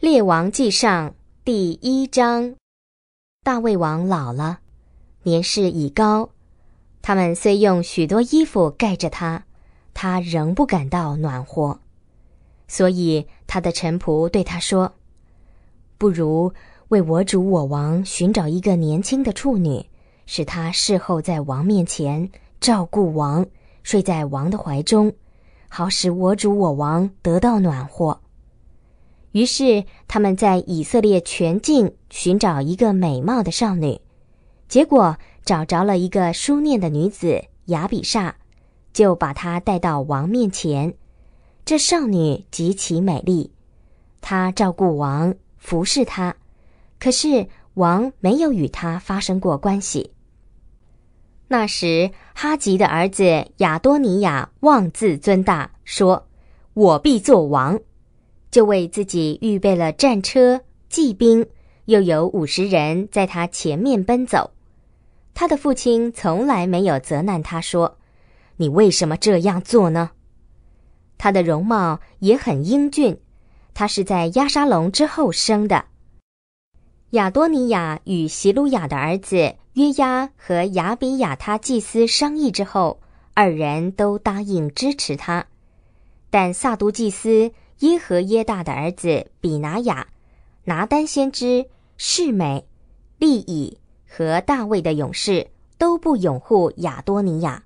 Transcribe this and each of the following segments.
《列王记上》第一章，大卫王老了，年事已高。他们虽用许多衣服盖着他，他仍不感到暖和。所以他的臣仆对他说：“不如为我主我王寻找一个年轻的处女，使他事后在王面前照顾王，睡在王的怀中，好使我主我王得到暖和。”于是，他们在以色列全境寻找一个美貌的少女，结果找着了一个书念的女子雅比煞，就把她带到王面前。这少女极其美丽，她照顾王，服侍他，可是王没有与她发生过关系。那时，哈吉的儿子亚多尼亚妄自尊大，说：“我必做王。”就为自己预备了战车、骑兵，又有五十人在他前面奔走。他的父亲从来没有责难他说：“你为什么这样做呢？”他的容貌也很英俊。他是在亚沙龙之后生的。亚多尼亚与席鲁亚的儿子约押和亚比亚他祭司商议之后，二人都答应支持他。但萨都祭司。耶和耶大的儿子比拿雅、拿丹先知、世美、利以和大卫的勇士都不拥护亚多尼亚。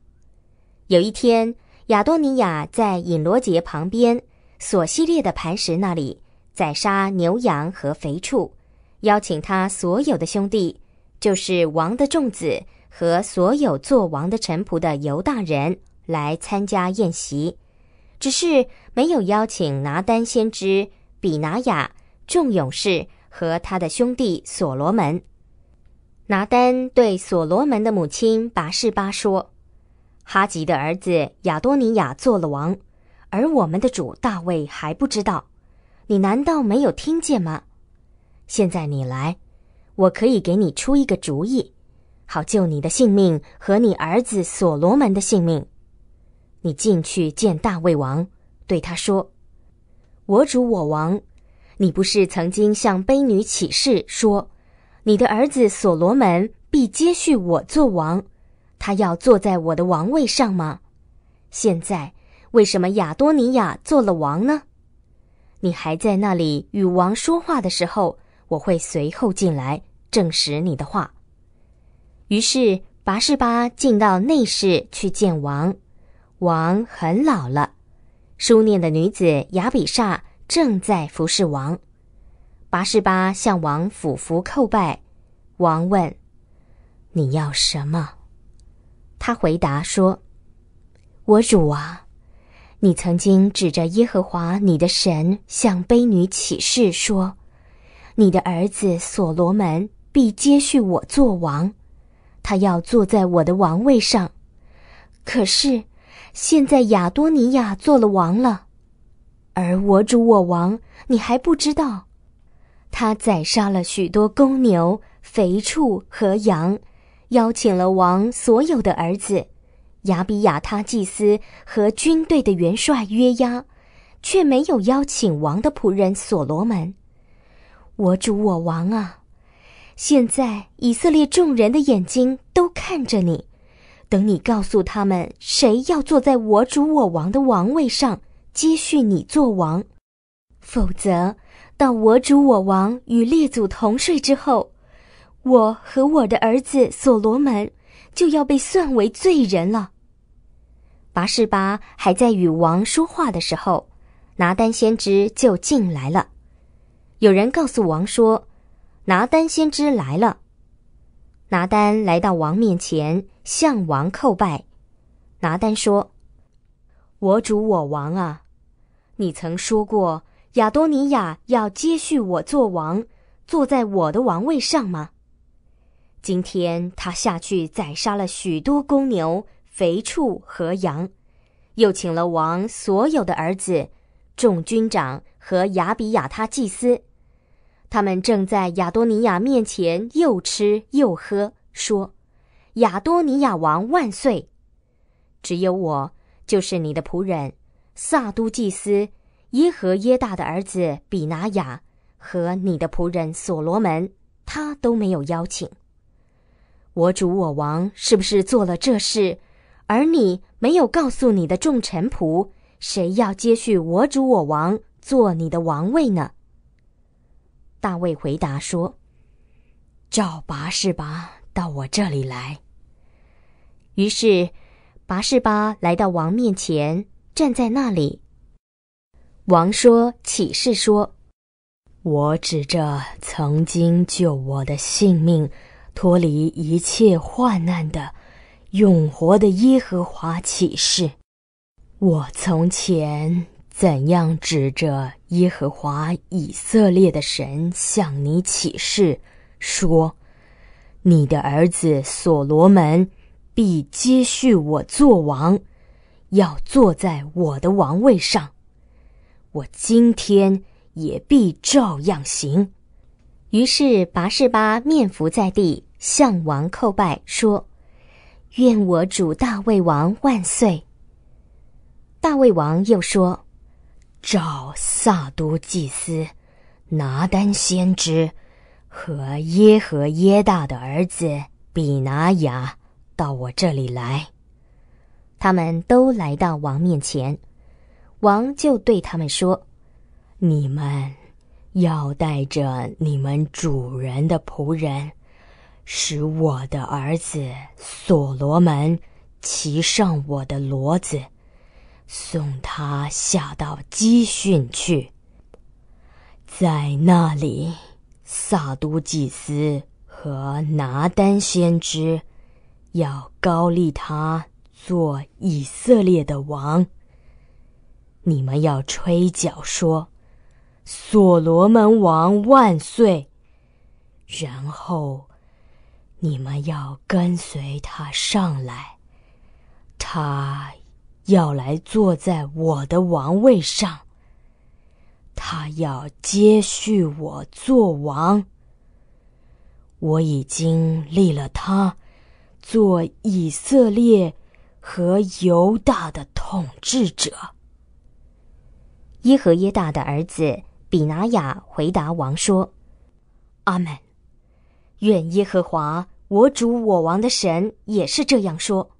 有一天，亚多尼亚在隐罗杰旁边索西列的磐石那里宰杀牛羊和肥畜，邀请他所有的兄弟，就是王的众子和所有做王的臣仆的犹大人来参加宴席。只是没有邀请拿丹先知、比拿雅众勇士和他的兄弟所罗门。拿丹对所罗门的母亲拔示巴说：“哈吉的儿子亚多尼亚做了王，而我们的主大卫还不知道。你难道没有听见吗？现在你来，我可以给你出一个主意，好救你的性命和你儿子所罗门的性命。”你进去见大卫王，对他说：“我主我王，你不是曾经向卑女起誓说，你的儿子所罗门必接续我做王，他要坐在我的王位上吗？现在为什么亚多尼亚做了王呢？你还在那里与王说话的时候，我会随后进来证实你的话。”于是拔士巴进到内室去见王。王很老了，书念的女子雅比煞正在服侍王。八十八向王俯伏叩拜。王问：“你要什么？”他回答说：“我主啊，你曾经指着耶和华你的神向卑女起誓说，你的儿子所罗门必接续我做王，他要坐在我的王位上。可是。”现在亚多尼亚做了王了，而我主我王，你还不知道。他宰杀了许多公牛、肥畜和羊，邀请了王所有的儿子、亚比亚他祭司和军队的元帅约押，却没有邀请王的仆人所罗门。我主我王啊，现在以色列众人的眼睛都看着你。等你告诉他们，谁要坐在我主我王的王位上，接续你做王，否则，到我主我王与列祖同睡之后，我和我的儿子所罗门就要被算为罪人了。拔示巴还在与王说话的时候，拿丹先知就进来了。有人告诉王说，拿丹先知来了。拿丹来到王面前。向王叩拜，拿丹说：“我主我王啊，你曾说过亚多尼亚要接续我做王，坐在我的王位上吗？今天他下去宰杀了许多公牛、肥畜和羊，又请了王所有的儿子、众军长和亚比亚他祭司，他们正在亚多尼亚面前又吃又喝，说。”亚多尼亚王万岁！只有我，就是你的仆人，萨都祭司耶和耶大的儿子比拿雅，和你的仆人所罗门，他都没有邀请。我主我王是不是做了这事？而你没有告诉你的众臣仆，谁要接续我主我王做你的王位呢？大卫回答说：“照拔是拔。”到我这里来。于是拔士巴来到王面前，站在那里。王说：“启示说我指着曾经救我的性命、脱离一切患难的永活的耶和华启示。我从前怎样指着耶和华以色列的神向你起誓，说。”你的儿子所罗门必接续我做王，要坐在我的王位上。我今天也必照样行。于是拔士巴面伏在地，向王叩拜，说：“愿我主大卫王万岁！”大卫王又说：“找萨都祭司拿丹先知。”和耶和耶大的儿子比拿雅到我这里来，他们都来到王面前，王就对他们说：“你们要带着你们主人的仆人，使我的儿子所罗门骑上我的骡子，送他下到基训去，在那里。”萨都祭司和拿丹先知要高利他做以色列的王。你们要吹角说：“所罗门王万岁！”然后，你们要跟随他上来，他要来坐在我的王位上。他要接续我做王，我已经立了他做以色列和犹大的统治者。耶和耶大的儿子比拿雅回答王说：“阿门，愿耶和华我主我王的神也是这样说。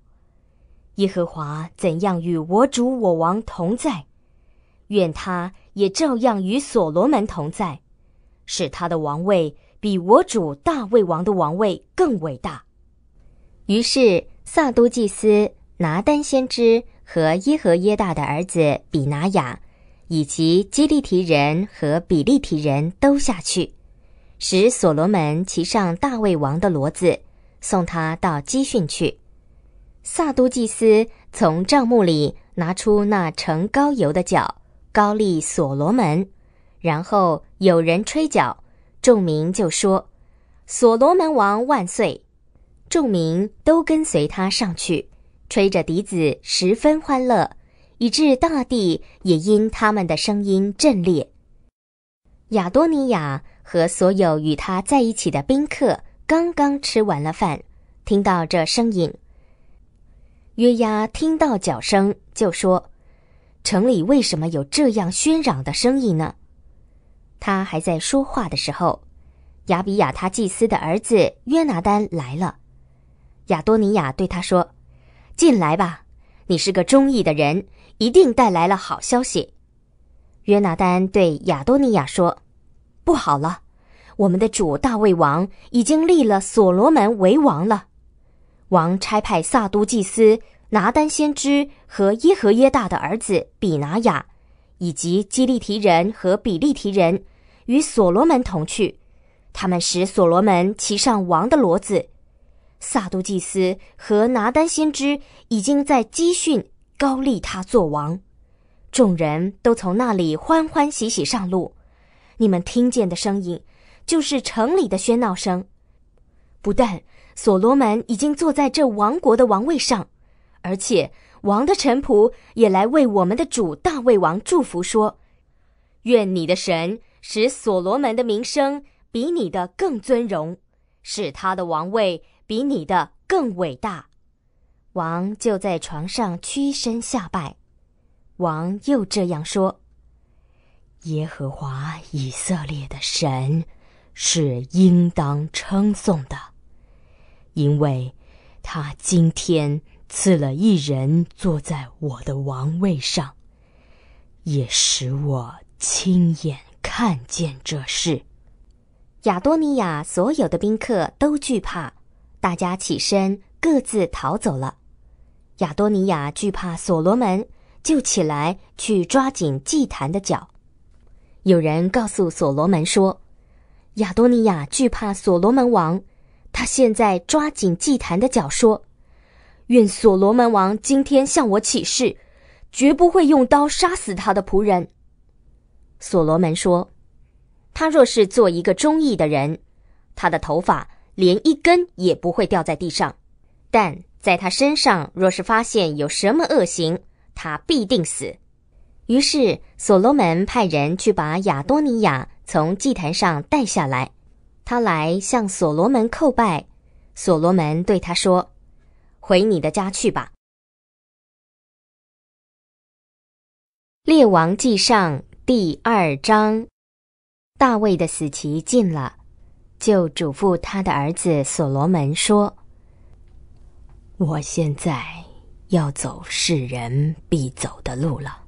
耶和华怎样与我主我王同在。”愿他也照样与所罗门同在，使他的王位比我主大卫王的王位更伟大。于是，萨都祭司拿丹先知和耶和耶大的儿子比拿雅，以及基利提人和比利提人都下去，使所罗门骑上大卫王的骡子，送他到基训去。萨都祭司从帐幕里拿出那盛膏油的角。高丽所罗门，然后有人吹角，众民就说：“所罗门王万岁！”众民都跟随他上去，吹着笛子，十分欢乐，以致大地也因他们的声音震裂。亚多尼亚和所有与他在一起的宾客刚刚吃完了饭，听到这声音，约押听到脚声，就说。城里为什么有这样喧嚷的声音呢？他还在说话的时候，亚比亚他祭司的儿子约拿丹来了。亚多尼亚对他说：“进来吧，你是个忠义的人，一定带来了好消息。”约拿丹对亚多尼亚说：“不好了，我们的主大卫王已经立了所罗门为王了。王差派萨都祭司。”拿丹先知和耶和耶大的儿子比拿雅，以及基利提人和比利提人与所罗门同去。他们使所罗门骑上王的骡子。撒都祭司和拿丹先知已经在基训高利他做王。众人都从那里欢欢喜喜上路。你们听见的声音，就是城里的喧闹声。不但所罗门已经坐在这王国的王位上。而且王的臣仆也来为我们的主大卫王祝福，说：“愿你的神使所罗门的名声比你的更尊荣，使他的王位比你的更伟大。”王就在床上屈身下拜。王又这样说：“耶和华以色列的神是应当称颂的，因为他今天。”赐了一人坐在我的王位上，也使我亲眼看见这事。亚多尼亚所有的宾客都惧怕，大家起身各自逃走了。亚多尼亚惧怕所罗门，就起来去抓紧祭坛的脚。有人告诉所罗门说：“亚多尼亚惧怕所罗门王，他现在抓紧祭坛的脚。”说。愿所罗门王今天向我起誓，绝不会用刀杀死他的仆人。所罗门说：“他若是做一个忠义的人，他的头发连一根也不会掉在地上；但在他身上若是发现有什么恶行，他必定死。”于是所罗门派人去把亚多尼亚从祭坛上带下来。他来向所罗门叩拜，所罗门对他说。回你的家去吧，《列王记上》第二章，大卫的死期近了，就嘱咐他的儿子所罗门说：“我现在要走世人必走的路了，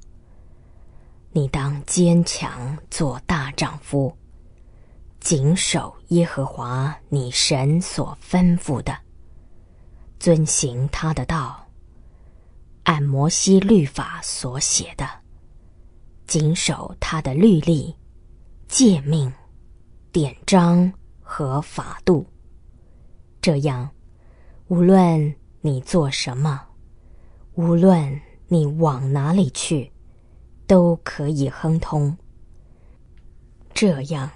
你当坚强，做大丈夫，谨守耶和华你神所吩咐的。”遵行他的道，按摩西律法所写的，谨守他的律例、诫命、典章和法度。这样，无论你做什么，无论你往哪里去，都可以亨通。这样，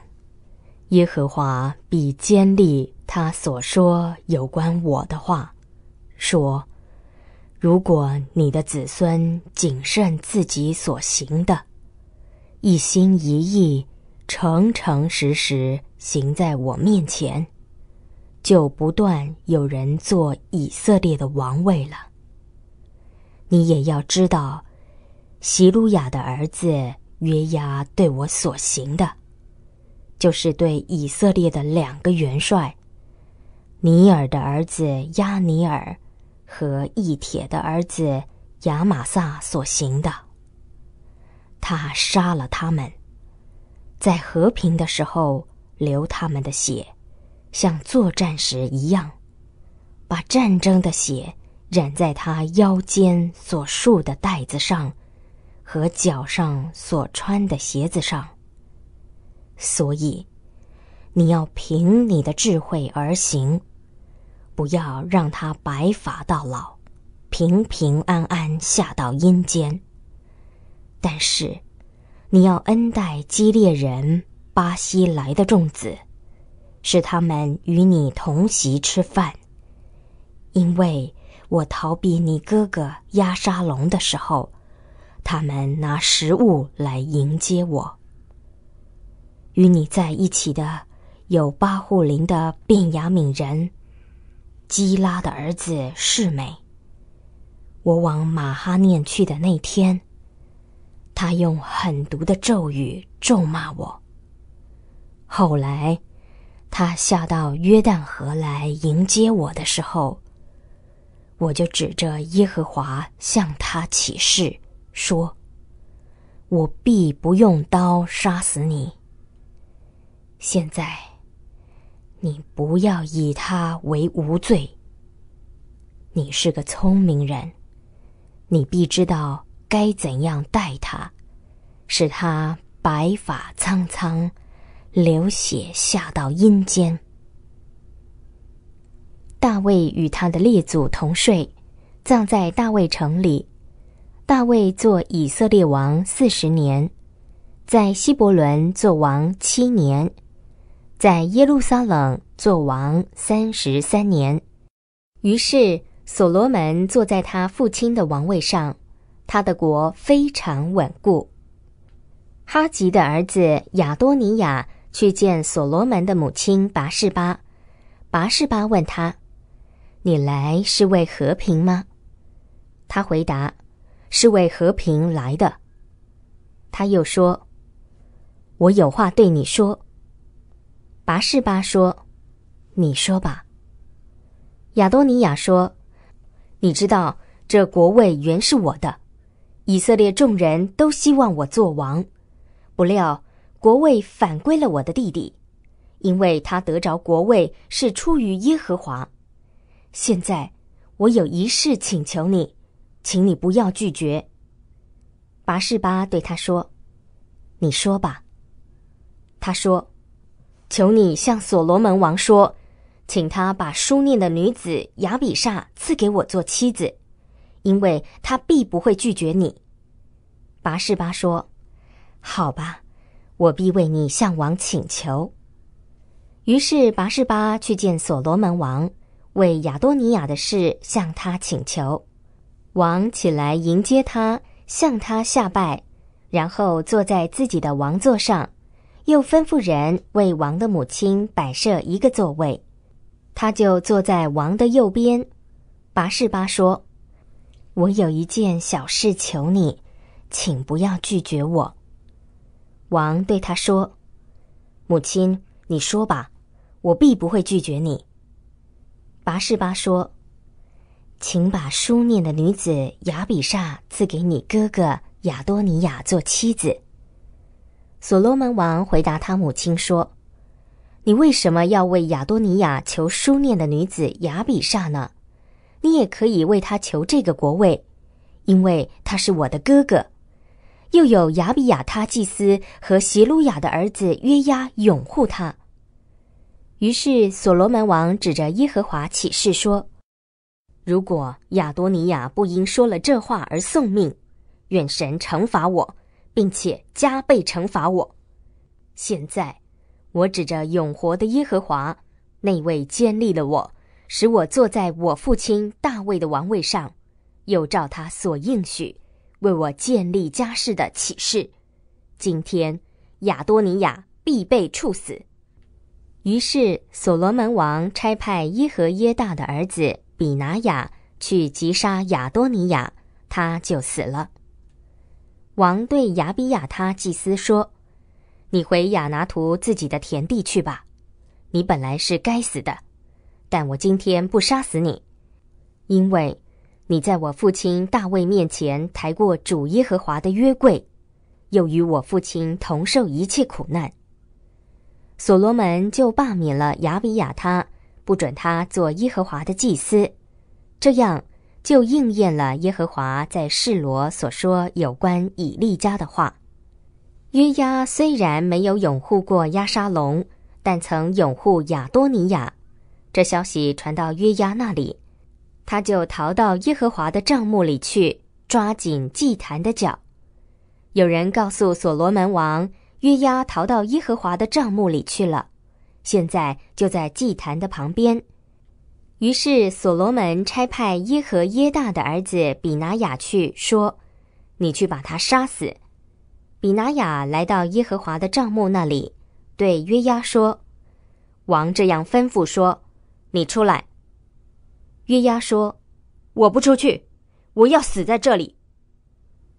耶和华必坚立他所说有关我的话。说：“如果你的子孙谨慎自己所行的，一心一意、诚诚实实行在我面前，就不断有人做以色列的王位了。你也要知道，希鲁雅的儿子约押对我所行的，就是对以色列的两个元帅尼尔的儿子亚尼尔。”和义铁的儿子亚玛撒所行的，他杀了他们，在和平的时候流他们的血，像作战时一样，把战争的血染在他腰间所束的带子上，和脚上所穿的鞋子上。所以，你要凭你的智慧而行。不要让他白发到老，平平安安下到阴间。但是，你要恩待基列人巴西来的众子，使他们与你同席吃饭，因为我逃避你哥哥押沙龙的时候，他们拿食物来迎接我。与你在一起的有巴户林的便雅敏人。基拉的儿子世美，我往马哈念去的那天，他用狠毒的咒语咒骂我。后来，他下到约旦河来迎接我的时候，我就指着耶和华向他起誓，说：“我必不用刀杀死你。”现在。你不要以他为无罪。你是个聪明人，你必知道该怎样待他，使他白发苍苍，流血下到阴间。大卫与他的列祖同睡，葬在大卫城里。大卫做以色列王四十年，在希伯伦做王七年。在耶路撒冷做王三十三年，于是所罗门坐在他父亲的王位上，他的国非常稳固。哈吉的儿子亚多尼亚去见所罗门的母亲拔士巴，拔士巴问他：“你来是为和平吗？”他回答：“是为和平来的。”他又说：“我有话对你说。”拔士巴说：“你说吧。”亚多尼亚说：“你知道这国位原是我的，以色列众人都希望我做王，不料国位反归了我的弟弟，因为他得着国位是出于耶和华。现在我有一事请求你，请你不要拒绝。”拔士巴对他说：“你说吧。”他说。求你向所罗门王说，请他把书念的女子雅比煞赐给我做妻子，因为他必不会拒绝你。拔士巴说：“好吧，我必为你向王请求。”于是拔士巴去见所罗门王，为亚多尼亚的事向他请求。王起来迎接他，向他下拜，然后坐在自己的王座上。又吩咐人为王的母亲摆设一个座位，他就坐在王的右边。拔士巴说：“我有一件小事求你，请不要拒绝我。”王对他说：“母亲，你说吧，我必不会拒绝你。”拔士巴说：“请把书念的女子雅比煞赐给你哥哥亚多尼亚做妻子。”所罗门王回答他母亲说：“你为什么要为亚多尼亚求书念的女子雅比煞呢？你也可以为他求这个国位，因为他是我的哥哥，又有雅比亚他祭司和席鲁雅的儿子约押拥护他。”于是所罗门王指着耶和华起誓说：“如果亚多尼亚不因说了这话而送命，愿神惩罚我。”并且加倍惩罚我。现在，我指着永活的耶和华，那位建立了我，使我坐在我父亲大卫的王位上，又照他所应许，为我建立家室的启示。今天，亚多尼亚必被处死。于是，所罗门王差派耶和耶大的儿子比拿雅去击杀亚多尼亚，他就死了。王对亚比亚他祭司说：“你回亚拿图自己的田地去吧。你本来是该死的，但我今天不杀死你，因为你在我父亲大卫面前抬过主耶和华的约柜，又与我父亲同受一切苦难。”所罗门就罢免了亚比亚他，不准他做耶和华的祭司。这样。就应验了耶和华在示罗所说有关以利家的话。约押虽然没有拥护过亚沙龙，但曾拥护亚多尼亚。这消息传到约押那里，他就逃到耶和华的帐幕里去，抓紧祭坛的脚。有人告诉所罗门王，约押逃到耶和华的帐幕里去了，现在就在祭坛的旁边。于是所罗门差派耶和耶大的儿子比拿雅去说：“你去把他杀死。”比拿雅来到耶和华的帐幕那里，对约押说：“王这样吩咐说，你出来。”约押说：“我不出去，我要死在这里。”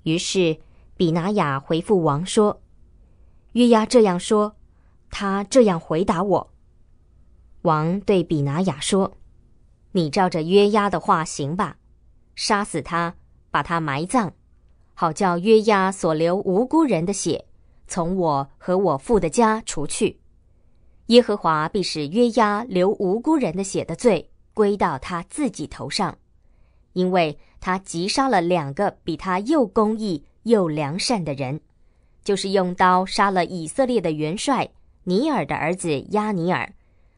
于是比拿雅回复王说：“约押这样说，他这样回答我。”王对比拿雅说。你照着约押的话行吧，杀死他，把他埋葬，好叫约押所流无辜人的血，从我和我父的家除去。耶和华必使约押流无辜人的血的罪归到他自己头上，因为他急杀了两个比他又公义又良善的人，就是用刀杀了以色列的元帅尼尔的儿子亚尼尔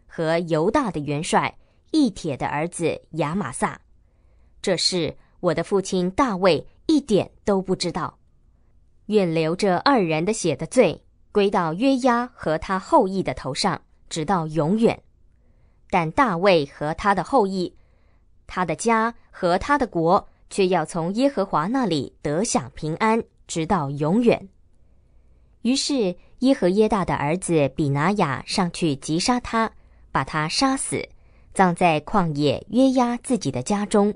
和犹大的元帅。义铁的儿子亚玛撒，这事我的父亲大卫一点都不知道。愿流着二人的血的罪归到约押和他后裔的头上，直到永远。但大卫和他的后裔，他的家和他的国，却要从耶和华那里得享平安，直到永远。于是耶和耶大的儿子比拿雅上去击杀他，把他杀死。葬在旷野约押自己的家中。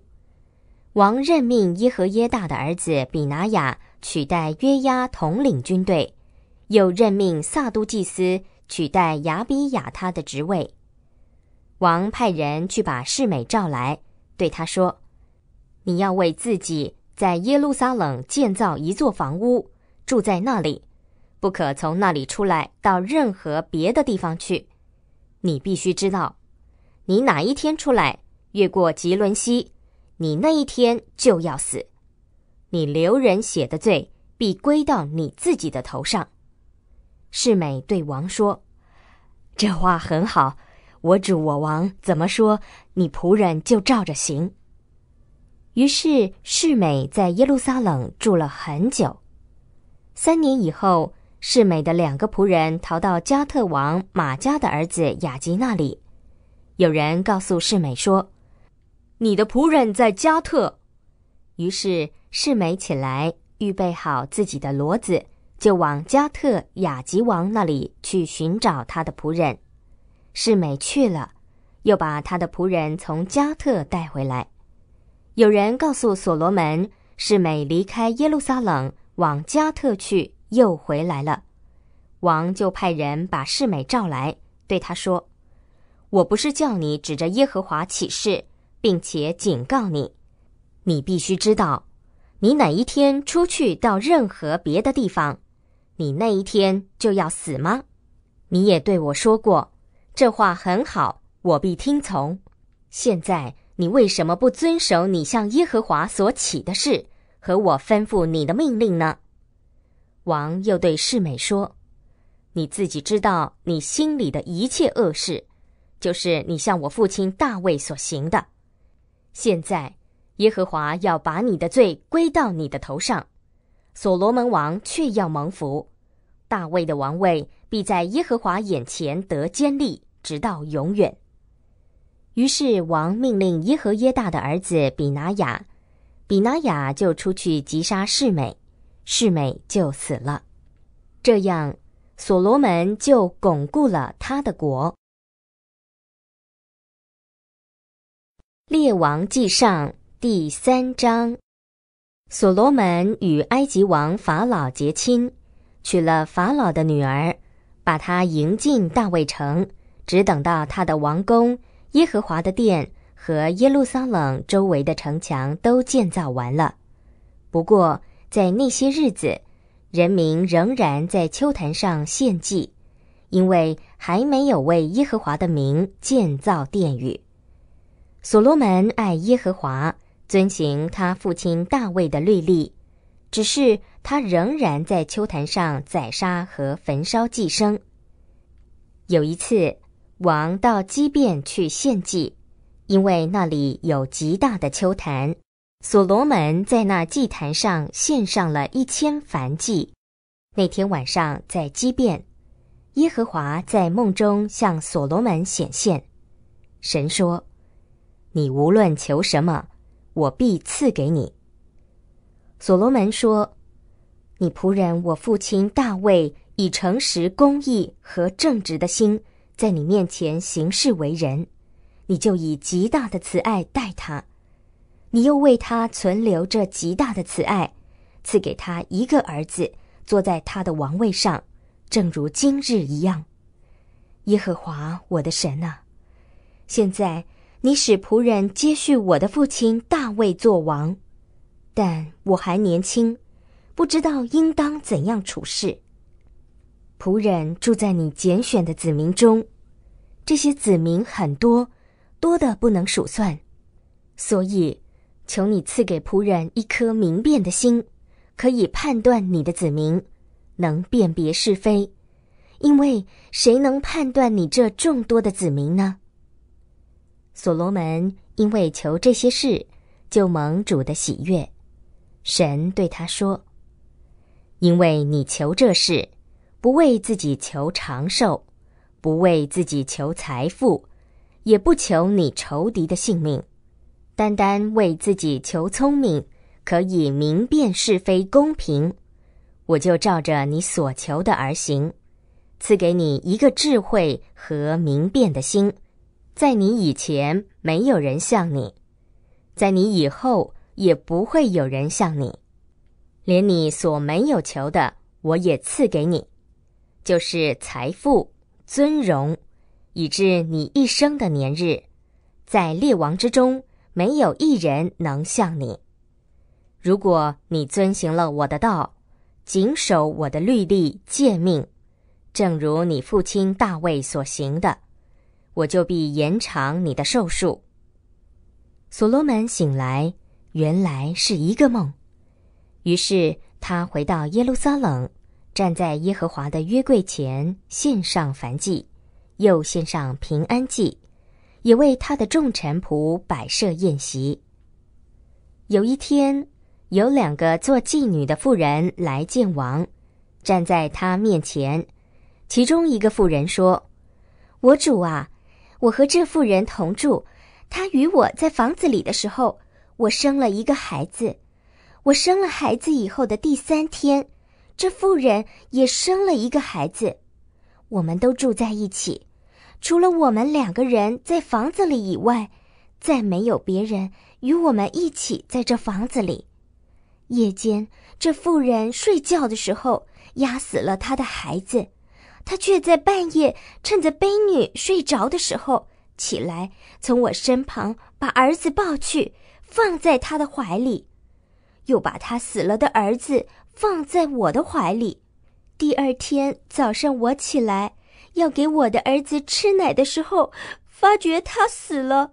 王任命耶和耶大的儿子比拿雅取代约押统领军队，又任命萨都祭司取代雅比亚他的职位。王派人去把世美召来，对他说：“你要为自己在耶路撒冷建造一座房屋，住在那里，不可从那里出来到任何别的地方去。你必须知道。”你哪一天出来越过吉伦西，你那一天就要死。你留人血的罪必归到你自己的头上。世美对王说：“这话很好，我主我王怎么说，你仆人就照着行。”于是世美在耶路撒冷住了很久。三年以后，世美的两个仆人逃到加特王马加的儿子雅吉那里。有人告诉世美说：“你的仆人在加特。”于是世美起来，预备好自己的骡子，就往加特雅吉王那里去寻找他的仆人。世美去了，又把他的仆人从加特带回来。有人告诉所罗门，世美离开耶路撒冷往加特去，又回来了。王就派人把世美召来，对他说。我不是叫你指着耶和华起誓，并且警告你，你必须知道，你哪一天出去到任何别的地方，你那一天就要死吗？你也对我说过，这话很好，我必听从。现在你为什么不遵守你向耶和华所起的誓和我吩咐你的命令呢？王又对世美说：“你自己知道你心里的一切恶事。”就是你向我父亲大卫所行的，现在耶和华要把你的罪归到你的头上。所罗门王却要蒙福，大卫的王位必在耶和华眼前得坚立，直到永远。于是王命令耶和耶大的儿子比拿雅，比拿雅就出去击杀世美，世美就死了。这样，所罗门就巩固了他的国。列王记上第三章，所罗门与埃及王法老结亲，娶了法老的女儿，把她迎进大卫城。只等到他的王宫、耶和华的殿和耶路撒冷周围的城墙都建造完了。不过，在那些日子，人民仍然在秋坛上献祭，因为还没有为耶和华的名建造殿宇。所罗门爱耶和华，遵行他父亲大卫的律例，只是他仍然在秋坛上宰杀和焚烧祭牲。有一次，王到基变去献祭，因为那里有极大的秋坛。所罗门在那祭坛上献上了一千燔祭。那天晚上在基变，耶和华在梦中向所罗门显现，神说。你无论求什么，我必赐给你。所罗门说：“你仆人我父亲大卫以诚实、公义和正直的心在你面前行事为人，你就以极大的慈爱待他。你又为他存留着极大的慈爱，赐给他一个儿子坐在他的王位上，正如今日一样。耶和华我的神啊，现在。”你使仆人接续我的父亲大卫做王，但我还年轻，不知道应当怎样处事。仆人住在你拣选的子民中，这些子民很多，多的不能数算，所以求你赐给仆人一颗明辨的心，可以判断你的子民，能辨别是非，因为谁能判断你这众多的子民呢？所罗门因为求这些事，就蒙主的喜悦。神对他说：“因为你求这事，不为自己求长寿，不为自己求财富，也不求你仇敌的性命，单单为自己求聪明，可以明辨是非、公平，我就照着你所求的而行，赐给你一个智慧和明辨的心。”在你以前，没有人像你；在你以后，也不会有人像你。连你所没有求的，我也赐给你，就是财富、尊荣，以致你一生的年日。在列王之中，没有一人能像你。如果你遵行了我的道，谨守我的律例诫命，正如你父亲大卫所行的。我就必延长你的寿数。所罗门醒来，原来是一个梦，于是他回到耶路撒冷，站在耶和华的约柜前，献上燔祭，又献上平安祭，也为他的众臣仆摆设宴席。有一天，有两个做妓女的妇人来见王，站在他面前，其中一个妇人说：“我主啊。”我和这妇人同住，她与我在房子里的时候，我生了一个孩子。我生了孩子以后的第三天，这妇人也生了一个孩子。我们都住在一起，除了我们两个人在房子里以外，再没有别人与我们一起在这房子里。夜间，这妇人睡觉的时候，压死了她的孩子。他却在半夜，趁着悲女睡着的时候起来，从我身旁把儿子抱去，放在他的怀里，又把他死了的儿子放在我的怀里。第二天早上，我起来要给我的儿子吃奶的时候，发觉他死了。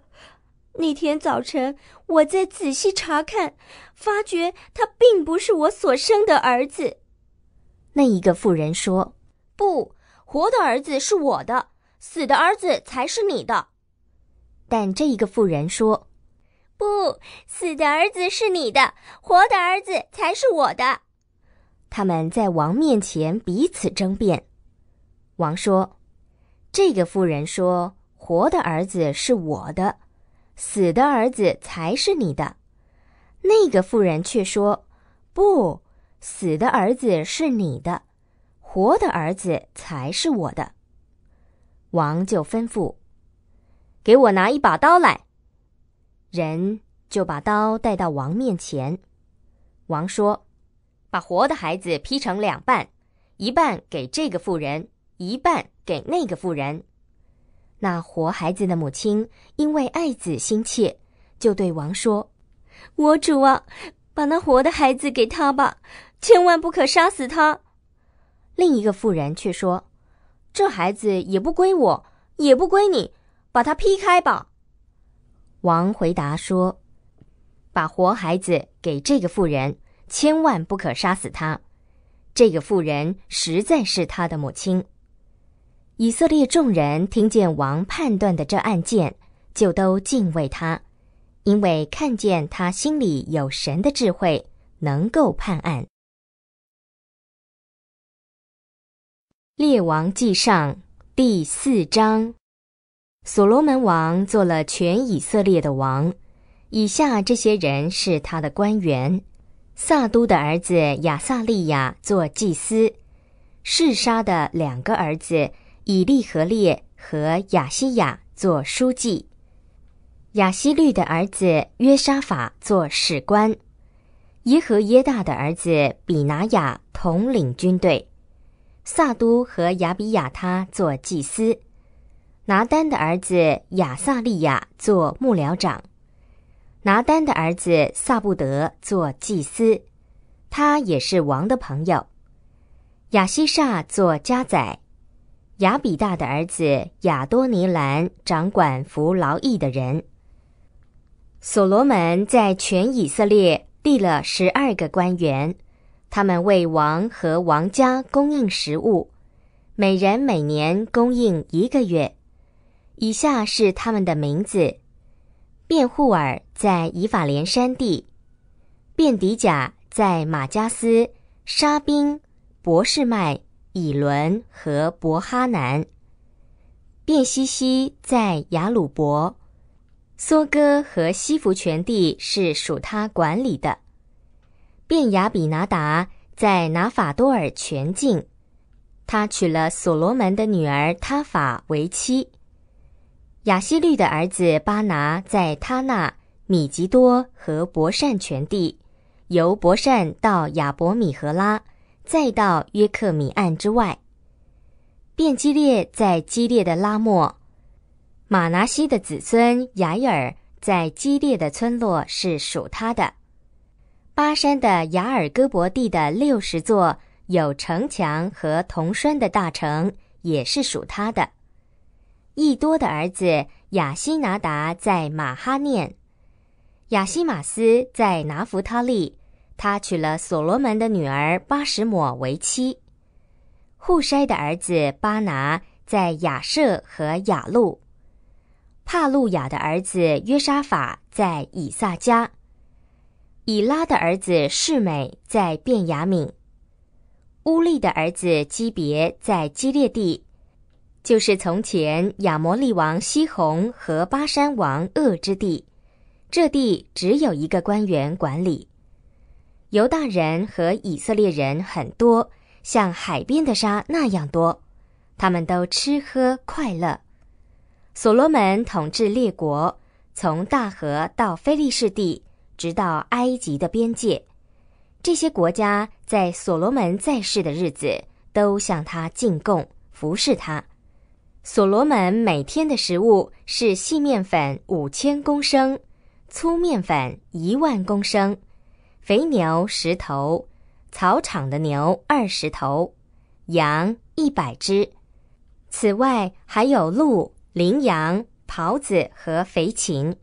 那天早晨，我再仔细查看，发觉他并不是我所生的儿子。那一个妇人说：“不。”活的儿子是我的，死的儿子才是你的。但这一个妇人说：“不死的儿子是你的，活的儿子才是我的。”他们在王面前彼此争辩。王说：“这个妇人说活的儿子是我的，死的儿子才是你的。”那个妇人却说：“不死的儿子是你的。”活的儿子才是我的。王就吩咐：“给我拿一把刀来。”人就把刀带到王面前。王说：“把活的孩子劈成两半，一半给这个妇人，一半给那个妇人。”那活孩子的母亲因为爱子心切，就对王说：“我主啊，把那活的孩子给他吧，千万不可杀死他。”另一个妇人却说：“这孩子也不归我，也不归你，把他劈开吧。”王回答说：“把活孩子给这个妇人，千万不可杀死他。这个妇人实在是他的母亲。”以色列众人听见王判断的这案件，就都敬畏他，因为看见他心里有神的智慧，能够判案。列王记上第四章，所罗门王做了全以色列的王。以下这些人是他的官员：撒都的儿子亚撒利亚做祭司；示沙的两个儿子以利和列和亚西亚做书记；亚西律的儿子约沙法做史官；耶和耶大的儿子比拿雅统领军队。萨都和亚比亚他做祭司，拿丹的儿子亚萨利亚做幕僚长，拿丹的儿子萨布德做祭司，他也是王的朋友。亚西煞做家宰，亚比大的儿子亚多尼兰掌管服劳役的人。所罗门在全以色列立了十二个官员。他们为王和王家供应食物，每人每年供应一个月。以下是他们的名字：卞护尔在以法莲山地，卞迪甲在马加斯、沙宾、博士麦、以伦和伯哈南；卞西西在雅鲁伯，梭哥和西福全地是属他管理的。便雅比拿达在拿法多尔全境，他娶了所罗门的女儿他法为妻。亚希律的儿子巴拿在他那米吉多和伯善全地，由伯善到亚伯米和拉，再到约克米岸之外。便基列在基列的拉莫，马拿西的子孙雅伊尔在基列的村落是属他的。巴山的雅尔戈伯地的六十座有城墙和铜栓的大城，也是属他的。易多的儿子雅西拿达在马哈念，雅西马斯在拿福他利，他娶了所罗门的女儿巴什抹为妻。户筛的儿子巴拿在雅舍和雅路，帕路雅的儿子约沙法在以萨迦。以拉的儿子世美在便雅敏，乌利的儿子基别在基列地，就是从前亚摩利王西宏和巴山王恶之地。这地只有一个官员管理。犹大人和以色列人很多，像海边的沙那样多。他们都吃喝快乐。所罗门统治列国，从大河到菲利士地。直到埃及的边界，这些国家在所罗门在世的日子都向他进贡，服侍他。所罗门每天的食物是细面粉五千公升，粗面粉一万公升，肥牛十头，草场的牛二十头，羊一百只。此外还有鹿、羚羊、狍子和肥禽。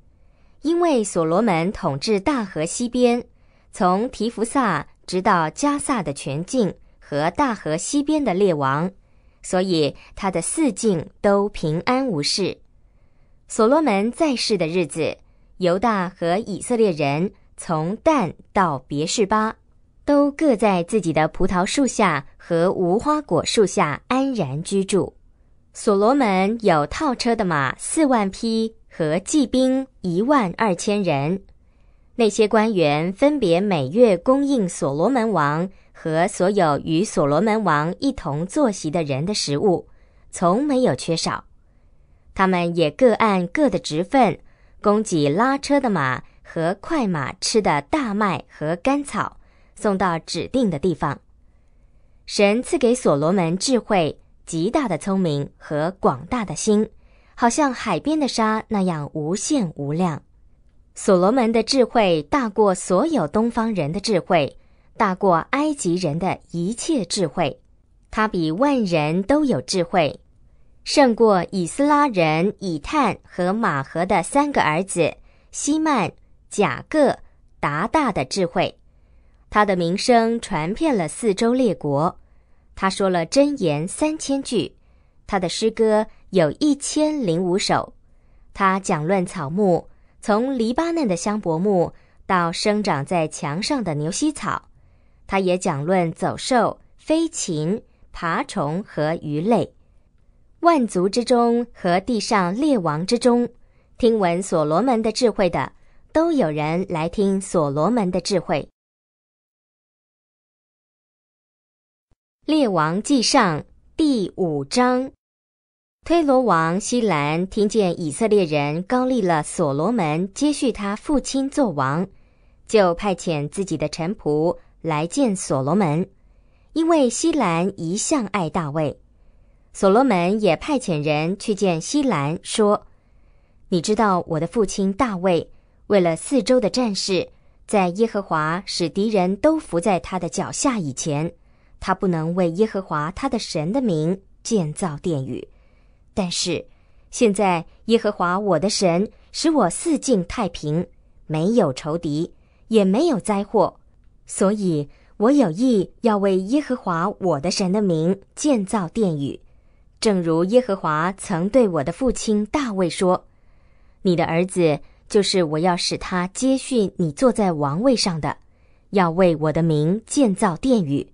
因为所罗门统治大河西边，从提弗萨直到加萨的全境和大河西边的列王，所以他的四境都平安无事。所罗门在世的日子，犹大和以色列人从旦到别是巴，都各在自己的葡萄树下和无花果树下安然居住。所罗门有套车的马四万匹。和骑兵一万二千人，那些官员分别每月供应所罗门王和所有与所罗门王一同坐席的人的食物，从没有缺少。他们也各按各的职分，供给拉车的马和快马吃的大麦和干草，送到指定的地方。神赐给所罗门智慧，极大的聪明和广大的心。好像海边的沙那样无限无量。所罗门的智慧大过所有东方人的智慧，大过埃及人的一切智慧，他比万人都有智慧，胜过以斯拉人以探和马和的三个儿子西曼、贾各、达大的智慧。他的名声传遍了四周列国。他说了箴言三千句，他的诗歌。有一千零五首，他讲论草木，从黎巴嫩的香柏木到生长在墙上的牛膝草，他也讲论走兽、飞禽、爬虫和鱼类。万族之中和地上列王之中，听闻所罗门的智慧的，都有人来听所罗门的智慧。列王记上第五章。推罗王希兰听见以色列人刚立了所罗门接续他父亲做王，就派遣自己的臣仆来见所罗门，因为希兰一向爱大卫。所罗门也派遣人去见希兰，说：“你知道我的父亲大卫，为了四周的战事，在耶和华使敌人都伏在他的脚下以前，他不能为耶和华他的神的名建造殿宇。”但是，现在耶和华我的神使我四境太平，没有仇敌，也没有灾祸，所以我有意要为耶和华我的神的名建造殿宇，正如耶和华曾对我的父亲大卫说：“你的儿子就是我要使他接续你坐在王位上的，要为我的名建造殿宇。”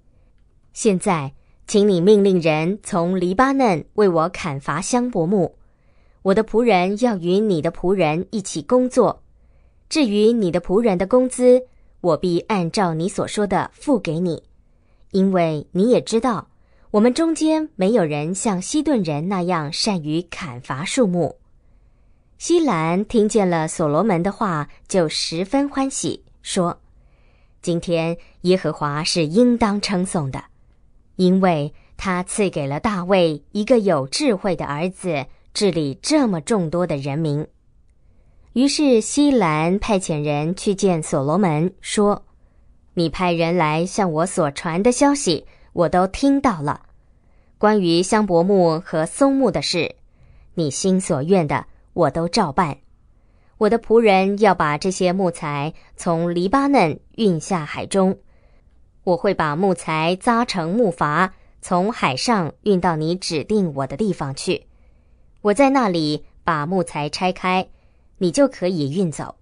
现在。请你命令人从黎巴嫩为我砍伐香柏木，我的仆人要与你的仆人一起工作。至于你的仆人的工资，我必按照你所说的付给你，因为你也知道，我们中间没有人像西顿人那样善于砍伐树木。西兰听见了所罗门的话，就十分欢喜，说：“今天耶和华是应当称颂的。”因为他赐给了大卫一个有智慧的儿子治理这么众多的人民，于是希兰派遣人去见所罗门，说：“你派人来向我所传的消息，我都听到了。关于香柏木和松木的事，你心所愿的，我都照办。我的仆人要把这些木材从黎巴嫩运下海中。”我会把木材扎成木筏，从海上运到你指定我的地方去。我在那里把木材拆开，你就可以运走。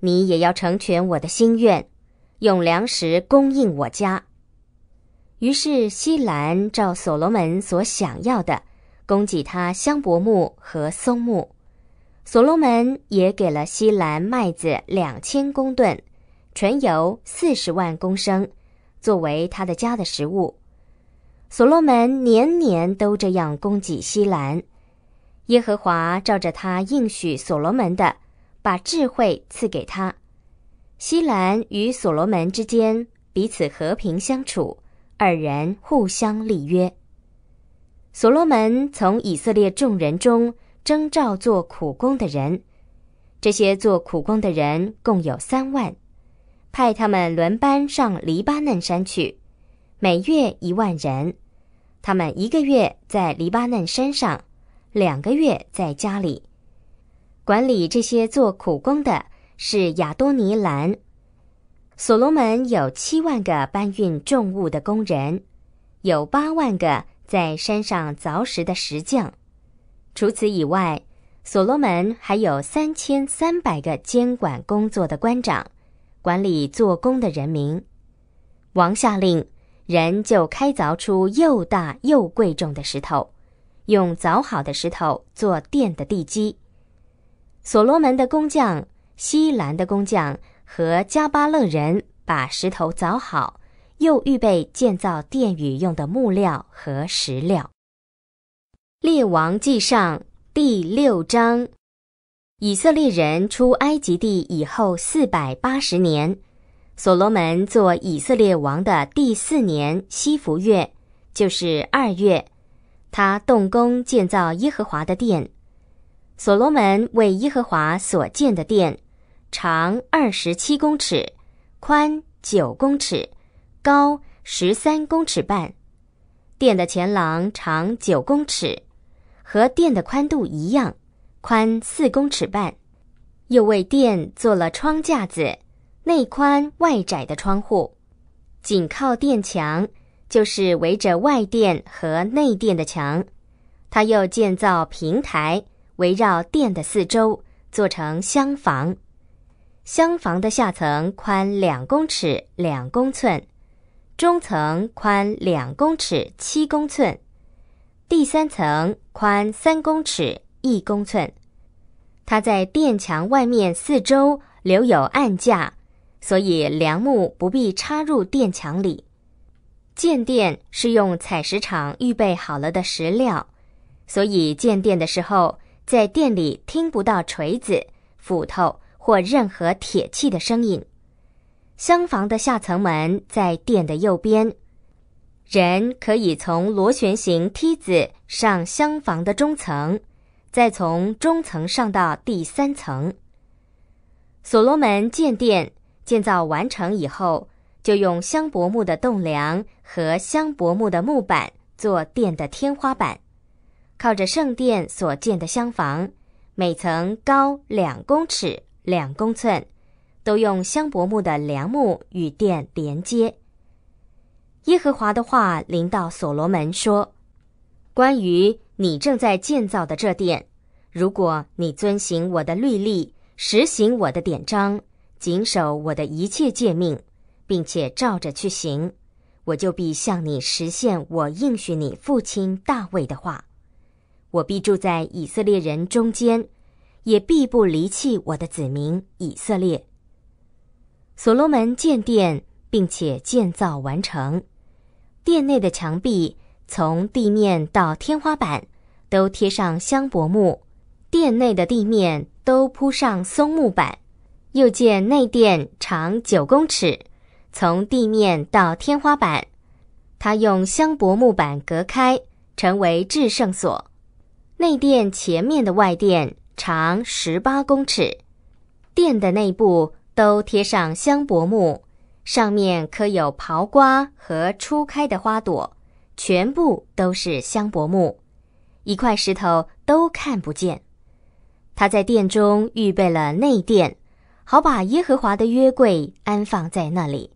你也要成全我的心愿，用粮食供应我家。于是西兰照所罗门所想要的，供给他香柏木和松木。所罗门也给了西兰麦子两千公吨，纯油四十万公升。作为他的家的食物，所罗门年年都这样供给西兰。耶和华照着他应许所罗门的，把智慧赐给他。西兰与所罗门之间彼此和平相处，二人互相立约。所罗门从以色列众人中征召做苦工的人，这些做苦工的人共有三万。派他们轮班上黎巴嫩山去，每月一万人。他们一个月在黎巴嫩山上，两个月在家里。管理这些做苦工的是亚多尼兰。所罗门有七万个搬运重物的工人，有八万个在山上凿石的石匠。除此以外，所罗门还有三千三百个监管工作的官长。管理做工的人民，王下令人就开凿出又大又贵重的石头，用凿好的石头做殿的地基。所罗门的工匠、西兰的工匠和加巴勒人把石头凿好，又预备建造殿宇用的木料和石料。列王记上第六章。以色列人出埃及地以后四百八十年，所罗门做以色列王的第四年，西服月就是二月，他动工建造耶和华的殿。所罗门为耶和华所建的殿，长二十七公尺，宽九公尺，高十三公尺半。殿的前廊长九公尺，和殿的宽度一样。宽四公尺半，又为殿做了窗架子，内宽外窄的窗户，紧靠殿墙，就是围着外殿和内殿的墙。他又建造平台，围绕殿的四周，做成厢房。厢房的下层宽两公尺两公寸，中层宽两公尺七公寸，第三层宽三公尺。一公寸，它在殿墙外面四周留有暗架，所以梁木不必插入殿墙里。建殿是用采石场预备好了的石料，所以建殿的时候，在殿里听不到锤子、斧头或任何铁器的声音。厢房的下层门在殿的右边，人可以从螺旋形梯子上厢房的中层。再从中层上到第三层。所罗门建殿建造完成以后，就用香柏木的栋梁和香柏木的木板做殿的天花板。靠着圣殿所建的厢房，每层高两公尺两公寸，都用香柏木的梁木与殿连接。耶和华的话临到所罗门说：“关于。”你正在建造的这殿，如果你遵行我的律例，实行我的典章，谨守我的一切诫命，并且照着去行，我就必向你实现我应许你父亲大卫的话：我必住在以色列人中间，也必不离弃我的子民以色列。所罗门建殿，并且建造完成，殿内的墙壁。从地面到天花板都贴上香柏木，殿内的地面都铺上松木板。又见内殿长九公尺，从地面到天花板，它用香柏木板隔开，成为至圣所。内殿前面的外殿长十八公尺，殿的内部都贴上香柏木，上面刻有刨瓜和初开的花朵。全部都是香柏木，一块石头都看不见。他在殿中预备了内殿，好把耶和华的约柜安放在那里。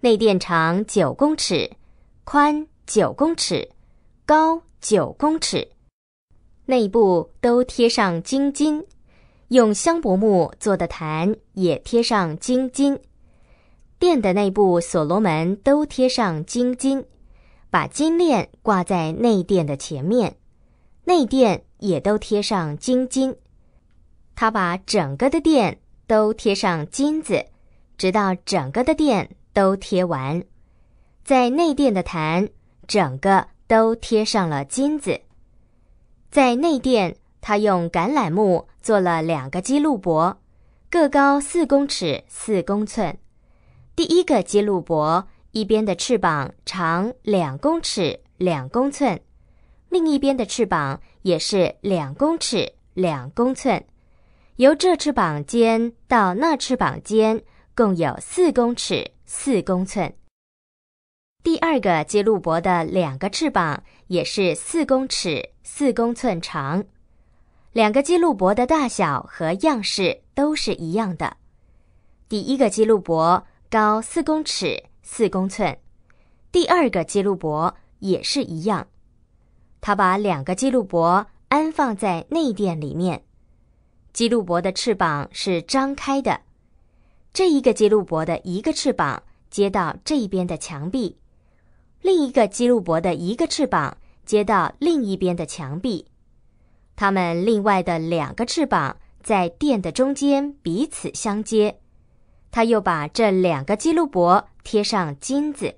内殿长九公尺，宽九公尺，高九公尺。内部都贴上金金，用香柏木做的坛也贴上金金。殿的内部，所罗门都贴上金金。把金链挂在内殿的前面，内殿也都贴上金金。他把整个的殿都贴上金子，直到整个的殿都贴完。在内殿的坛，整个都贴上了金子。在内殿，他用橄榄木做了两个基路伯，各高四公尺四公寸。第一个基路伯。一边的翅膀长两公尺两公寸，另一边的翅膀也是两公尺两公寸。由这翅膀尖到那翅膀尖共有四公尺四公寸。第二个基路伯的两个翅膀也是四公尺四公寸长，两个基路伯的大小和样式都是一样的。第一个基路伯高四公尺。四公寸，第二个基路伯也是一样。他把两个基路伯安放在内殿里面。基路伯的翅膀是张开的。这一个基路伯的一个翅膀接到这边的墙壁，另一个基路伯的一个翅膀接到另一边的墙壁。他们另外的两个翅膀在殿的中间彼此相接。他又把这两个基路伯。贴上金子。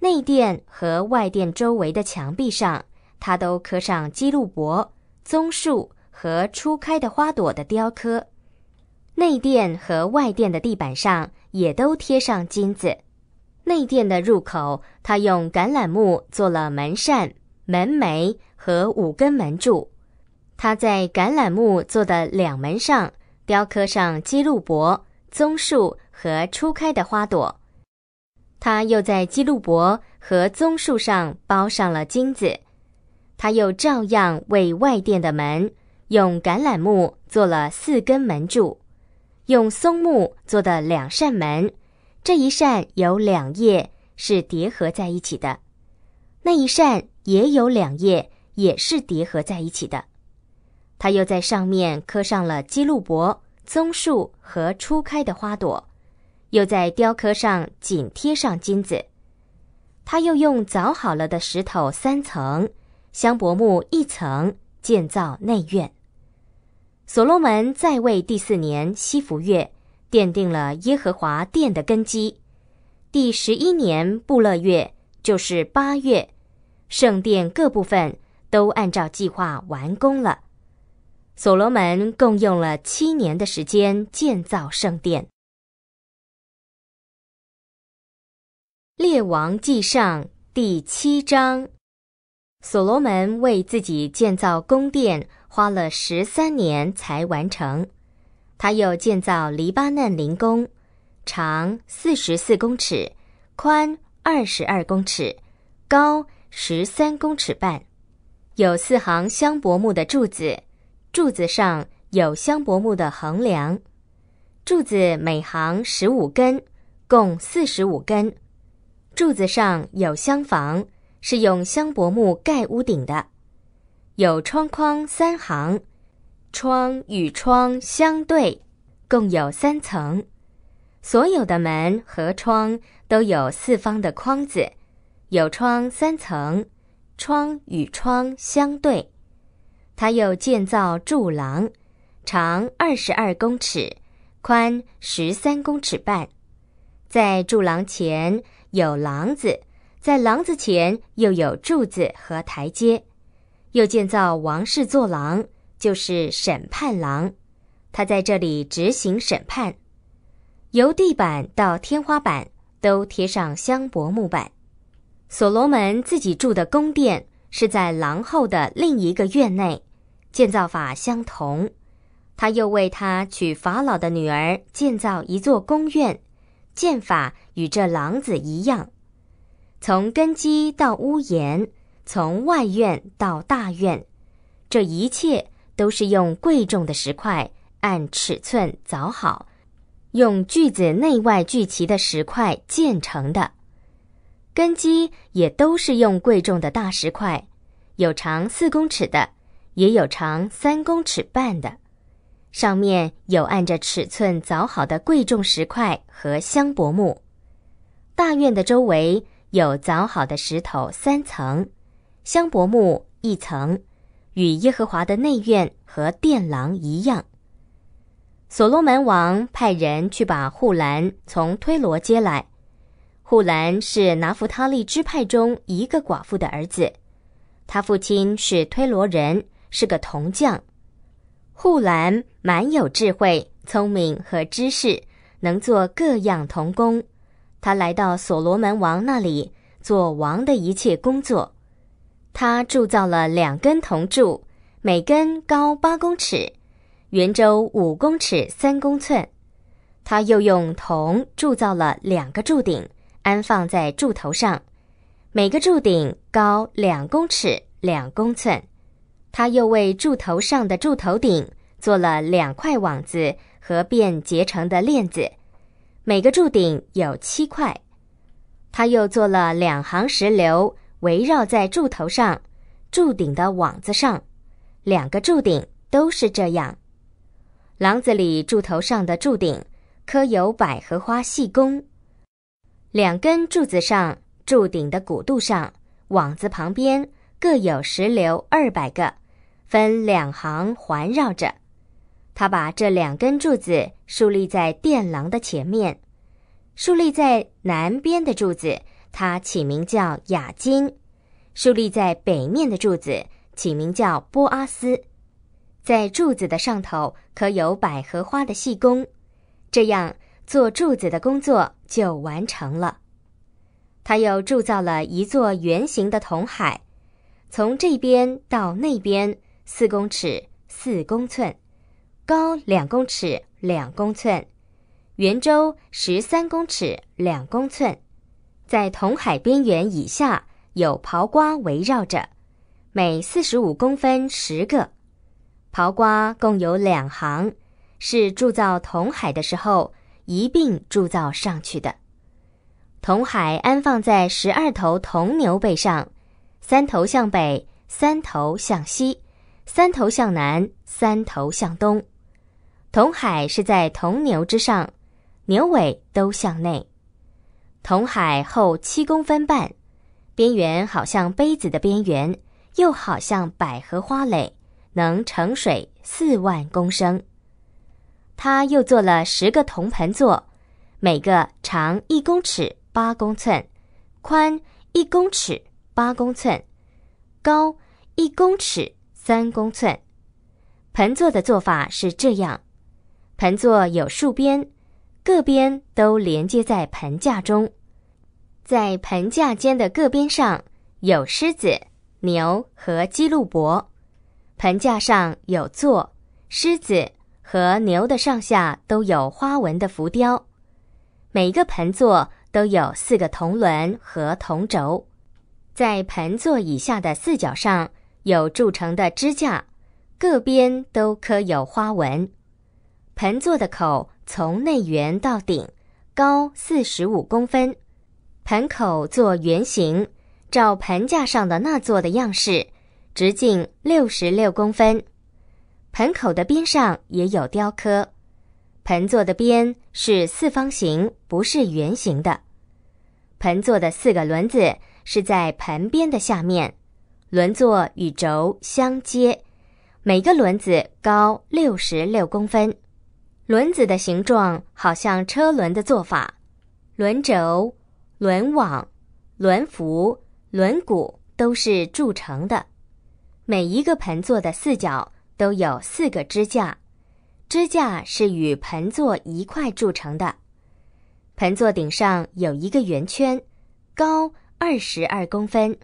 内殿和外殿周围的墙壁上，他都刻上基路伯、棕树和初开的花朵的雕刻。内殿和外殿的地板上也都贴上金子。内殿的入口，他用橄榄木做了门扇、门楣和五根门柱。他在橄榄木做的两门上雕刻上基路伯、棕树。和初开的花朵，他又在基路伯和棕树上包上了金子。他又照样为外殿的门用橄榄木做了四根门柱，用松木做的两扇门，这一扇有两叶是叠合在一起的，那一扇也有两叶，也是叠合在一起的。他又在上面刻上了基路伯、棕树和初开的花朵。又在雕刻上紧贴上金子，他又用凿好了的石头三层，香柏木一层建造内院。所罗门在位第四年西弗月，奠定了耶和华殿的根基。第十一年布勒月就是八月，圣殿各部分都按照计划完工了。所罗门共用了七年的时间建造圣殿。《列王纪上》第七章，所罗门为自己建造宫殿，花了十三年才完成。他又建造黎巴嫩林宫，长四十四公尺，宽二十二公尺，高十三公尺半，有四行香柏木的柱子，柱子上有香柏木的横梁，柱子每行十五根，共四十五根。柱子上有厢房，是用香柏木盖屋顶的，有窗框三行，窗与窗相对，共有三层。所有的门和窗都有四方的框子，有窗三层，窗与窗相对。他又建造柱廊，长二十二公尺，宽十三公尺半，在柱廊前。有廊子，在廊子前又有柱子和台阶，又建造王室坐廊，就是审判廊，他在这里执行审判。由地板到天花板都贴上香柏木板。所罗门自己住的宫殿是在廊后的另一个院内，建造法相同。他又为他娶法老的女儿建造一座宫院，建法。与这廊子一样，从根基到屋檐，从外院到大院，这一切都是用贵重的石块按尺寸凿好，用锯子内外锯齐的石块建成的。根基也都是用贵重的大石块，有长四公尺的，也有长三公尺半的。上面有按着尺寸凿好的贵重石块和香柏木。大院的周围有凿好的石头三层，香柏木一层，与耶和华的内院和殿廊一样。所罗门王派人去把护栏从推罗接来，护栏是拿弗他利支派中一个寡妇的儿子，他父亲是推罗人，是个铜匠。护栏满有智慧、聪明和知识，能做各样童工。他来到所罗门王那里，做王的一切工作。他铸造了两根铜柱，每根高八公尺，圆周五公尺三公寸。他又用铜铸造了两个柱顶，安放在柱头上，每个柱顶高两公尺两公寸。他又为柱头上的柱头顶做了两块网子和便结成的链子。每个柱顶有七块，他又做了两行石榴围绕在柱头上、柱顶的网子上，两个柱顶都是这样。廊子里柱头上的柱顶刻有百合花细工，两根柱子上柱顶的骨度上网子旁边各有石榴二百个，分两行环绕着。他把这两根柱子竖立在殿廊的前面，竖立在南边的柱子，它起名叫雅金；竖立在北面的柱子，起名叫波阿斯。在柱子的上头，可有百合花的细工。这样做柱子的工作就完成了。他又铸造了一座圆形的铜海，从这边到那边四公尺四公寸。高两公尺两公寸，圆周十三公尺两公寸，在铜海边缘以下有刨瓜围绕着，每四十五公分十个，刨瓜共有两行，是铸造铜海的时候一并铸造上去的。铜海安放在十二头铜牛背上，三头向北，三头向西，三头向南，三头向东。铜海是在铜牛之上，牛尾都向内。铜海厚七公分半，边缘好像杯子的边缘，又好像百合花蕾，能盛水四万公升。他又做了十个铜盆座，每个长一公尺八公寸，宽一公尺八公寸，高一公尺三公寸。盆座的做法是这样。盆座有竖边，各边都连接在盆架中。在盆架间的各边上，有狮子、牛和基路伯。盆架上有座，狮子和牛的上下都有花纹的浮雕。每个盆座都有四个铜轮和铜轴。在盆座以下的四角上有铸成的支架，各边都刻有花纹。盆座的口从内圆到顶高四十五公分，盆口做圆形，照盆架上的那座的样式，直径六十六公分。盆口的边上也有雕刻。盆座的边是四方形，不是圆形的。盆座的四个轮子是在盆边的下面，轮座与轴相接，每个轮子高六十六公分。轮子的形状好像车轮的做法，轮轴、轮网、轮辐、轮毂都是铸成的。每一个盆座的四角都有四个支架，支架是与盆座一块铸成的。盆座顶上有一个圆圈，高二十二公分。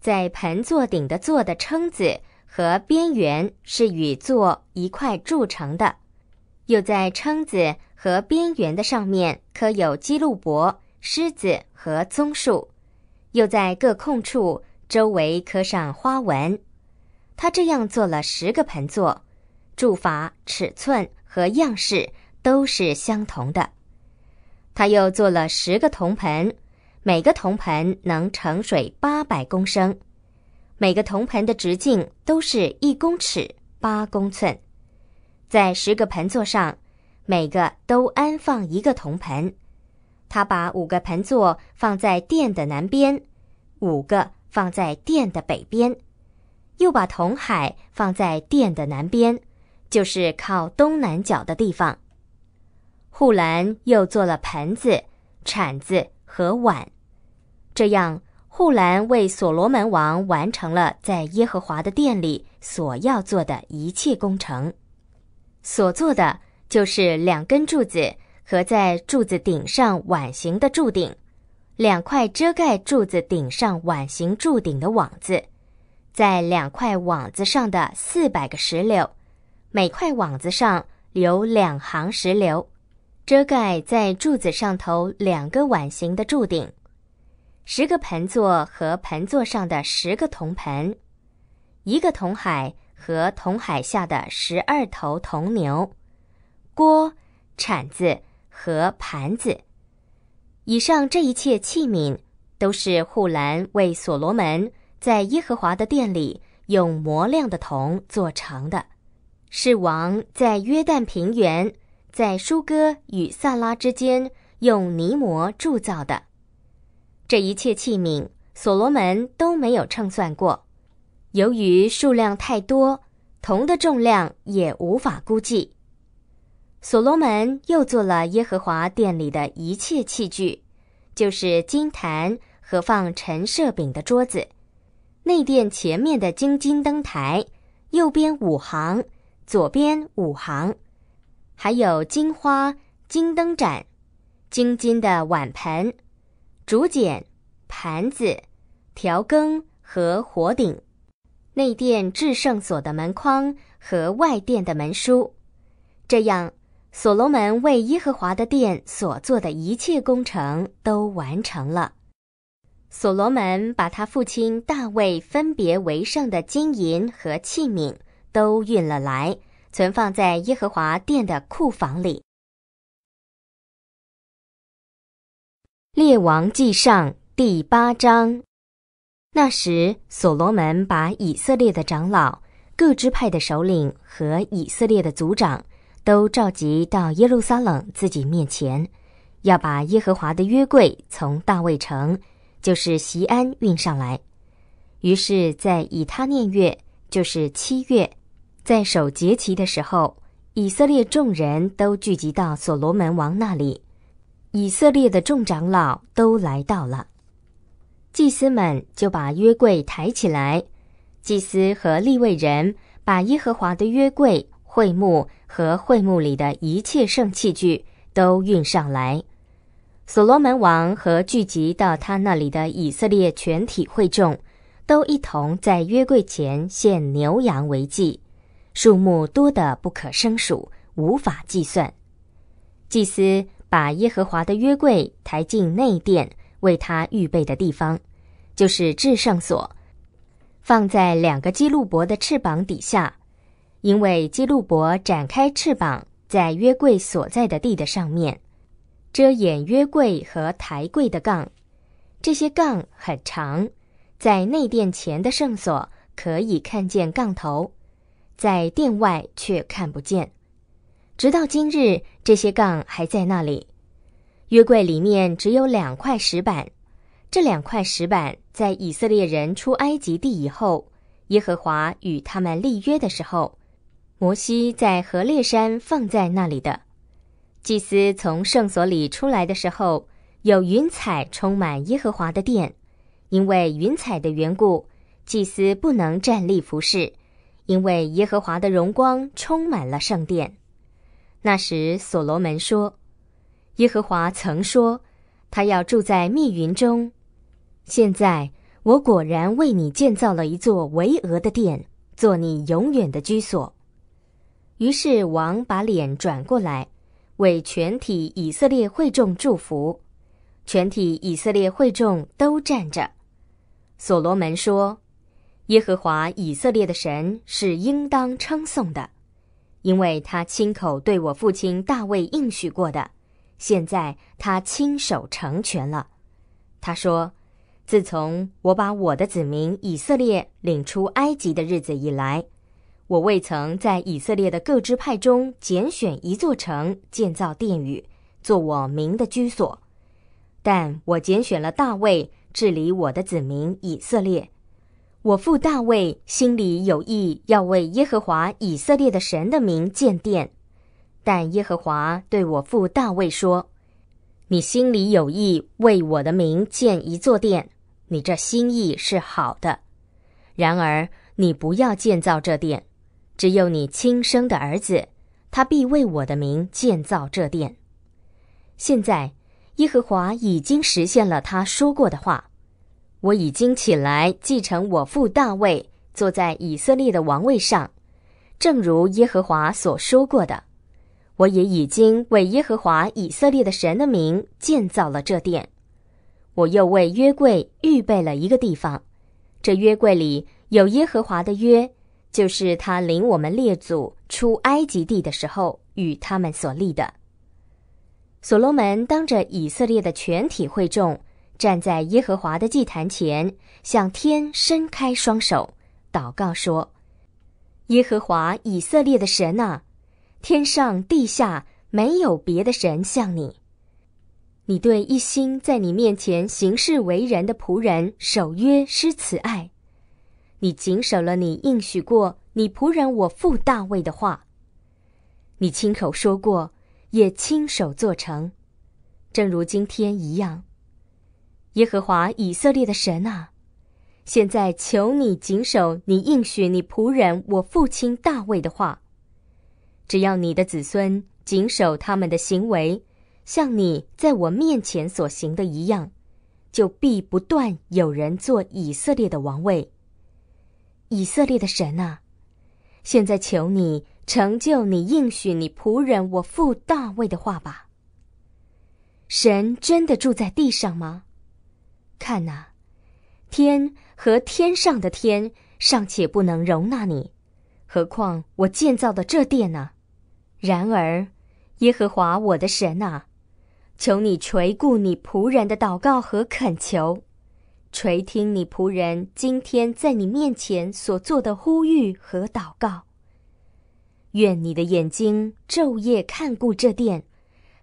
在盆座顶的座的撑子和边缘是与座一块铸成的。又在撑子和边缘的上面刻有吉路伯、狮子和棕树，又在各空处周围刻上花纹。他这样做了十个盆座，铸法、尺寸和样式都是相同的。他又做了十个铜盆，每个铜盆能盛水八百公升，每个铜盆的直径都是一公尺八公寸。在十个盆座上，每个都安放一个铜盆。他把五个盆座放在殿的南边，五个放在殿的北边，又把铜海放在殿的南边，就是靠东南角的地方。护栏又做了盆子、铲子和碗。这样，护栏为所罗门王完成了在耶和华的殿里所要做的一切工程。所做的就是两根柱子和在柱子顶上碗形的柱顶，两块遮盖柱子顶上碗形柱顶的网子，在两块网子上的四百个石榴，每块网子上留两行石榴，遮盖在柱子上头两个碗形的柱顶，十个盆座和盆座上的十个铜盆，一个铜海。和铜海下的十二头铜牛，锅、铲子和盘子，以上这一切器皿都是护栏为所罗门在耶和华的殿里用磨亮的铜做成的，是王在约旦平原在舒哥与萨拉之间用泥膜铸造的。这一切器皿，所罗门都没有称算过。由于数量太多，铜的重量也无法估计。所罗门又做了耶和华殿里的一切器具，就是金坛和放陈设饼的桌子，内殿前面的金金灯台，右边五行，左边五行，还有金花、金灯盏、金金的碗盆、竹简、盘子、调羹和火鼎。内殿至圣所的门框和外殿的门书。这样，所罗门为耶和华的殿所做的一切工程都完成了。所罗门把他父亲大卫分别为圣的金银和器皿都运了来，存放在耶和华殿的库房里。列王记上第八章。那时，所罗门把以色列的长老、各支派的首领和以色列的族长都召集到耶路撒冷自己面前，要把耶和华的约柜从大卫城，就是西安运上来。于是，在以他念月，就是七月，在守节期的时候，以色列众人都聚集到所罗门王那里，以色列的众长老都来到了。祭司们就把约柜抬起来，祭司和立位人把耶和华的约柜、会幕和会幕里的一切圣器具都运上来。所罗门王和聚集到他那里的以色列全体会众，都一同在约柜前献牛羊为祭，数目多得不可胜数，无法计算。祭司把耶和华的约柜抬进内殿。为他预备的地方，就是至圣所，放在两个基路伯的翅膀底下，因为基路伯展开翅膀，在约柜所在的地的上面，遮掩约柜和台柜的杠。这些杠很长，在内殿前的圣所可以看见杠头，在殿外却看不见。直到今日，这些杠还在那里。约柜里面只有两块石板，这两块石板在以色列人出埃及地以后，耶和华与他们立约的时候，摩西在何烈山放在那里的。祭司从圣所里出来的时候，有云彩充满耶和华的殿，因为云彩的缘故，祭司不能站立服侍，因为耶和华的荣光充满了圣殿。那时所罗门说。耶和华曾说：“他要住在密云中。”现在我果然为你建造了一座巍峨的殿，做你永远的居所。于是王把脸转过来，为全体以色列会众祝福。全体以色列会众都站着。所罗门说：“耶和华以色列的神是应当称颂的，因为他亲口对我父亲大卫应许过的。”现在他亲手成全了。他说：“自从我把我的子民以色列领出埃及的日子以来，我未曾在以色列的各支派中拣选一座城建造殿宇，做我民的居所。但我拣选了大卫治理我的子民以色列。我父大卫心里有意要为耶和华以色列的神的名建殿。”但耶和华对我父大卫说：“你心里有意为我的名建一座殿，你这心意是好的。然而你不要建造这殿，只有你亲生的儿子，他必为我的名建造这殿。”现在，耶和华已经实现了他说过的话。我已经起来继承我父大卫坐在以色列的王位上，正如耶和华所说过的。我也已经为耶和华以色列的神的名建造了这殿，我又为约柜预备了一个地方，这约柜里有耶和华的约，就是他领我们列祖出埃及地的时候与他们所立的。所罗门当着以色列的全体会众，站在耶和华的祭坛前，向天伸开双手，祷告说：“耶和华以色列的神啊！”天上地下没有别的神像你。你对一心在你面前行事为人的仆人守约施慈爱，你谨守了你应许过你仆人我父大卫的话，你亲口说过，也亲手做成，正如今天一样。耶和华以色列的神啊，现在求你谨守你应许你仆人我父亲大卫的话。只要你的子孙谨守他们的行为，像你在我面前所行的一样，就必不断有人做以色列的王位。以色列的神啊，现在求你成就你应许你仆人我父大卫的话吧。神真的住在地上吗？看呐，天和天上的天尚且不能容纳你。何况我建造的这殿呢？然而，耶和华我的神啊，求你垂顾你仆人的祷告和恳求，垂听你仆人今天在你面前所做的呼吁和祷告。愿你的眼睛昼夜看顾这殿，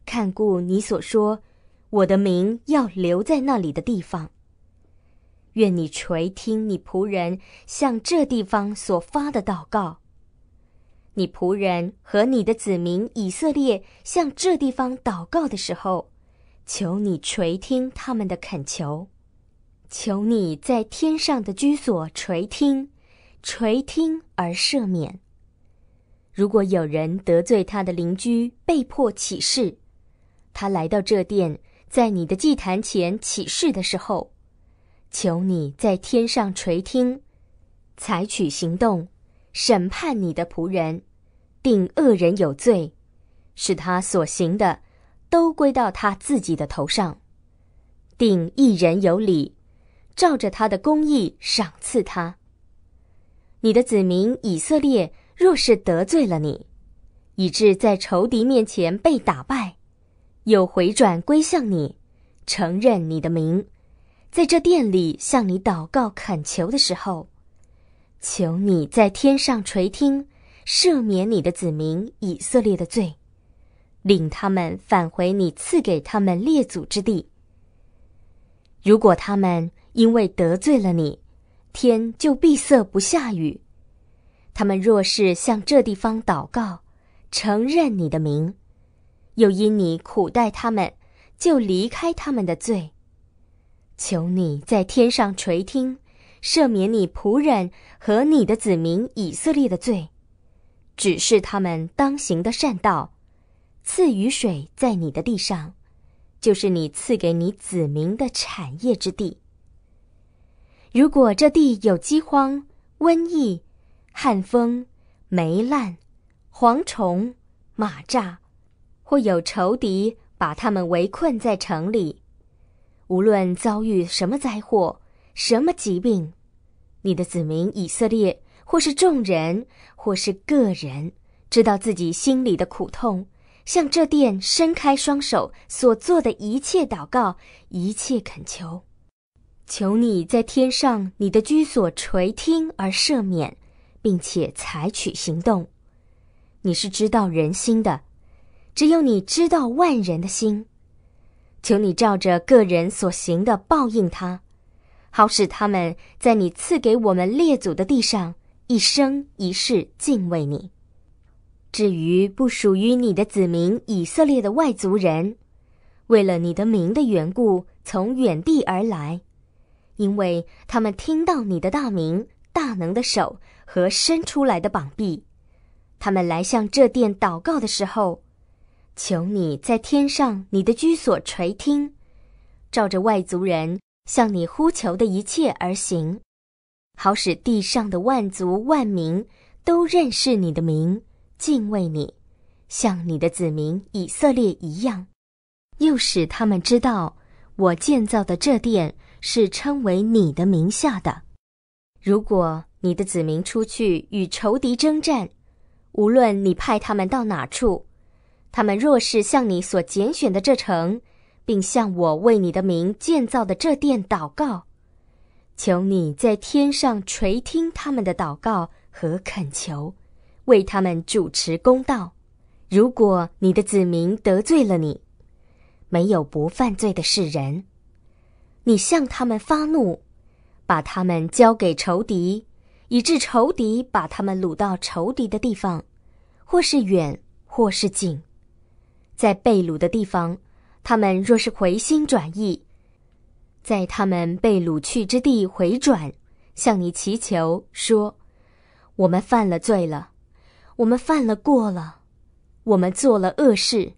看顾你所说我的名要留在那里的地方。愿你垂听你仆人向这地方所发的祷告。你仆人和你的子民以色列向这地方祷告的时候，求你垂听他们的恳求，求你在天上的居所垂听、垂听而赦免。如果有人得罪他的邻居，被迫起誓，他来到这殿，在你的祭坛前起誓的时候。求你在天上垂听，采取行动，审判你的仆人，定恶人有罪，使他所行的都归到他自己的头上；定一人有理，照着他的公义赏赐他。你的子民以色列若是得罪了你，以致在仇敌面前被打败，又回转归向你，承认你的名。在这殿里向你祷告恳求的时候，求你在天上垂听，赦免你的子民以色列的罪，领他们返回你赐给他们列祖之地。如果他们因为得罪了你，天就闭塞不下雨；他们若是向这地方祷告，承认你的名，又因你苦待他们，就离开他们的罪。求你在天上垂听，赦免你仆人和你的子民以色列的罪，指示他们当行的善道，赐雨水在你的地上，就是你赐给你子民的产业之地。如果这地有饥荒、瘟疫、旱风、霉烂、蝗虫、马蚱，或有仇敌把他们围困在城里。无论遭遇什么灾祸、什么疾病，你的子民以色列，或是众人，或是个人，知道自己心里的苦痛，向这殿伸开双手，所做的一切祷告、一切恳求，求你在天上你的居所垂听而赦免，并且采取行动。你是知道人心的，只有你知道万人的心。求你照着个人所行的报应他，好使他们在你赐给我们列祖的地上一生一世敬畏你。至于不属于你的子民以色列的外族人，为了你的名的缘故从远地而来，因为他们听到你的大名、大能的手和伸出来的膀臂，他们来向这殿祷告的时候。求你在天上，你的居所垂听，照着外族人向你呼求的一切而行，好使地上的万族万民都认识你的名，敬畏你，像你的子民以色列一样，又使他们知道我建造的这殿是称为你的名下的。如果你的子民出去与仇敌征战，无论你派他们到哪处。他们若是向你所拣选的这城，并向我为你的名建造的这殿祷告，求你在天上垂听他们的祷告和恳求，为他们主持公道。如果你的子民得罪了你，没有不犯罪的是人，你向他们发怒，把他们交给仇敌，以致仇敌把他们掳到仇敌的地方，或是远，或是近。在被掳的地方，他们若是回心转意，在他们被掳去之地回转，向你祈求说：“我们犯了罪了，我们犯了过了，我们做了恶事。”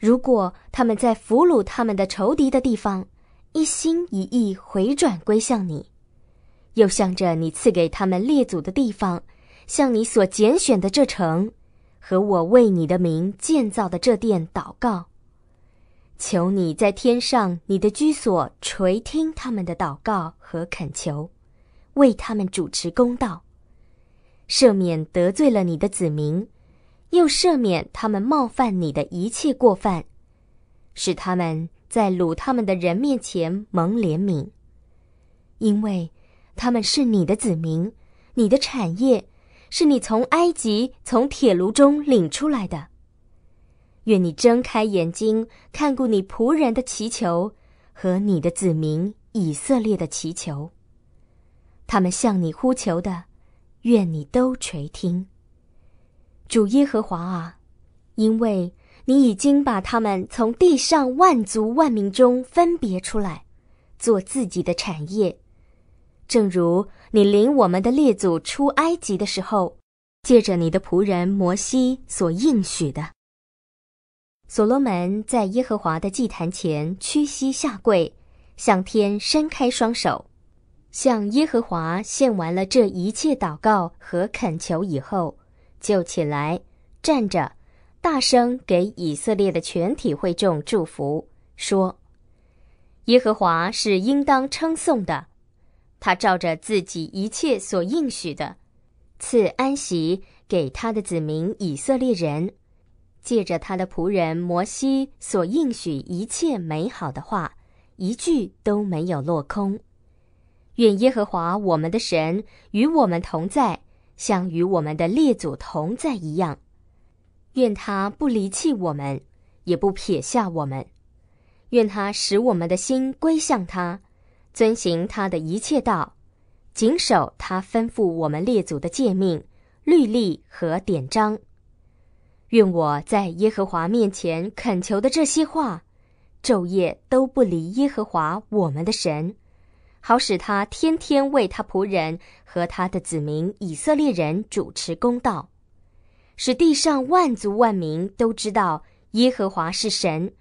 如果他们在俘虏他们的仇敌的地方，一心一意回转归向你，又向着你赐给他们列祖的地方，向你所拣选的这城。和我为你的名建造的这殿祷告，求你在天上你的居所垂听他们的祷告和恳求，为他们主持公道，赦免得罪了你的子民，又赦免他们冒犯你的一切过犯，使他们在掳他们的人面前蒙怜悯，因为他们是你的子民，你的产业。是你从埃及、从铁炉中领出来的。愿你睁开眼睛，看顾你仆人的祈求和你的子民以色列的祈求。他们向你呼求的，愿你都垂听。主耶和华啊，因为你已经把他们从地上万族万民中分别出来，做自己的产业。正如你领我们的列祖出埃及的时候，借着你的仆人摩西所应许的。所罗门在耶和华的祭坛前屈膝下跪，向天伸开双手，向耶和华献完了这一切祷告和恳求以后，就起来站着，大声给以色列的全体会众祝福，说：“耶和华是应当称颂的。”他照着自己一切所应许的，赐安息给他的子民以色列人。借着他的仆人摩西所应许一切美好的话，一句都没有落空。愿耶和华我们的神与我们同在，像与我们的列祖同在一样。愿他不离弃我们，也不撇下我们。愿他使我们的心归向他。遵行他的一切道，谨守他吩咐我们列祖的诫命、律例和典章。愿我在耶和华面前恳求的这些话，昼夜都不离耶和华我们的神，好使他天天为他仆人和他的子民以色列人主持公道，使地上万族万民都知道耶和华是神，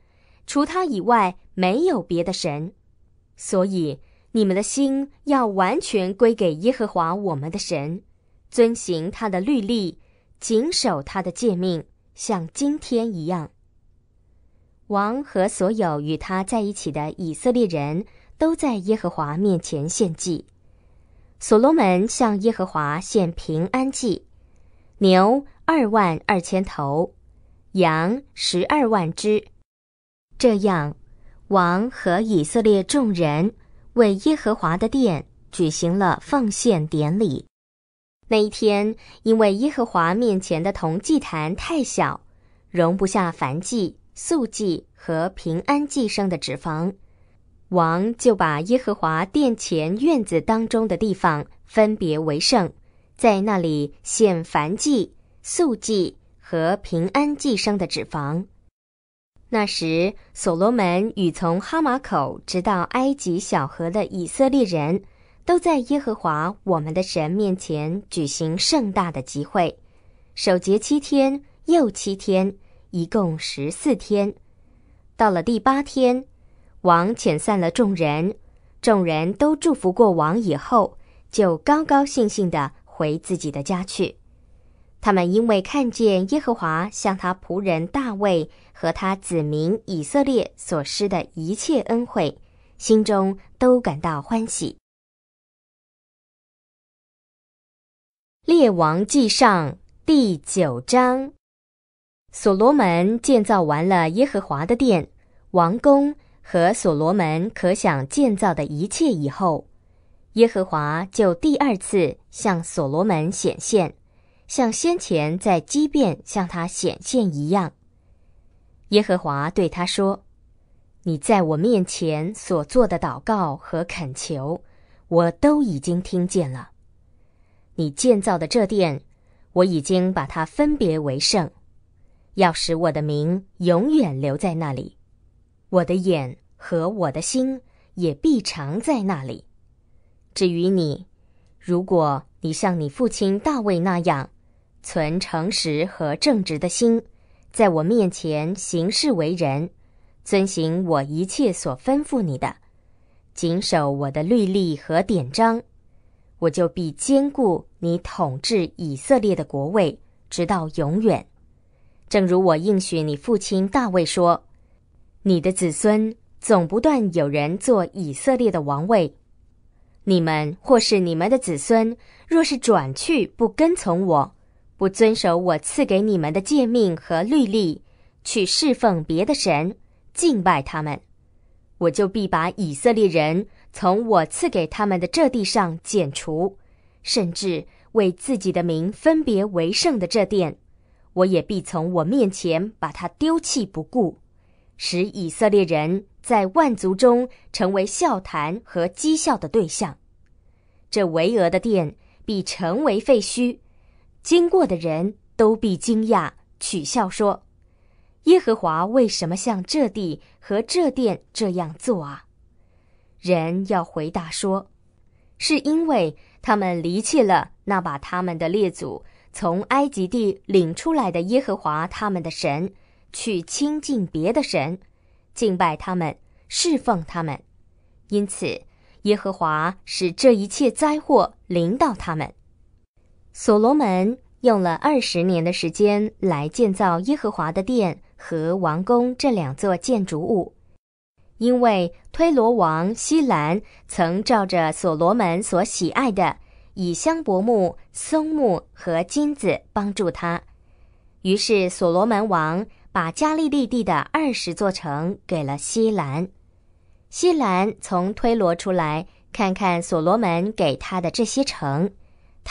除他以外没有别的神。所以，你们的心要完全归给耶和华我们的神，遵行他的律例，谨守他的诫命，像今天一样。王和所有与他在一起的以色列人都在耶和华面前献祭。所罗门向耶和华献平安祭，牛二万二千头，羊十二万只，这样。王和以色列众人为耶和华的殿举行了奉献典礼。那一天，因为耶和华面前的铜祭坛太小，容不下燔祭、素祭和平安祭生的脂肪，王就把耶和华殿前院子当中的地方分别为圣，在那里献燔祭、素祭和平安祭生的脂肪。那时，所罗门与从哈马口直到埃及小河的以色列人都在耶和华我们的神面前举行盛大的集会，守节七天又七天，一共十四天。到了第八天，王遣散了众人，众人都祝福过王以后，就高高兴兴地回自己的家去。他们因为看见耶和华向他仆人大卫。和他子民以色列所施的一切恩惠，心中都感到欢喜。列王记上第九章，所罗门建造完了耶和华的殿、王宫和所罗门可想建造的一切以后，耶和华就第二次向所罗门显现，像先前在基变向他显现一样。耶和华对他说：“你在我面前所做的祷告和恳求，我都已经听见了。你建造的这殿，我已经把它分别为圣，要使我的名永远留在那里，我的眼和我的心也必常在那里。至于你，如果你像你父亲大卫那样，存诚实和正直的心。”在我面前行事为人，遵行我一切所吩咐你的，谨守我的律例和典章，我就必兼顾你统治以色列的国位，直到永远。正如我应许你父亲大卫说：“你的子孙总不断有人做以色列的王位。”你们或是你们的子孙，若是转去不跟从我。不遵守我赐给你们的诫命和律例，去侍奉别的神，敬拜他们，我就必把以色列人从我赐给他们的这地上剪除；甚至为自己的名分别为圣的这殿，我也必从我面前把它丢弃不顾，使以色列人在万族中成为笑谈和讥笑的对象。这巍峨的殿必成为废墟。经过的人都必惊讶，取笑说：“耶和华为什么像这地和这殿这样做啊？”人要回答说：“是因为他们离弃了那把他们的列祖从埃及地领出来的耶和华他们的神，去亲近别的神，敬拜他们，侍奉他们，因此耶和华使这一切灾祸临到他们。”所罗门用了二十年的时间来建造耶和华的殿和王宫这两座建筑物，因为推罗王西兰曾照着所罗门所喜爱的以香柏木、松木和金子帮助他，于是所罗门王把加利利地的二十座城给了西兰。西兰从推罗出来，看看所罗门给他的这些城。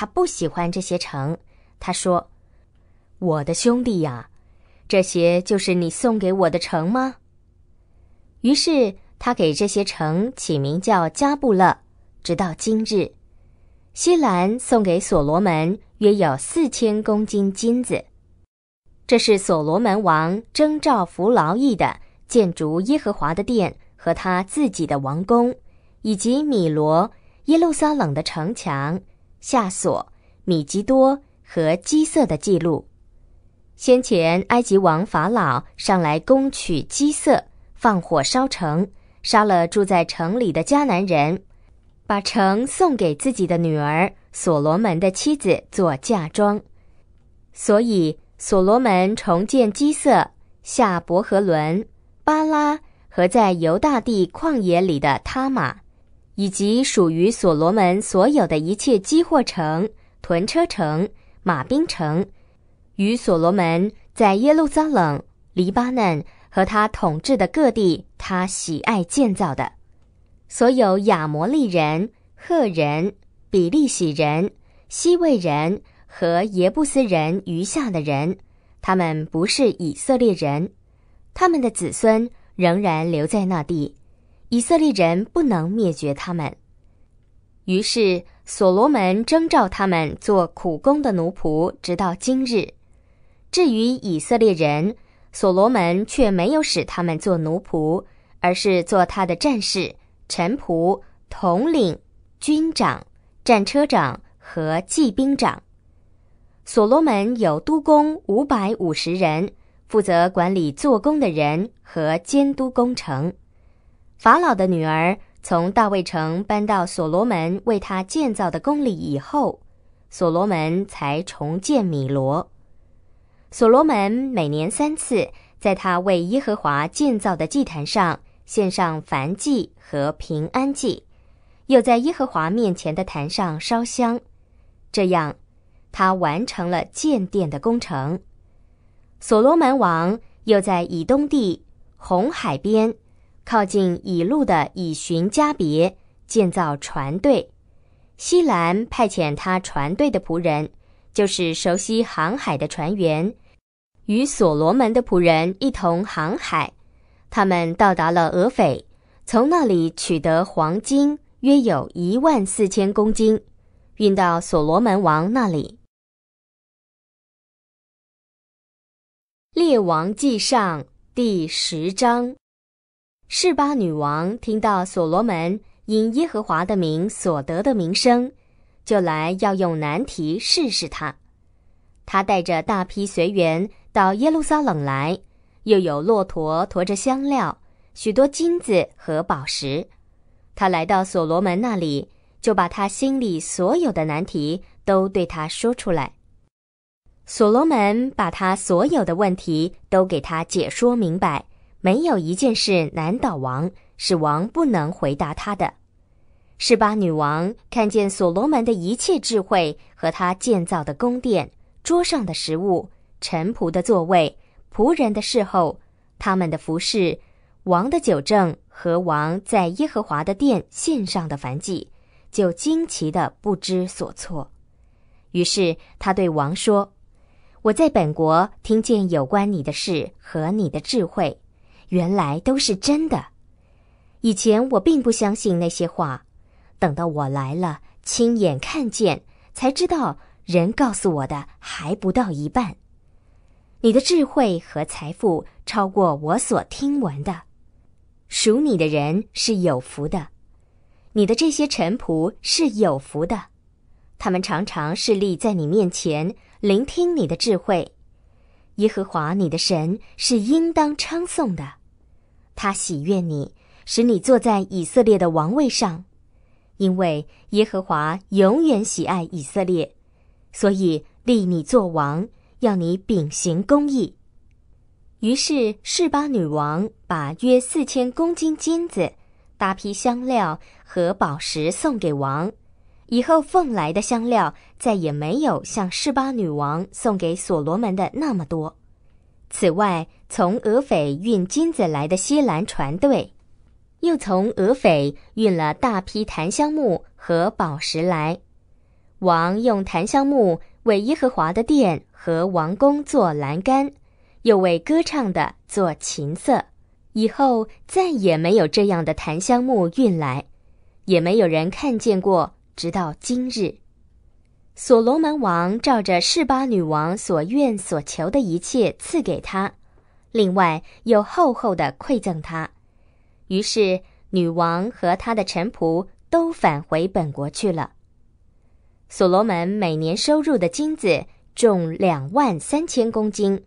他不喜欢这些城，他说：“我的兄弟呀，这些就是你送给我的城吗？”于是他给这些城起名叫加布勒，直到今日。西兰送给所罗门约有四千公斤金子，这是所罗门王征召弗劳役的，建筑耶和华的殿和他自己的王宫，以及米罗耶路撒冷的城墙。夏索、米吉多和基色的记录。先前埃及王法老上来攻取基色，放火烧城，杀了住在城里的迦南人，把城送给自己的女儿所罗门的妻子做嫁妆。所以所罗门重建基色、夏伯和伦、巴拉和在犹大地旷野里的他马。以及属于所罗门所有的一切积货城、屯车城、马兵城，与所罗门在耶路撒冷、黎巴嫩和他统治的各地，他喜爱建造的，所有亚摩利人、赫人、比利洗人、西魏人和耶布斯人余下的人，他们不是以色列人，他们的子孙仍然留在那地。以色列人不能灭绝他们，于是所罗门征召他们做苦工的奴仆，直到今日。至于以色列人，所罗门却没有使他们做奴仆，而是做他的战士、臣仆、统领、军长、战车长和骑兵长。所罗门有督工五百五十人，负责管理做工的人和监督工程。法老的女儿从大卫城搬到所罗门为他建造的宫里以后，所罗门才重建米罗。所罗门每年三次在他为耶和华建造的祭坛上献上燔祭和平安祭，又在耶和华面前的坛上烧香，这样他完成了建殿的工程。所罗门王又在以东地红海边。靠近乙路的乙寻加别建造船队，西兰派遣他船队的仆人，就是熟悉航海的船员，与所罗门的仆人一同航海。他们到达了俄斐，从那里取得黄金约有一万四千公斤，运到所罗门王那里。《列王纪上》第十章。示巴女王听到所罗门因耶和华的名所得的名声，就来要用难题试试他。他带着大批随员到耶路撒冷来，又有骆驼驮着香料、许多金子和宝石。他来到所罗门那里，就把他心里所有的难题都对他说出来。所罗门把他所有的问题都给他解说明白。没有一件事难倒王，使王不能回答他的。士巴女王看见所罗门的一切智慧和他建造的宫殿、桌上的食物、臣仆的座位、仆人的侍候、他们的服饰、王的酒政和王在耶和华的殿献上的凡祭，就惊奇的不知所措。于是他对王说：“我在本国听见有关你的事和你的智慧。”原来都是真的。以前我并不相信那些话，等到我来了，亲眼看见，才知道人告诉我的还不到一半。你的智慧和财富超过我所听闻的，属你的人是有福的，你的这些臣仆是有福的，他们常常事立在你面前，聆听你的智慧。耶和华你的神是应当称颂的。他喜悦你，使你坐在以色列的王位上，因为耶和华永远喜爱以色列，所以立你做王，要你秉行公义。于是示巴女王把约四千公斤金子、大批香料和宝石送给王。以后奉来的香料再也没有像示巴女王送给所罗门的那么多。此外，从俄斐运金子来的西兰船队，又从俄斐运了大批檀香木和宝石来。王用檀香木为耶和华的殿和王宫做栏杆，又为歌唱的做琴瑟。以后再也没有这样的檀香木运来，也没有人看见过。直到今日，所罗门王照着示巴女王所愿所求的一切赐给她。另外，又厚厚的馈赠他，于是女王和他的臣仆都返回本国去了。所罗门每年收入的金子重两万三千公斤，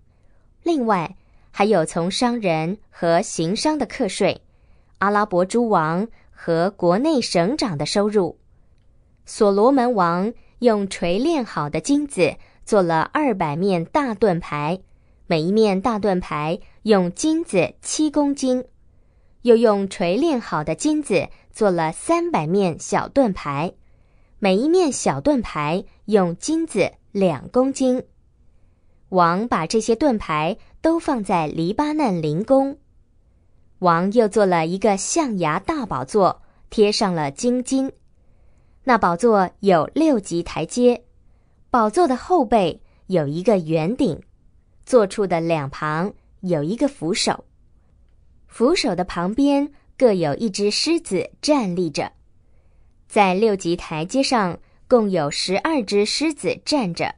另外还有从商人和行商的课税、阿拉伯诸王和国内省长的收入。所罗门王用锤炼好的金子做了二百面大盾牌。每一面大盾牌用金子七公斤，又用锤炼好的金子做了三百面小盾牌，每一面小盾牌用金子两公斤。王把这些盾牌都放在黎巴嫩灵宫。王又做了一个象牙大宝座，贴上了金金。那宝座有六级台阶，宝座的后背有一个圆顶。坐处的两旁有一个扶手，扶手的旁边各有一只狮子站立着，在六级台阶上共有十二只狮子站着，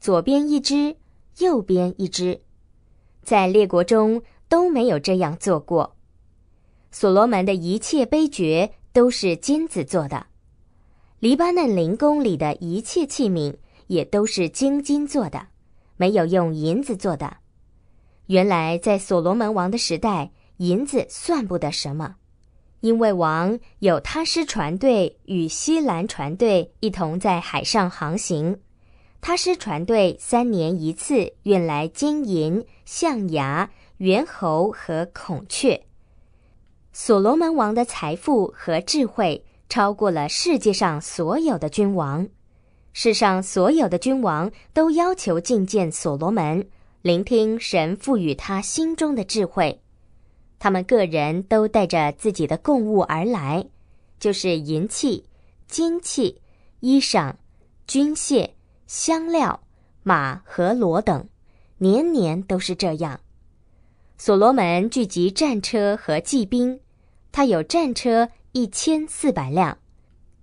左边一只，右边一只，在列国中都没有这样做过。所罗门的一切碑碣都是金子做的，黎巴嫩林宫里的一切器皿也都是金金做的。没有用银子做的。原来在所罗门王的时代，银子算不得什么，因为王有他师船队与西兰船队一同在海上航行。他师船队三年一次运来金银、象牙、猿猴和孔雀。所罗门王的财富和智慧超过了世界上所有的君王。世上所有的君王都要求觐见所罗门，聆听神赋予他心中的智慧。他们个人都带着自己的贡物而来，就是银器、金器、衣裳、军械、香料、马和骡等。年年都是这样。所罗门聚集战车和骑兵，他有战车一千四百辆，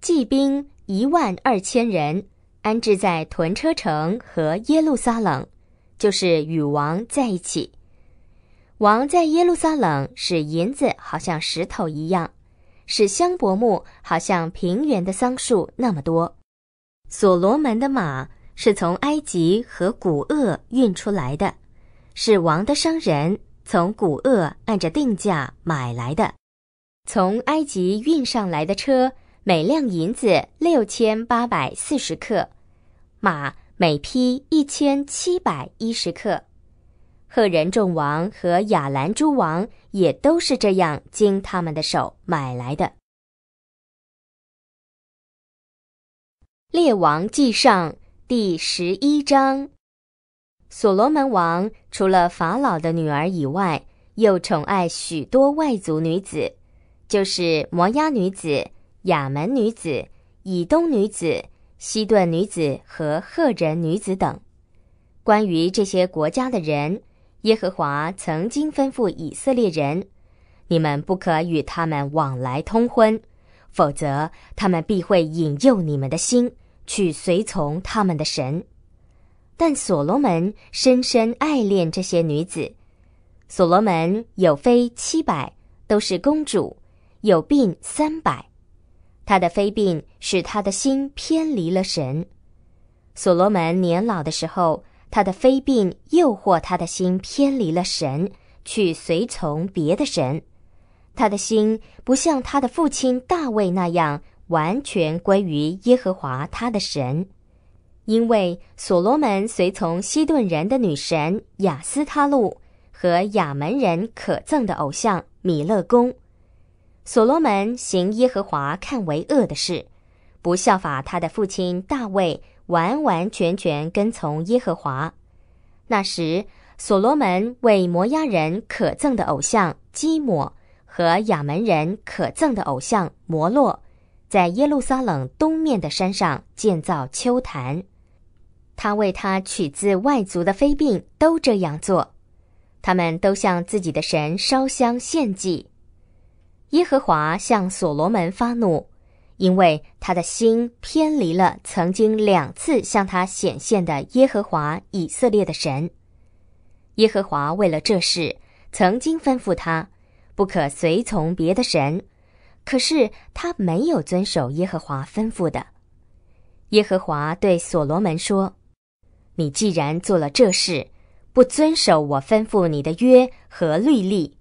骑兵一万二千人。安置在屯车城和耶路撒冷，就是与王在一起。王在耶路撒冷，使银子好像石头一样，使香柏木好像平原的桑树那么多。所罗门的马是从埃及和古厄运出来的，是王的商人从古厄按着定价买来的。从埃及运上来的车，每辆银子六千八百四十克。马每匹一千七百一十克，赫人众王和亚兰诸王也都是这样经他们的手买来的。列王记上第十一章，所罗门王除了法老的女儿以外，又宠爱许多外族女子，就是摩押女子、亚门女子、以东女子。西顿女子和赫人女子等，关于这些国家的人，耶和华曾经吩咐以色列人：你们不可与他们往来通婚，否则他们必会引诱你们的心，去随从他们的神。但所罗门深深爱恋这些女子，所罗门有妃七百，都是公主；有婢三百。他的非病使他的心偏离了神。所罗门年老的时候，他的非病诱惑他的心偏离了神，去随从别的神。他的心不像他的父亲大卫那样完全归于耶和华他的神，因为所罗门随从西顿人的女神雅斯他路和亚门人可憎的偶像米勒公。所罗门行耶和华看为恶的事，不效法他的父亲大卫，完完全全跟从耶和华。那时，所罗门为摩押人可憎的偶像基摩和亚门人可憎的偶像摩洛，在耶路撒冷东面的山上建造丘坛。他为他取自外族的妃嫔都这样做，他们都向自己的神烧香献祭。耶和华向所罗门发怒，因为他的心偏离了曾经两次向他显现的耶和华以色列的神。耶和华为了这事，曾经吩咐他不可随从别的神，可是他没有遵守耶和华吩咐的。耶和华对所罗门说：“你既然做了这事，不遵守我吩咐你的约和律例，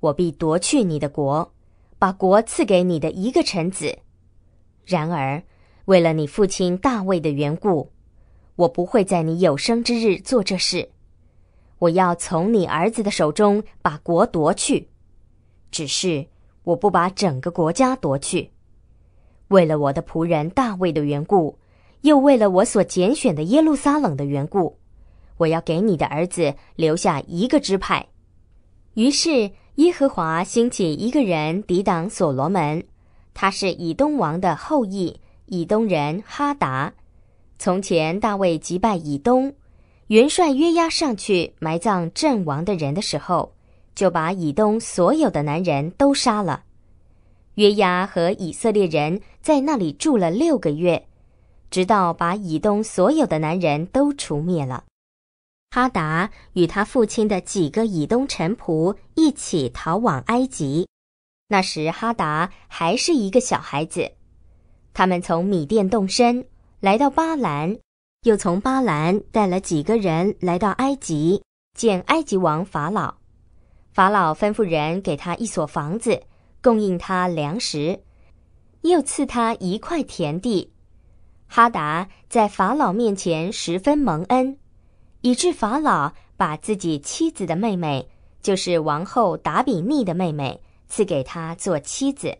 我必夺去你的国。”把国赐给你的一个臣子，然而，为了你父亲大卫的缘故，我不会在你有生之日做这事。我要从你儿子的手中把国夺去，只是我不把整个国家夺去。为了我的仆人大卫的缘故，又为了我所拣选的耶路撒冷的缘故，我要给你的儿子留下一个支派。于是。耶和华兴起一个人抵挡所罗门，他是以东王的后裔，以东人哈达。从前大卫击败以东，元帅约押上去埋葬阵亡的人的时候，就把以东所有的男人都杀了。约押和以色列人在那里住了六个月，直到把以东所有的男人都除灭了。哈达与他父亲的几个以东臣仆一起逃往埃及，那时哈达还是一个小孩子。他们从米甸动身，来到巴兰，又从巴兰带了几个人来到埃及，见埃及王法老。法老吩咐人给他一所房子，供应他粮食，又赐他一块田地。哈达在法老面前十分蒙恩。以致法老把自己妻子的妹妹，就是王后达比尼的妹妹，赐给他做妻子。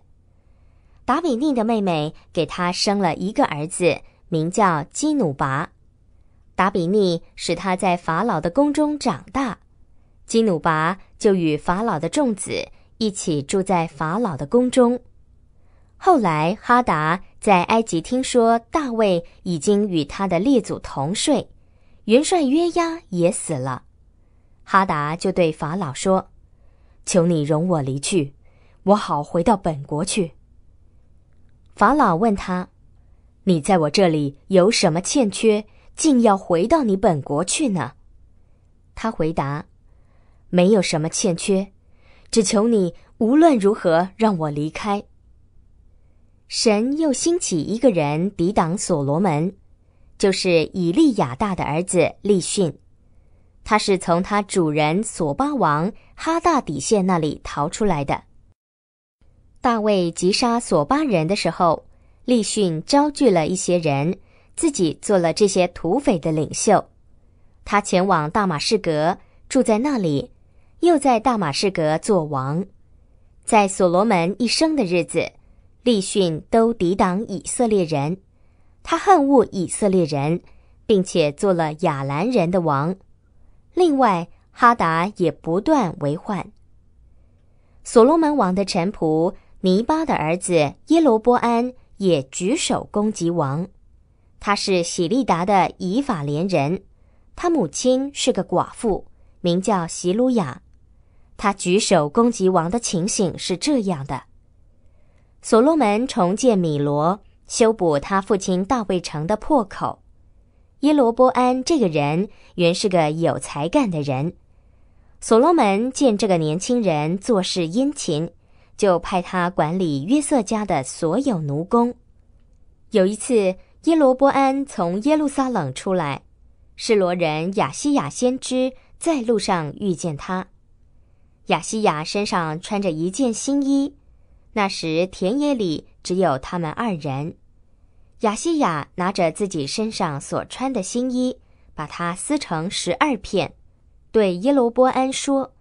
达比尼的妹妹给他生了一个儿子，名叫基努拔。达比尼使他在法老的宫中长大。基努拔就与法老的众子一起住在法老的宫中。后来哈达在埃及听说大卫已经与他的列祖同睡。元帅约押也死了，哈达就对法老说：“求你容我离去，我好回到本国去。”法老问他：“你在我这里有什么欠缺，竟要回到你本国去呢？”他回答：“没有什么欠缺，只求你无论如何让我离开。”神又兴起一个人抵挡所罗门。就是以利亚大的儿子利逊，他是从他主人索巴王哈大底线那里逃出来的。大卫击杀索巴人的时候，利逊招聚了一些人，自己做了这些土匪的领袖。他前往大马士革，住在那里，又在大马士革做王。在所罗门一生的日子，利逊都抵挡以色列人。他恨恶以色列人，并且做了亚兰人的王。另外，哈达也不断为患。所罗门王的臣仆尼巴的儿子耶罗波安也举手攻击王。他是喜利达的以法连人，他母亲是个寡妇，名叫席鲁雅。他举手攻击王的情形是这样的：所罗门重建米罗。修补他父亲大卫城的破口。耶罗波安这个人原是个有才干的人。所罗门见这个年轻人做事殷勤，就派他管理约瑟家的所有奴工。有一次，耶罗波安从耶路撒冷出来，示罗人雅西亚先知在路上遇见他。雅西亚身上穿着一件新衣。那时田野里只有他们二人。雅西雅拿着自己身上所穿的新衣，把它撕成十二片，对耶罗波安说：“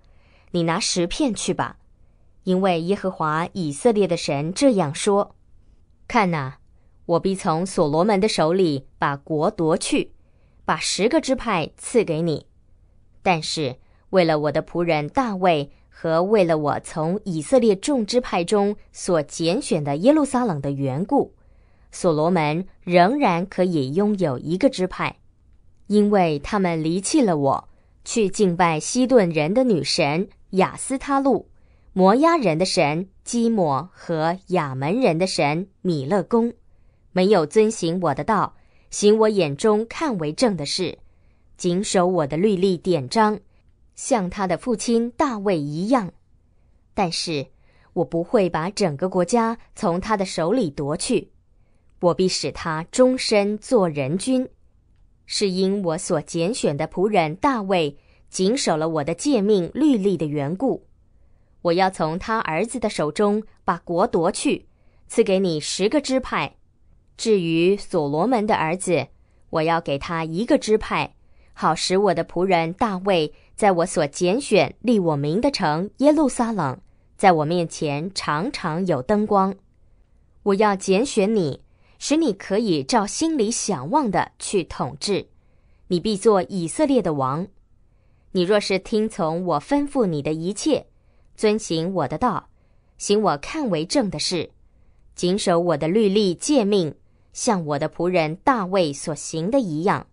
你拿十片去吧，因为耶和华以色列的神这样说：看哪，我必从所罗门的手里把国夺去，把十个支派赐给你。但是为了我的仆人大卫。”和为了我从以色列众支派中所拣选的耶路撒冷的缘故，所罗门仍然可以拥有一个支派，因为他们离弃了我，去敬拜希顿人的女神雅斯他路，摩押人的神基摩和亚门人的神米勒公，没有遵行我的道，行我眼中看为正的事，谨守我的律例典章。像他的父亲大卫一样，但是我不会把整个国家从他的手里夺去，我必使他终身做人君，是因我所拣选的仆人大卫谨守了我的诫命律例的缘故。我要从他儿子的手中把国夺去，赐给你十个支派。至于所罗门的儿子，我要给他一个支派。好使我的仆人大卫在我所拣选立我名的城耶路撒冷，在我面前常常有灯光。我要拣选你，使你可以照心里想望的去统治。你必做以色列的王。你若是听从我吩咐你的一切，遵行我的道，行我看为正的事，谨守我的律例诫命，像我的仆人大卫所行的一样。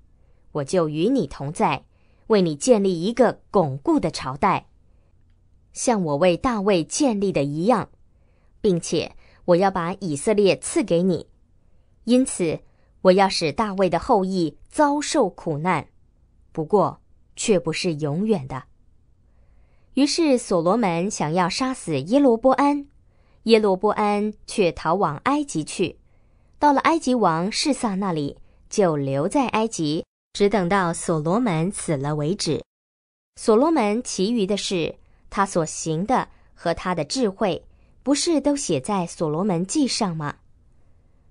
我就与你同在，为你建立一个巩固的朝代，像我为大卫建立的一样，并且我要把以色列赐给你。因此，我要使大卫的后裔遭受苦难，不过却不是永远的。于是，所罗门想要杀死耶罗波安，耶罗波安却逃往埃及去，到了埃及王示撒那里，就留在埃及。只等到所罗门死了为止。所罗门其余的事，他所行的和他的智慧，不是都写在《所罗门记》上吗？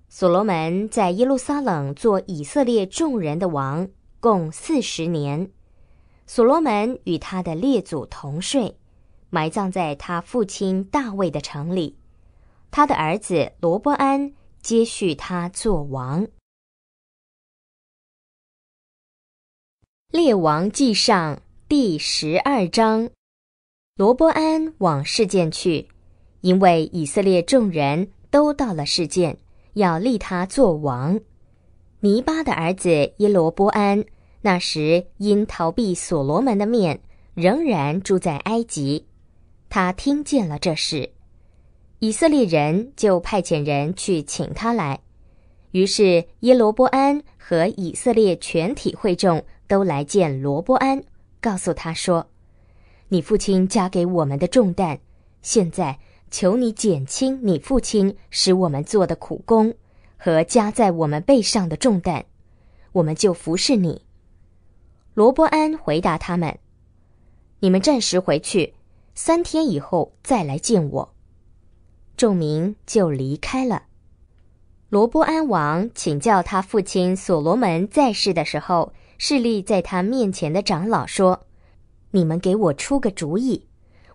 所罗门在耶路撒冷做以色列众人的王，共四十年。所罗门与他的列祖同睡，埋葬在他父亲大卫的城里。他的儿子罗伯安接续他做王。《列王记上》第十二章，罗伯安往事件去，因为以色列众人都到了事件，要立他做王。尼巴的儿子耶罗波安那时因逃避所罗门的面，仍然住在埃及。他听见了这事，以色列人就派遣人去请他来。于是耶罗波安和以色列全体会众。都来见罗伯安，告诉他说：“你父亲加给我们的重担，现在求你减轻你父亲使我们做的苦工和加在我们背上的重担，我们就服侍你。”罗伯安回答他们：“你们暂时回去，三天以后再来见我。”众民就离开了。罗伯安王请教他父亲所罗门在世的时候。势力在他面前的长老说：“你们给我出个主意，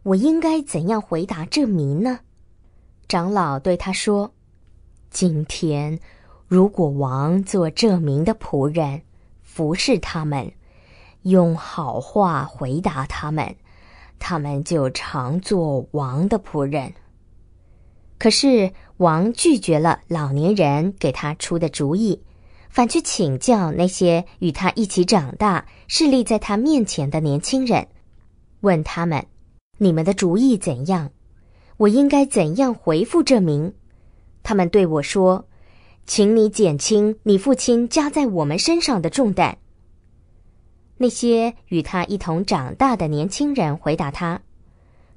我应该怎样回答这谜呢？”长老对他说：“今天，如果王做这名的仆人，服侍他们，用好话回答他们，他们就常做王的仆人。可是，王拒绝了老年人给他出的主意。”反去请教那些与他一起长大、势力在他面前的年轻人，问他们：“你们的主意怎样？我应该怎样回复这名？”他们对我说：“请你减轻你父亲加在我们身上的重担。”那些与他一同长大的年轻人回答他：“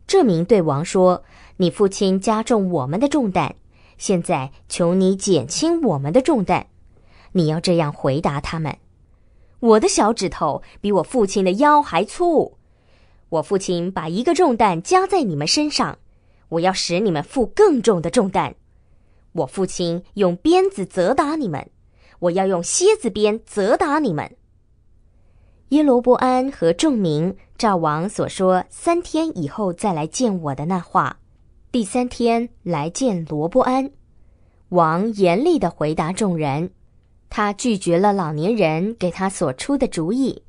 这名对王说：‘你父亲加重我们的重担，现在求你减轻我们的重担。’”你要这样回答他们：我的小指头比我父亲的腰还粗。我父亲把一个重担加在你们身上，我要使你们负更重的重担。我父亲用鞭子责打你们，我要用蝎子鞭责打你们。耶罗伯安和众民照王所说，三天以后再来见我的那话，第三天来见罗伯安，王严厉地回答众人。他拒绝了老年人给他所出的主意，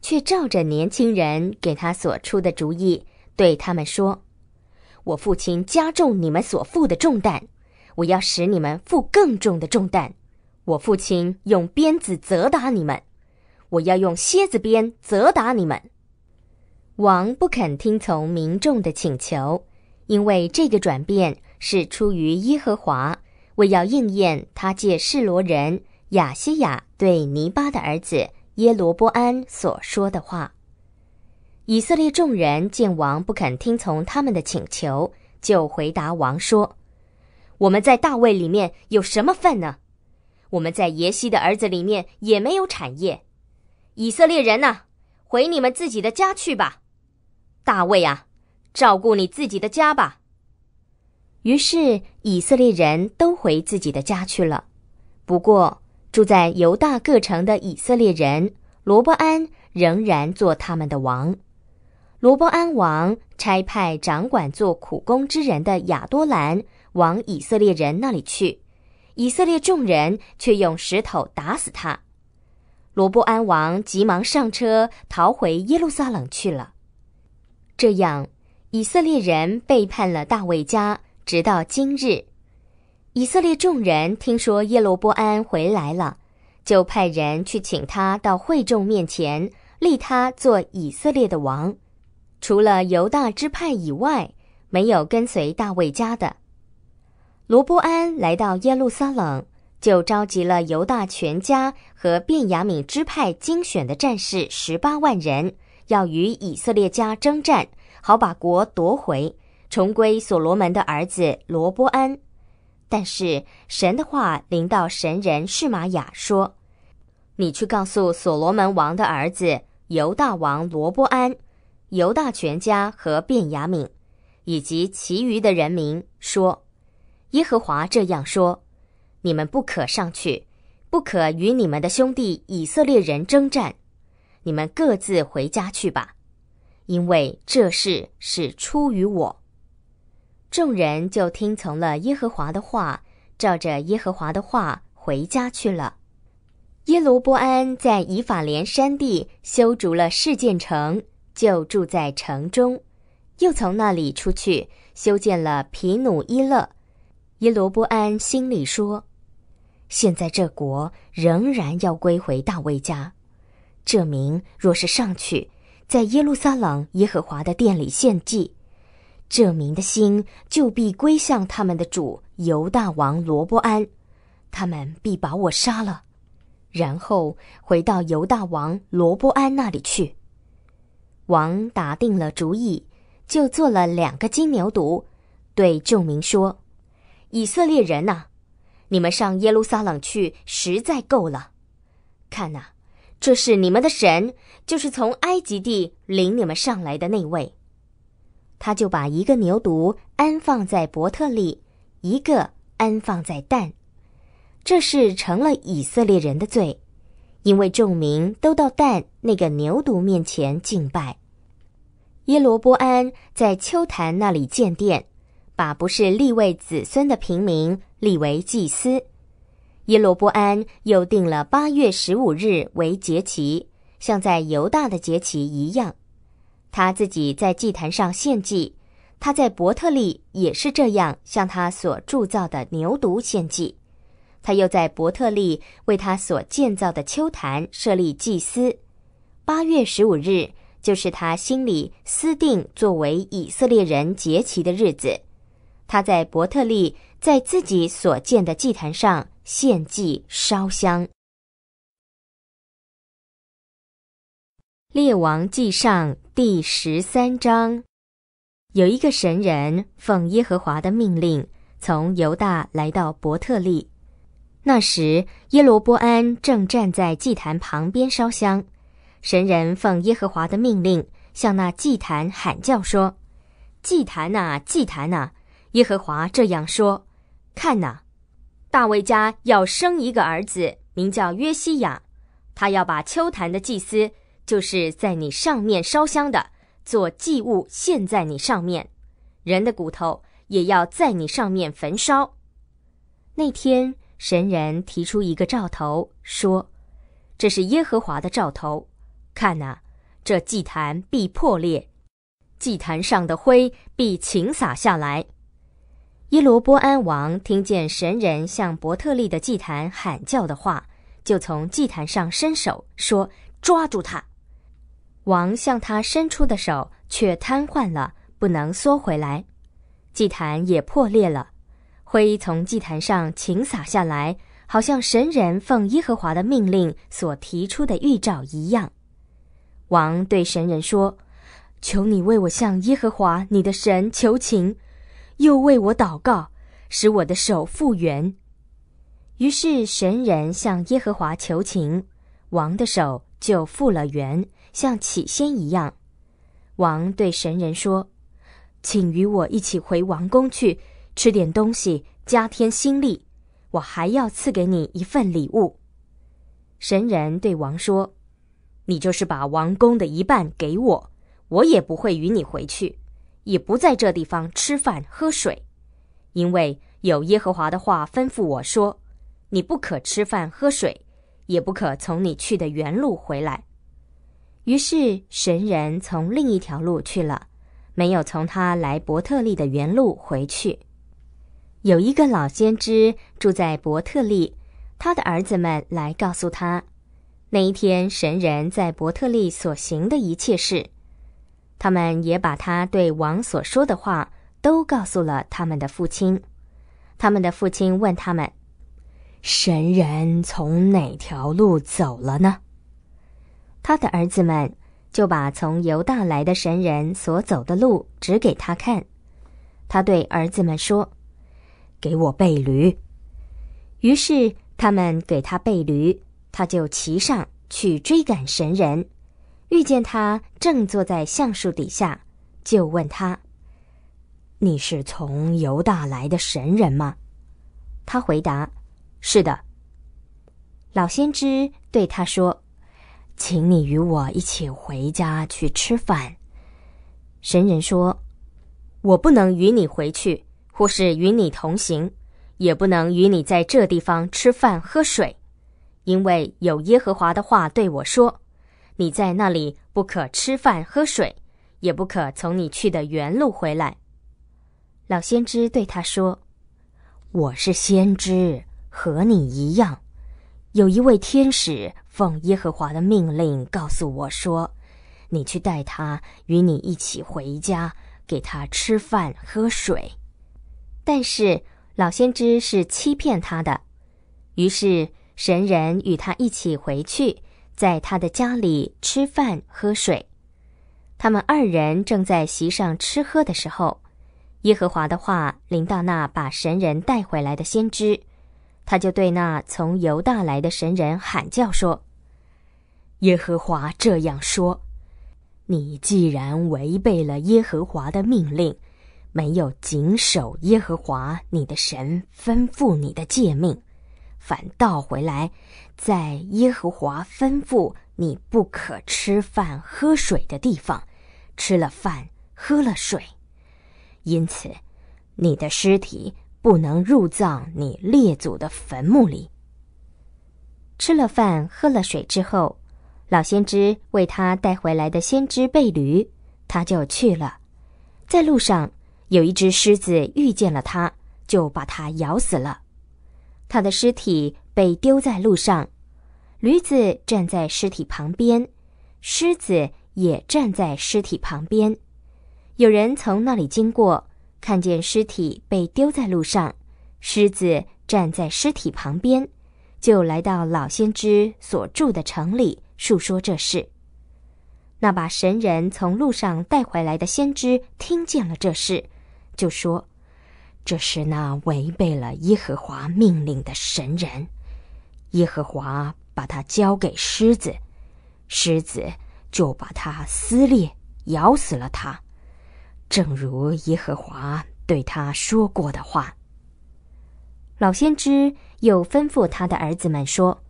却照着年轻人给他所出的主意对他们说：“我父亲加重你们所负的重担，我要使你们负更重的重担。我父亲用鞭子责打你们，我要用蝎子鞭责打你们。”王不肯听从民众的请求，因为这个转变是出于耶和华，为要应验他借示罗人。雅西亚对尼巴的儿子耶罗波安所说的话，以色列众人见王不肯听从他们的请求，就回答王说：“我们在大卫里面有什么份呢？我们在耶西的儿子里面也没有产业。以色列人呐，回你们自己的家去吧。大卫啊，照顾你自己的家吧。”于是以色列人都回自己的家去了。不过，住在犹大各城的以色列人，罗伯安仍然做他们的王。罗伯安王差派掌管做苦工之人的亚多兰往以色列人那里去，以色列众人却用石头打死他。罗伯安王急忙上车逃回耶路撒冷去了。这样，以色列人背叛了大卫家，直到今日。以色列众人听说耶罗波安回来了，就派人去请他到会众面前，立他做以色列的王。除了犹大支派以外，没有跟随大卫家的。罗波安来到耶路撒冷，就召集了犹大全家和便雅敏支派精选的战士十八万人，要与以色列家征战，好把国夺回，重归所罗门的儿子罗波安。但是神的话临到神人示玛雅说：“你去告诉所罗门王的儿子犹大王罗波安、犹大全家和便雅敏，以及其余的人民说：耶和华这样说：你们不可上去，不可与你们的兄弟以色列人征战，你们各自回家去吧，因为这事是出于我。”众人就听从了耶和华的话，照着耶和华的话回家去了。耶罗波安在以法莲山地修筑了示剑城，就住在城中。又从那里出去修建了皮努伊勒。耶罗波安心里说：“现在这国仍然要归回大卫家，这名若是上去，在耶路撒冷耶和华的殿里献祭。”这民的心就必归向他们的主犹大王罗伯安，他们必把我杀了，然后回到犹大王罗伯安那里去。王打定了主意，就做了两个金牛犊，对众民说：“以色列人呐，你们上耶路撒冷去实在够了。看呐，这是你们的神，就是从埃及地领你们上来的那位。”他就把一个牛犊安放在伯特利，一个安放在蛋。这事成了以色列人的罪，因为众民都到蛋那个牛犊面前敬拜。耶罗波安在秋坛那里建殿，把不是立位子孙的平民立为祭司。耶罗波安又定了八月十五日为节期，像在犹大的节期一样。他自己在祭坛上献祭，他在伯特利也是这样向他所铸造的牛犊献祭，他又在伯特利为他所建造的秋坛设立祭司。八月十五日就是他心里私定作为以色列人节期的日子，他在伯特利在自己所建的祭坛上献祭烧香。列王记上。第十三章，有一个神人奉耶和华的命令，从犹大来到伯特利。那时，耶罗波安正站在祭坛旁边烧香。神人奉耶和华的命令，向那祭坛喊叫说：“祭坛呐祭坛呐，耶和华这样说：看呐，大卫家要生一个儿子，名叫约西亚，他要把丘坛的祭司。”就是在你上面烧香的，做祭物献在你上面，人的骨头也要在你上面焚烧。那天神人提出一个兆头，说这是耶和华的兆头，看呐，这祭坛必破裂，祭坛上的灰必倾洒下来。耶罗波安王听见神人向伯特利的祭坛喊叫的话，就从祭坛上伸手说：“抓住他。”王向他伸出的手却瘫痪了，不能缩回来；祭坛也破裂了，灰从祭坛上倾洒下来，好像神人奉耶和华的命令所提出的预兆一样。王对神人说：“求你为我向耶和华你的神求情，又为我祷告，使我的手复原。”于是神人向耶和华求情，王的手就复了原。像起先一样，王对神人说：“请与我一起回王宫去，吃点东西，加添心力。我还要赐给你一份礼物。”神人对王说：“你就是把王宫的一半给我，我也不会与你回去，也不在这地方吃饭喝水，因为有耶和华的话吩咐我说：你不可吃饭喝水，也不可从你去的原路回来。”于是神人从另一条路去了，没有从他来伯特利的原路回去。有一个老先知住在伯特利，他的儿子们来告诉他，那一天神人在伯特利所行的一切事。他们也把他对王所说的话都告诉了他们的父亲。他们的父亲问他们：“神人从哪条路走了呢？”他的儿子们就把从犹大来的神人所走的路指给他看。他对儿子们说：“给我背驴。”于是他们给他背驴，他就骑上去追赶神人。遇见他正坐在橡树底下，就问他：“你是从犹大来的神人吗？”他回答：“是的。”老先知对他说。请你与我一起回家去吃饭。神人说：“我不能与你回去，或是与你同行，也不能与你在这地方吃饭喝水，因为有耶和华的话对我说：你在那里不可吃饭喝水，也不可从你去的原路回来。”老先知对他说：“我是先知，和你一样，有一位天使。”奉耶和华的命令，告诉我说：“你去带他与你一起回家，给他吃饭喝水。”但是老先知是欺骗他的。于是神人与他一起回去，在他的家里吃饭喝水。他们二人正在席上吃喝的时候，耶和华的话临到那把神人带回来的先知，他就对那从犹大来的神人喊叫说。耶和华这样说：“你既然违背了耶和华的命令，没有谨守耶和华你的神吩咐你的诫命，反倒回来，在耶和华吩咐你不可吃饭喝水的地方，吃了饭喝了水，因此你的尸体不能入葬你列祖的坟墓里。吃了饭喝了水之后。”老先知为他带回来的先知背驴，他就去了。在路上，有一只狮子遇见了他，就把他咬死了。他的尸体被丢在路上，驴子站在尸体旁边，狮子也站在尸体旁边。有人从那里经过，看见尸体被丢在路上，狮子站在尸体旁边，就来到老先知所住的城里。述说这事，那把神人从路上带回来的先知听见了这事，就说：“这是那违背了耶和华命令的神人，耶和华把他交给狮子，狮子就把他撕裂，咬死了他，正如耶和华对他说过的话。”老先知又吩咐他的儿子们说：“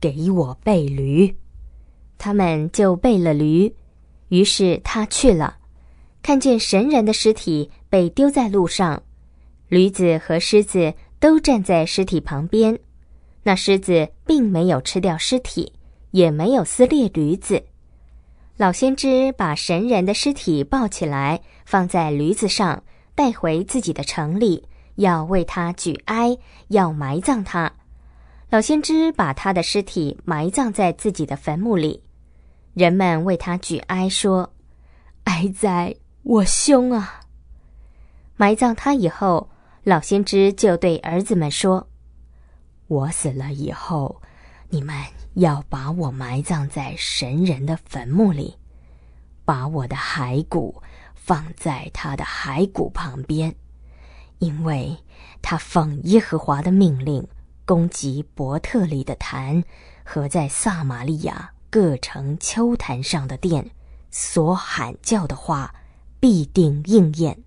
给我背驴。”他们就备了驴，于是他去了，看见神人的尸体被丢在路上，驴子和狮子都站在尸体旁边。那狮子并没有吃掉尸体，也没有撕裂驴子。老先知把神人的尸体抱起来，放在驴子上，带回自己的城里，要为他举哀，要埋葬他。老先知把他的尸体埋葬在自己的坟墓里。人们为他举哀，说：“哀哉，我兄啊！”埋葬他以后，老先知就对儿子们说：“我死了以后，你们要把我埋葬在神人的坟墓里，把我的骸骨放在他的骸骨旁边，因为他奉耶和华的命令攻击伯特利的坛和在撒玛利亚。”各城丘坛上的殿所喊叫的话，必定应验。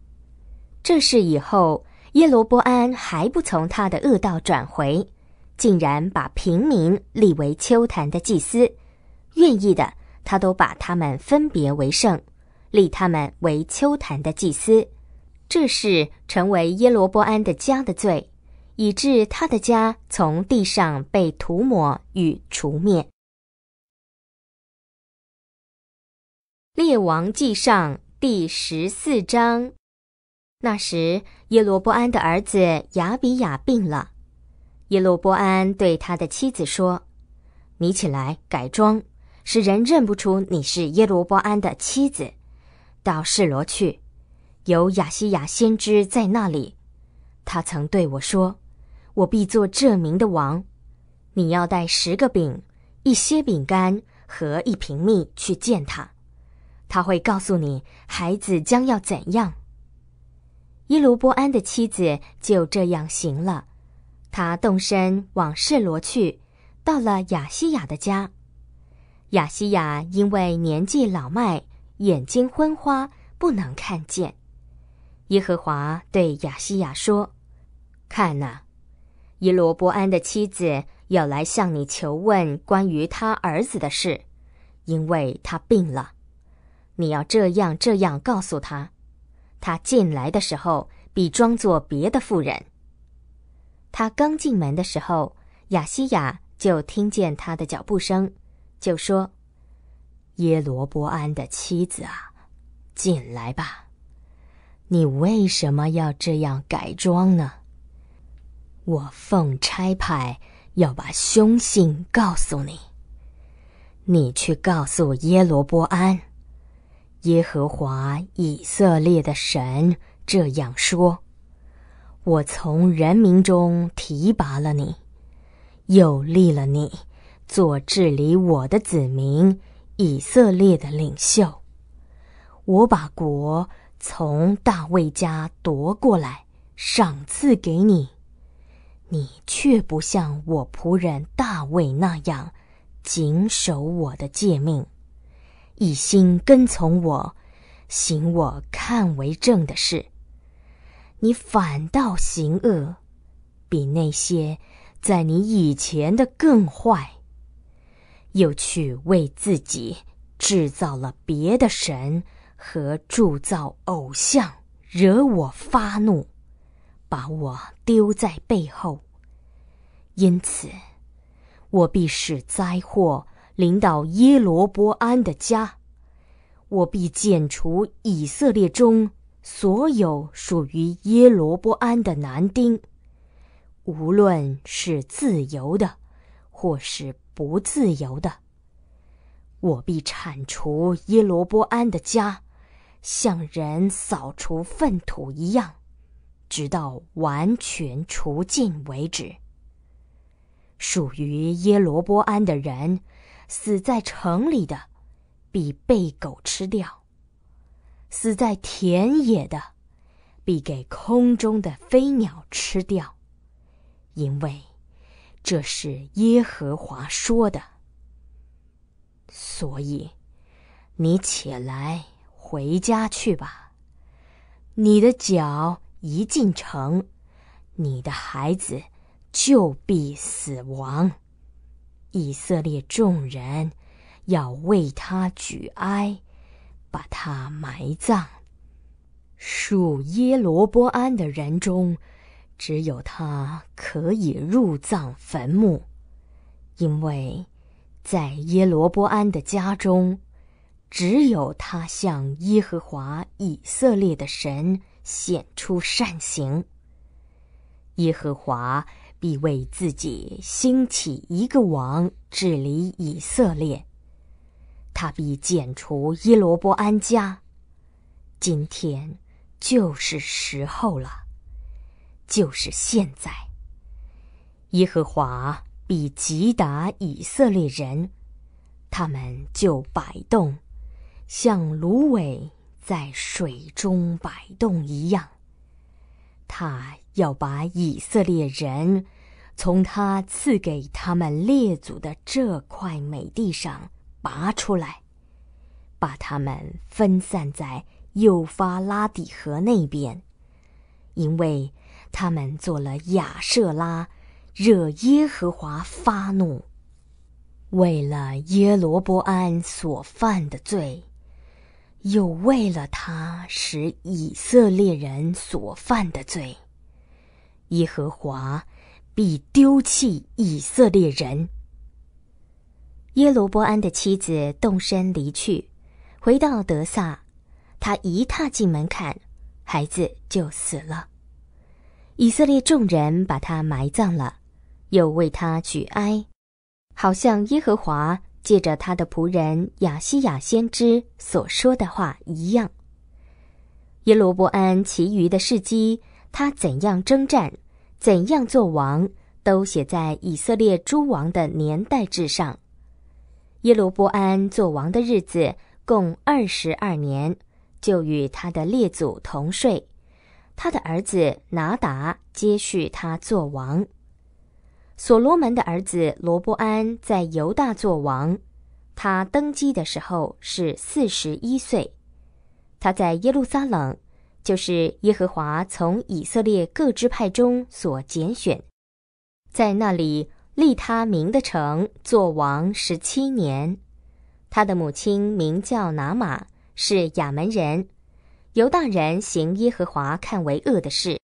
这事以后耶罗波安还不从他的恶道转回，竟然把平民立为丘坛的祭司，愿意的他都把他们分别为圣，立他们为丘坛的祭司。这是成为耶罗波安的家的罪，以致他的家从地上被涂抹与除灭。《列王记上》第十四章。那时，耶罗波安的儿子雅比亚病了。耶罗波安对他的妻子说：“你起来改装，使人认不出你是耶罗波安的妻子。到示罗去，有亚西雅先知在那里。他曾对我说：‘我必做这名的王。’你要带十个饼、一些饼干和一瓶蜜去见他。”他会告诉你，孩子将要怎样。伊罗伯安的妻子就这样行了，他动身往示罗去，到了雅西亚的家。雅西亚因为年纪老迈，眼睛昏花，不能看见。耶和华对雅西亚说：“看呐，伊罗伯安的妻子要来向你求问关于他儿子的事，因为他病了。”你要这样这样告诉他。他进来的时候，比装作别的妇人。他刚进门的时候，雅西亚就听见他的脚步声，就说：“耶罗波安的妻子啊，进来吧。你为什么要这样改装呢？我奉差派要把凶信告诉你。你去告诉耶罗波安。”耶和华以色列的神这样说：“我从人民中提拔了你，又立了你做治理我的子民以色列的领袖。我把国从大卫家夺过来，赏赐给你，你却不像我仆人大卫那样谨守我的诫命。”一心跟从我，行我看为正的事，你反倒行恶，比那些在你以前的更坏。又去为自己制造了别的神和铸造偶像，惹我发怒，把我丢在背后，因此我必使灾祸。领导耶罗波安的家，我必剪除以色列中所有属于耶罗波安的男丁，无论是自由的，或是不自由的。我必铲除耶罗波安的家，像人扫除粪土一样，直到完全除尽为止。属于耶罗波安的人。死在城里的，必被狗吃掉；死在田野的，必给空中的飞鸟吃掉。因为这是耶和华说的。所以，你起来回家去吧。你的脚一进城，你的孩子就必死亡。以色列众人要为他举哀，把他埋葬。数耶罗波安的人中，只有他可以入葬坟墓，因为，在耶罗波安的家中，只有他向耶和华以色列的神显出善行。耶和华。必为自己兴起一个王治理以色列，他必剪除耶罗波安家。今天就是时候了，就是现在。耶和华必击打以色列人，他们就摆动，像芦苇在水中摆动一样。他要把以色列人从他赐给他们列祖的这块美地上拔出来，把他们分散在幼发拉底河那边，因为他们做了亚瑟拉，惹耶和华发怒，为了耶罗波安所犯的罪。又为了他使以色列人所犯的罪，耶和华必丢弃以色列人。耶罗波安的妻子动身离去，回到德萨，他一踏进门槛，孩子就死了。以色列众人把他埋葬了，又为他举哀，好像耶和华。借着他的仆人雅西亚先知所说的话一样，耶罗伯安其余的事迹，他怎样征战，怎样做王，都写在以色列诸王的年代志上。耶罗伯安做王的日子共二十二年，就与他的列祖同睡，他的儿子拿达接续他做王。所罗门的儿子罗伯安在犹大做王，他登基的时候是四十一岁。他在耶路撒冷，就是耶和华从以色列各支派中所拣选，在那里立他名的城做王十七年。他的母亲名叫拿玛，是亚门人。犹大人行耶和华看为恶的事，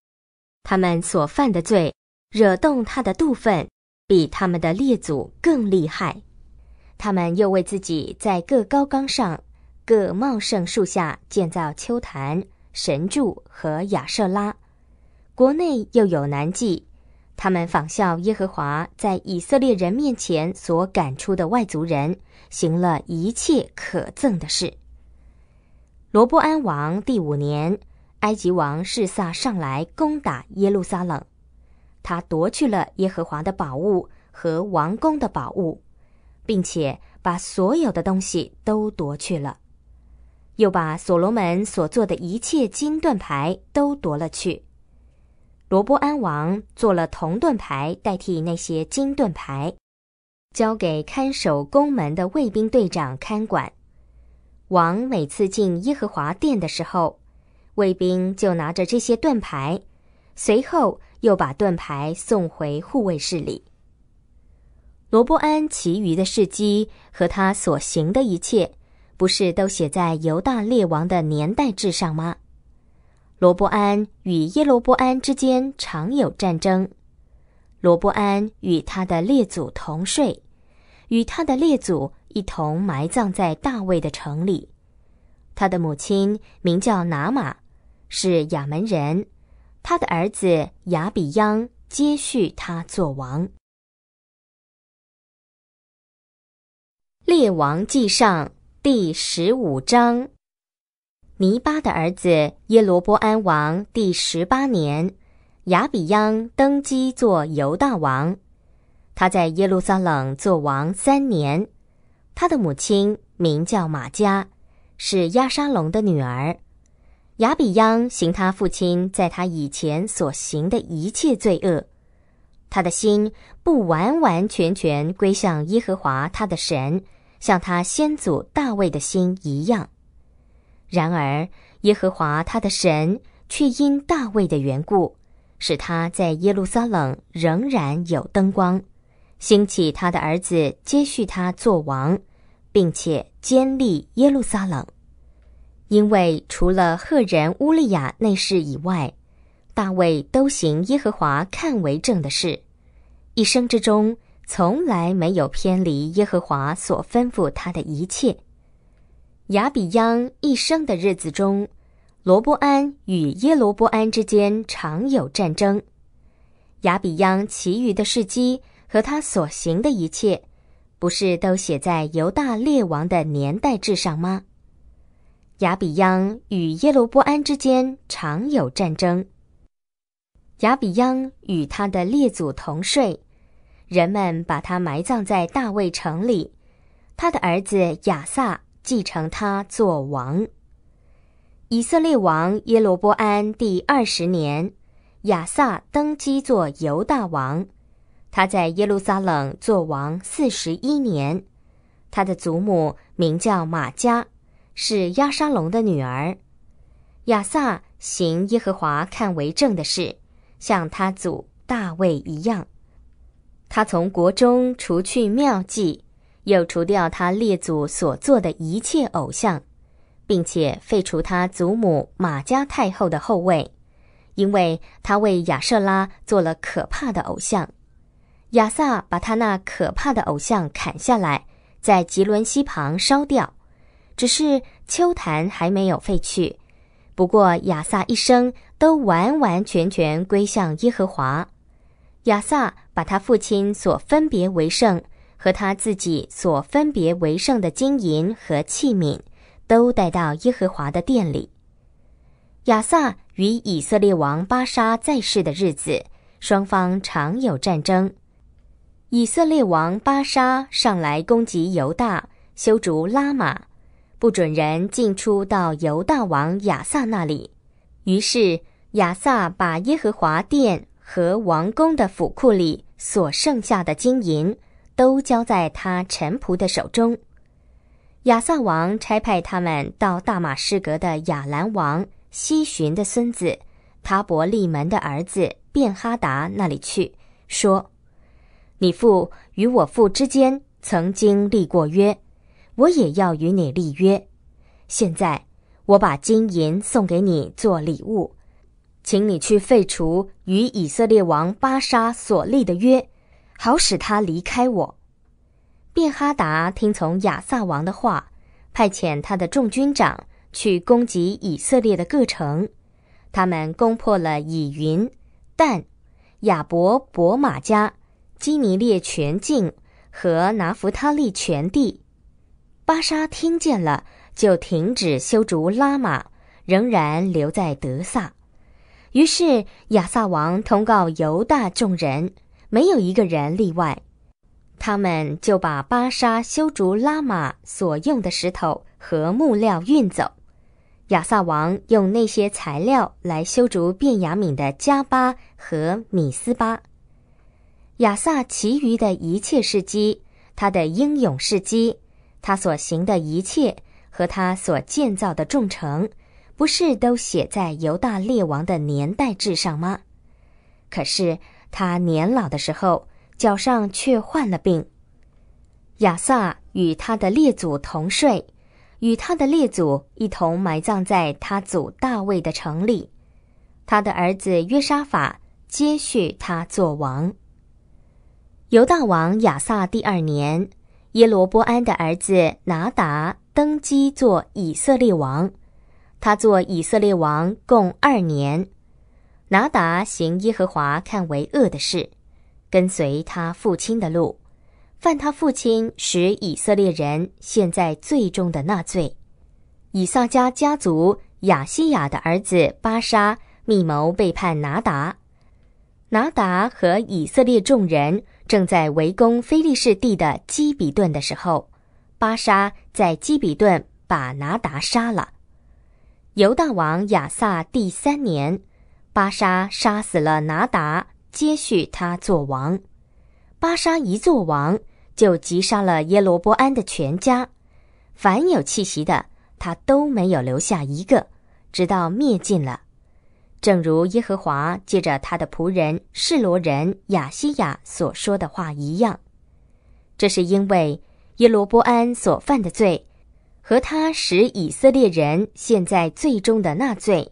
他们所犯的罪。惹动他的妒愤，比他们的列祖更厉害。他们又为自己在各高冈上、各茂盛树下建造丘坛、神柱和亚舍拉。国内又有南记，他们仿效耶和华在以色列人面前所赶出的外族人，行了一切可憎的事。罗波安王第五年，埃及王示撒上来攻打耶路撒冷。他夺去了耶和华的宝物和王宫的宝物，并且把所有的东西都夺去了，又把所罗门所做的一切金盾牌都夺了去。罗波安王做了铜盾牌代替那些金盾牌，交给看守宫门的卫兵队长看管。王每次进耶和华殿的时候，卫兵就拿着这些盾牌，随后。又把盾牌送回护卫室里。罗伯安其余的事迹和他所行的一切，不是都写在犹大列王的年代志上吗？罗伯安与耶罗伯安之间常有战争。罗伯安与他的列祖同睡，与他的列祖一同埋葬在大卫的城里。他的母亲名叫拿玛，是亚门人。他的儿子亚比央接续他做王。列王记上第十五章，尼巴的儿子耶罗波安王第十八年，雅比央登基做犹大王，他在耶路撒冷做王三年。他的母亲名叫玛加，是亚沙龙的女儿。亚比央行他父亲在他以前所行的一切罪恶，他的心不完完全全归向耶和华他的神，像他先祖大卫的心一样。然而耶和华他的神却因大卫的缘故，使他在耶路撒冷仍然有灯光，兴起他的儿子接续他做王，并且坚立耶路撒冷。因为除了赫人乌利亚那事以外，大卫都行耶和华看为正的事，一生之中从来没有偏离耶和华所吩咐他的一切。亚比央一生的日子中，罗波安与耶罗波安之间常有战争。亚比央其余的事迹和他所行的一切，不是都写在犹大列王的年代志上吗？亚比央与耶罗波安之间常有战争。亚比央与他的列祖同睡，人们把他埋葬在大卫城里。他的儿子亚萨继承他做王。以色列王耶罗波安第二十年，亚萨登基做犹大王。他在耶路撒冷做王四十一年。他的祖母名叫马加。是亚沙龙的女儿，亚萨行耶和华看为正的事，像他祖大卫一样。他从国中除去妙计，又除掉他列祖所做的一切偶像，并且废除他祖母玛加太后的后位，因为他为亚瑟拉做了可怕的偶像。亚萨把他那可怕的偶像砍下来，在吉伦西旁烧掉。只是秋坛还没有废去，不过亚萨一生都完完全全归向耶和华。亚萨把他父亲所分别为圣和他自己所分别为圣的金银和器皿，都带到耶和华的殿里。亚萨与以色列王巴沙在世的日子，双方常有战争。以色列王巴沙上来攻击犹大，修筑拉马。不准人进出到犹大王亚萨那里。于是亚萨把耶和华殿和王宫的府库里所剩下的金银，都交在他臣仆的手中。亚萨王差派他们到大马士革的亚兰王西寻的孙子塔伯利门的儿子便哈达那里去，说：“你父与我父之间曾经立过约。”我也要与你立约。现在，我把金银送给你做礼物，请你去废除与以色列王巴沙所立的约，好使他离开我。便哈达听从亚萨王的话，派遣他的众军长去攻击以色列的各城。他们攻破了以云、但、亚伯、伯玛加、基尼列全境和拿弗他利全地。巴沙听见了，就停止修筑拉玛，仍然留在德萨。于是亚萨王通告犹大众人，没有一个人例外。他们就把巴沙修筑拉玛所用的石头和木料运走。亚萨王用那些材料来修筑便雅敏的加巴和米斯巴。亚萨其余的一切事迹，他的英勇事迹。他所行的一切和他所建造的众城，不是都写在犹大列王的年代志上吗？可是他年老的时候，脚上却患了病。亚萨与他的列祖同睡，与他的列祖一同埋葬在他祖大卫的城里。他的儿子约沙法接续他做王。犹大王亚萨第二年。耶罗波安的儿子拿达登基做以色列王，他做以色列王共二年。拿达行耶和华看为恶的事，跟随他父亲的路，犯他父亲使以色列人陷在罪中的那罪。以撒迦家族雅西亚的儿子巴沙密谋背叛拿达，拿达和以色列众人。正在围攻菲利士地的基比顿的时候，巴沙在基比顿把拿达杀了。犹大王亚萨第三年，巴沙杀死了拿达，接续他做王。巴沙一做王，就击杀了耶罗波安的全家，凡有气息的，他都没有留下一个，直到灭尽了。正如耶和华借着他的仆人示罗人雅西亚所说的话一样，这是因为耶罗波安所犯的罪，和他使以色列人陷在最终的那罪，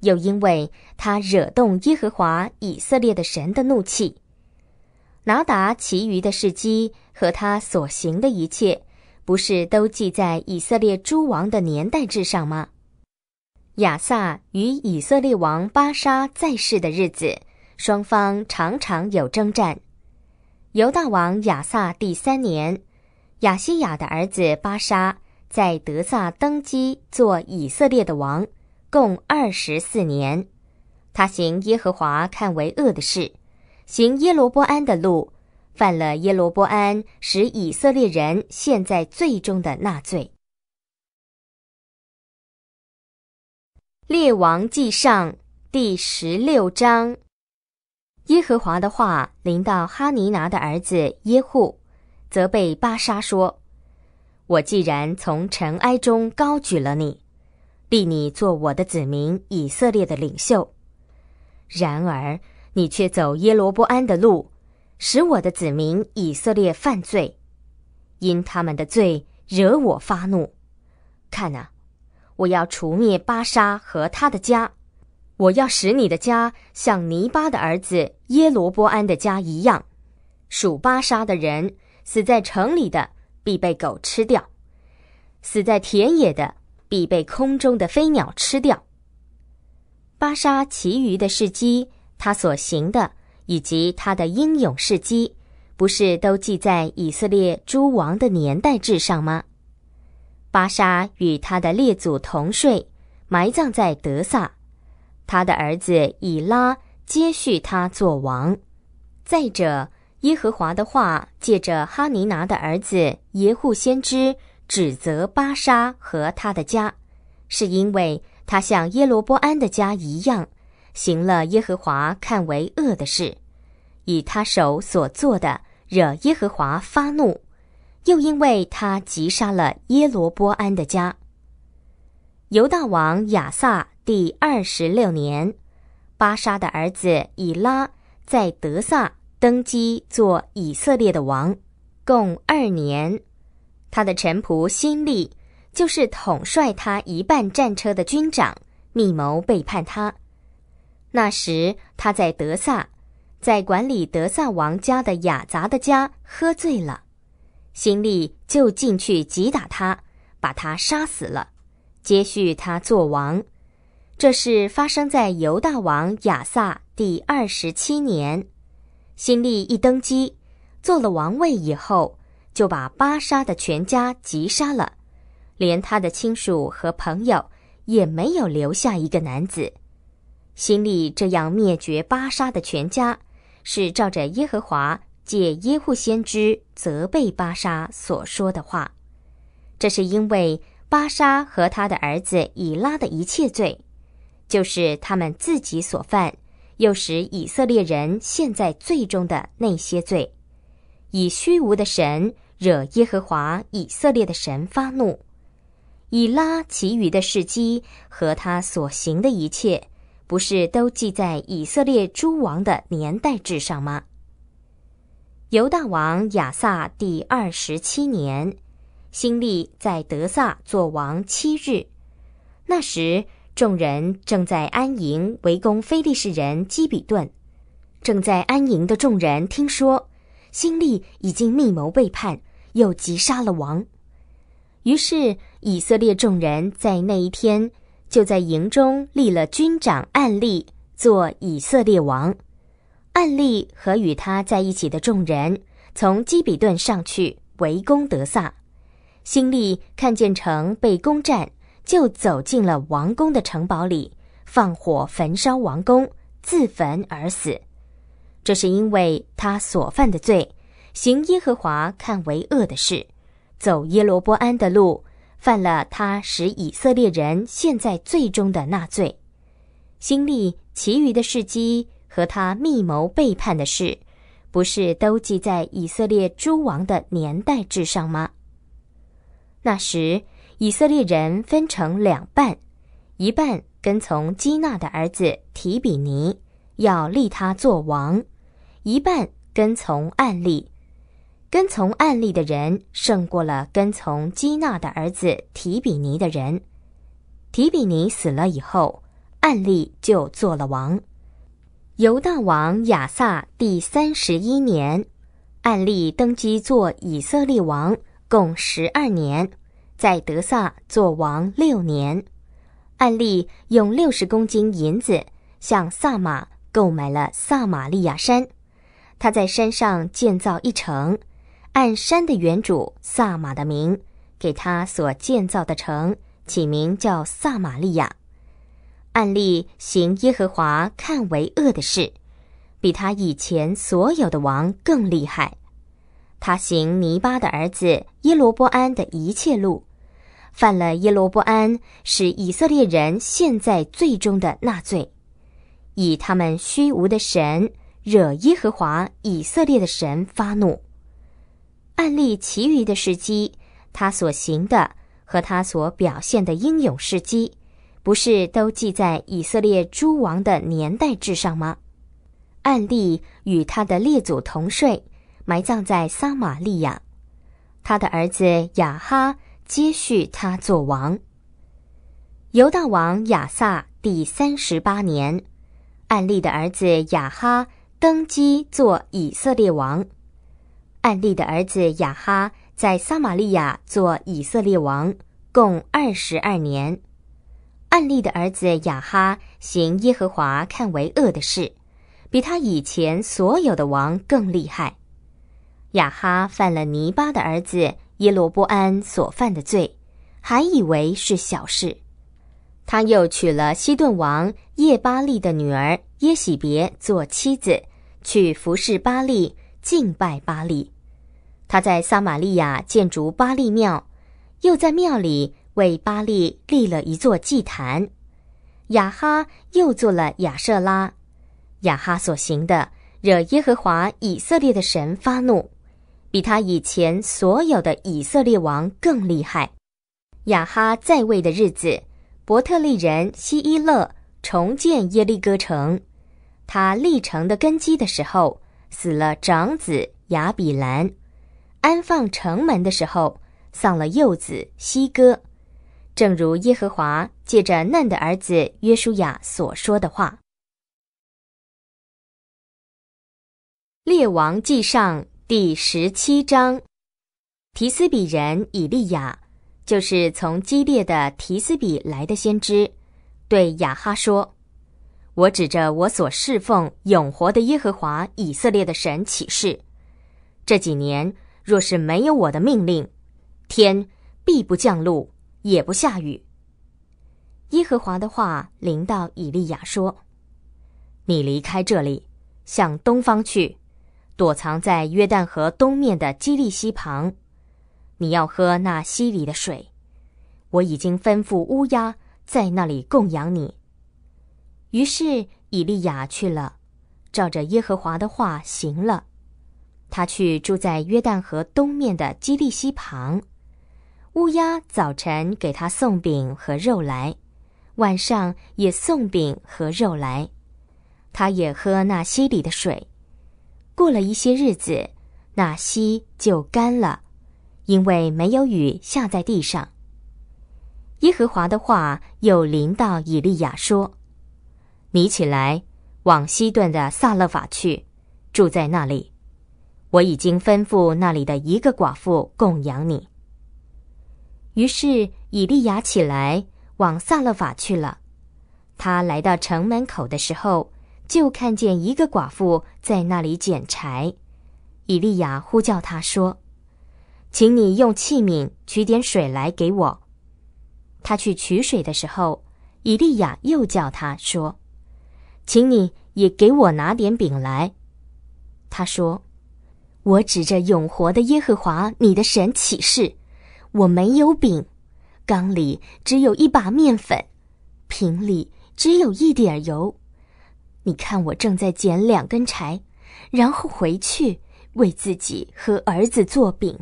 又因为他惹动耶和华以色列的神的怒气，拿达其余的事迹和他所行的一切，不是都记在以色列诸王的年代志上吗？亚萨与以色列王巴沙在世的日子，双方常常有征战。犹大王亚萨第三年，亚西雅的儿子巴沙在德萨登基做以色列的王，共二十四年。他行耶和华看为恶的事，行耶罗波安的路，犯了耶罗波安使以色列人陷在罪中的那罪。列王记上第十六章，耶和华的话临到哈尼拿的儿子耶户，责备巴沙说：“我既然从尘埃中高举了你，立你做我的子民以色列的领袖；然而你却走耶罗波安的路，使我的子民以色列犯罪，因他们的罪惹我发怒。看啊！”我要除灭巴沙和他的家，我要使你的家像尼巴的儿子耶罗波安的家一样。属巴沙的人，死在城里的必被狗吃掉，死在田野的必被空中的飞鸟吃掉。巴沙其余的事迹，他所行的以及他的英勇事迹，不是都记在以色列诸王的年代志上吗？巴沙与他的列祖同睡，埋葬在德萨。他的儿子以拉接续他做王。再者，耶和华的话借着哈尼拿的儿子耶户先知指责巴沙和他的家，是因为他像耶罗波安的家一样，行了耶和华看为恶的事，以他手所做的惹耶和华发怒。又因为他击杀了耶罗波安的家，犹大王亚萨第二十六年，巴沙的儿子以拉在德萨登基做以色列的王，共二年。他的臣仆辛利就是统帅他一半战车的军长，密谋背叛他。那时他在德萨，在管理德萨王家的雅杂的家喝醉了。新利就进去击打他，把他杀死了，接续他做王。这是发生在犹大王亚萨第二十七年。新利一登基，做了王位以后，就把巴沙的全家击杀了，连他的亲属和朋友也没有留下一个男子。新利这样灭绝巴沙的全家，是照着耶和华。借耶户先知责备巴沙所说的话，这是因为巴沙和他的儿子以拉的一切罪，就是他们自己所犯，又使以色列人陷在罪中的那些罪，以虚无的神惹耶和华以色列的神发怒，以拉其余的事迹和他所行的一切，不是都记在以色列诸王的年代志上吗？犹大王亚萨第二十七年，新历在德萨做王七日。那时众人正在安营围攻非利士人基比顿。正在安营的众人听说新历已经密谋背叛，又急杀了王。于是以色列众人在那一天就在营中立了军长暗例，做以色列王。暗例和与他在一起的众人从基比顿上去围攻德萨，新利看见城被攻占，就走进了王宫的城堡里，放火焚烧王宫，自焚而死。这是因为他所犯的罪，行耶和华看为恶的事，走耶罗波安的路，犯了他使以色列人陷在罪中的那罪。新利其余的事迹。和他密谋背叛的事，不是都记在以色列诸王的年代志上吗？那时以色列人分成两半，一半跟从基纳的儿子提比尼，要立他做王；一半跟从暗利，跟从暗利的人胜过了跟从基纳的儿子提比尼的人。提比尼死了以后，暗利就做了王。犹大王亚萨第三十一年，按例登基做以色列王，共十二年，在德萨做王六年。按例用六十公斤银子向萨马购买了撒玛利亚山，他在山上建造一城，按山的原主萨马的名，给他所建造的城起名叫撒玛利亚。案例行耶和华看为恶的事，比他以前所有的王更厉害。他行尼巴的儿子耶罗波安的一切路，犯了耶罗波安是以色列人现在最终的纳罪，以他们虚无的神惹耶和华以色列的神发怒。案例其余的事迹，他所行的和他所表现的英勇事迹。不是都记在以色列诸王的年代志上吗？暗利与他的列祖同睡，埋葬在撒玛利亚。他的儿子雅哈接续他做王。犹大王亚萨第三十八年，暗利的儿子雅哈登基做以色列王。暗利的儿子雅哈在撒玛利亚做以色列王，共二十二年。暗利的儿子雅哈行耶和华看为恶的事，比他以前所有的王更厉害。雅哈犯了尼巴的儿子耶罗波安所犯的罪，还以为是小事。他又娶了西顿王耶巴利的女儿耶喜别做妻子，去服侍巴利，敬拜巴利。他在撒玛利亚建筑巴利庙，又在庙里。为巴利立了一座祭坛，亚哈又做了亚舍拉。亚哈所行的惹耶和华以色列的神发怒，比他以前所有的以色列王更厉害。亚哈在位的日子，伯特利人希伊勒重建耶利哥城。他立城的根基的时候，死了长子亚比兰；安放城门的时候，丧了幼子希哥。正如耶和华借着嫩的儿子约书亚所说的话，《列王记上》第十七章，提斯比人以利亚，就是从激烈的提斯比来的先知，对亚哈说：“我指着我所侍奉永活的耶和华以色列的神起誓，这几年若是没有我的命令，天必不降露。”也不下雨。耶和华的话临到以利亚说：“你离开这里，向东方去，躲藏在约旦河东面的基利西旁。你要喝那溪里的水。我已经吩咐乌鸦在那里供养你。”于是以利亚去了，照着耶和华的话行了。他去住在约旦河东面的基利西旁。乌鸦早晨给他送饼和肉来，晚上也送饼和肉来。他也喝那溪里的水。过了一些日子，那溪就干了，因为没有雨下在地上。耶和华的话又临到以利亚说：“你起来往西顿的萨勒法去，住在那里。我已经吩咐那里的一个寡妇供养你。”于是，以利亚起来往撒勒法去了。他来到城门口的时候，就看见一个寡妇在那里捡柴。以利亚呼叫他说：“请你用器皿取点水来给我。”他去取水的时候，以利亚又叫他说：“请你也给我拿点饼来。”他说：“我指着永活的耶和华你的神起誓。”我没有饼，缸里只有一把面粉，瓶里只有一点油。你看，我正在捡两根柴，然后回去为自己和儿子做饼。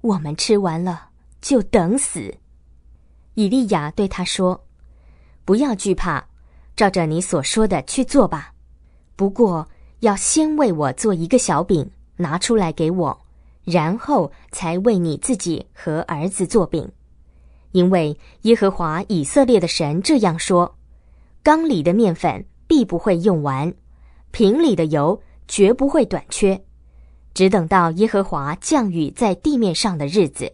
我们吃完了就等死。以利亚对他说：“不要惧怕，照着你所说的去做吧。不过要先为我做一个小饼，拿出来给我。”然后才为你自己和儿子做饼，因为耶和华以色列的神这样说：缸里的面粉必不会用完，瓶里的油绝不会短缺。只等到耶和华降雨在地面上的日子，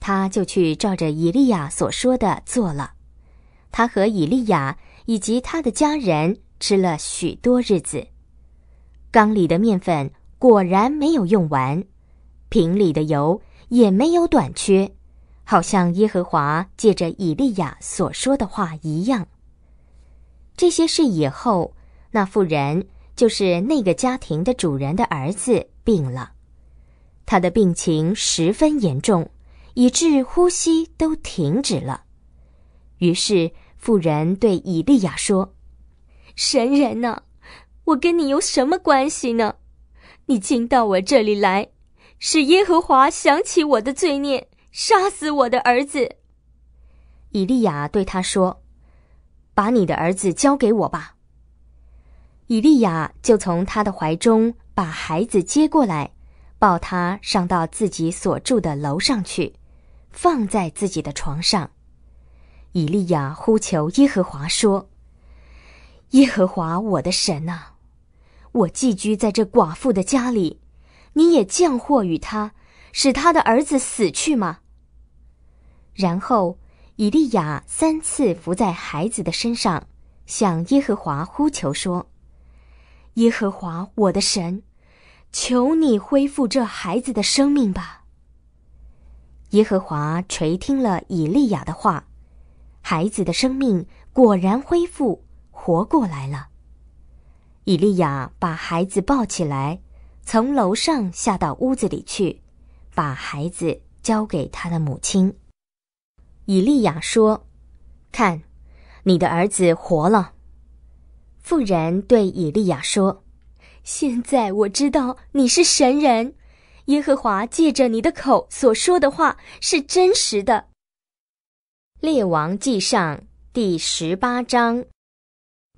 他就去照着以利亚所说的做了。他和以利亚以及他的家人吃了许多日子，缸里的面粉。果然没有用完，瓶里的油也没有短缺，好像耶和华借着以利亚所说的话一样。这些事以后，那妇人就是那个家庭的主人的儿子病了，他的病情十分严重，以致呼吸都停止了。于是妇人对以利亚说：“神人呐，我跟你有什么关系呢？”你竟到我这里来，使耶和华想起我的罪孽，杀死我的儿子。以利亚对他说：“把你的儿子交给我吧。”以利亚就从他的怀中把孩子接过来，抱他上到自己所住的楼上去，放在自己的床上。以利亚呼求耶和华说：“耶和华我的神啊！”我寄居在这寡妇的家里，你也降祸于他，使他的儿子死去吗？然后，以利亚三次伏在孩子的身上，向耶和华呼求说：“耶和华我的神，求你恢复这孩子的生命吧！”耶和华垂听了以利亚的话，孩子的生命果然恢复，活过来了。以利亚把孩子抱起来，从楼上下到屋子里去，把孩子交给他的母亲。以利亚说：“看，你的儿子活了。”妇人对以利亚说：“现在我知道你是神人，耶和华借着你的口所说的话是真实的。”列王记上第十八章。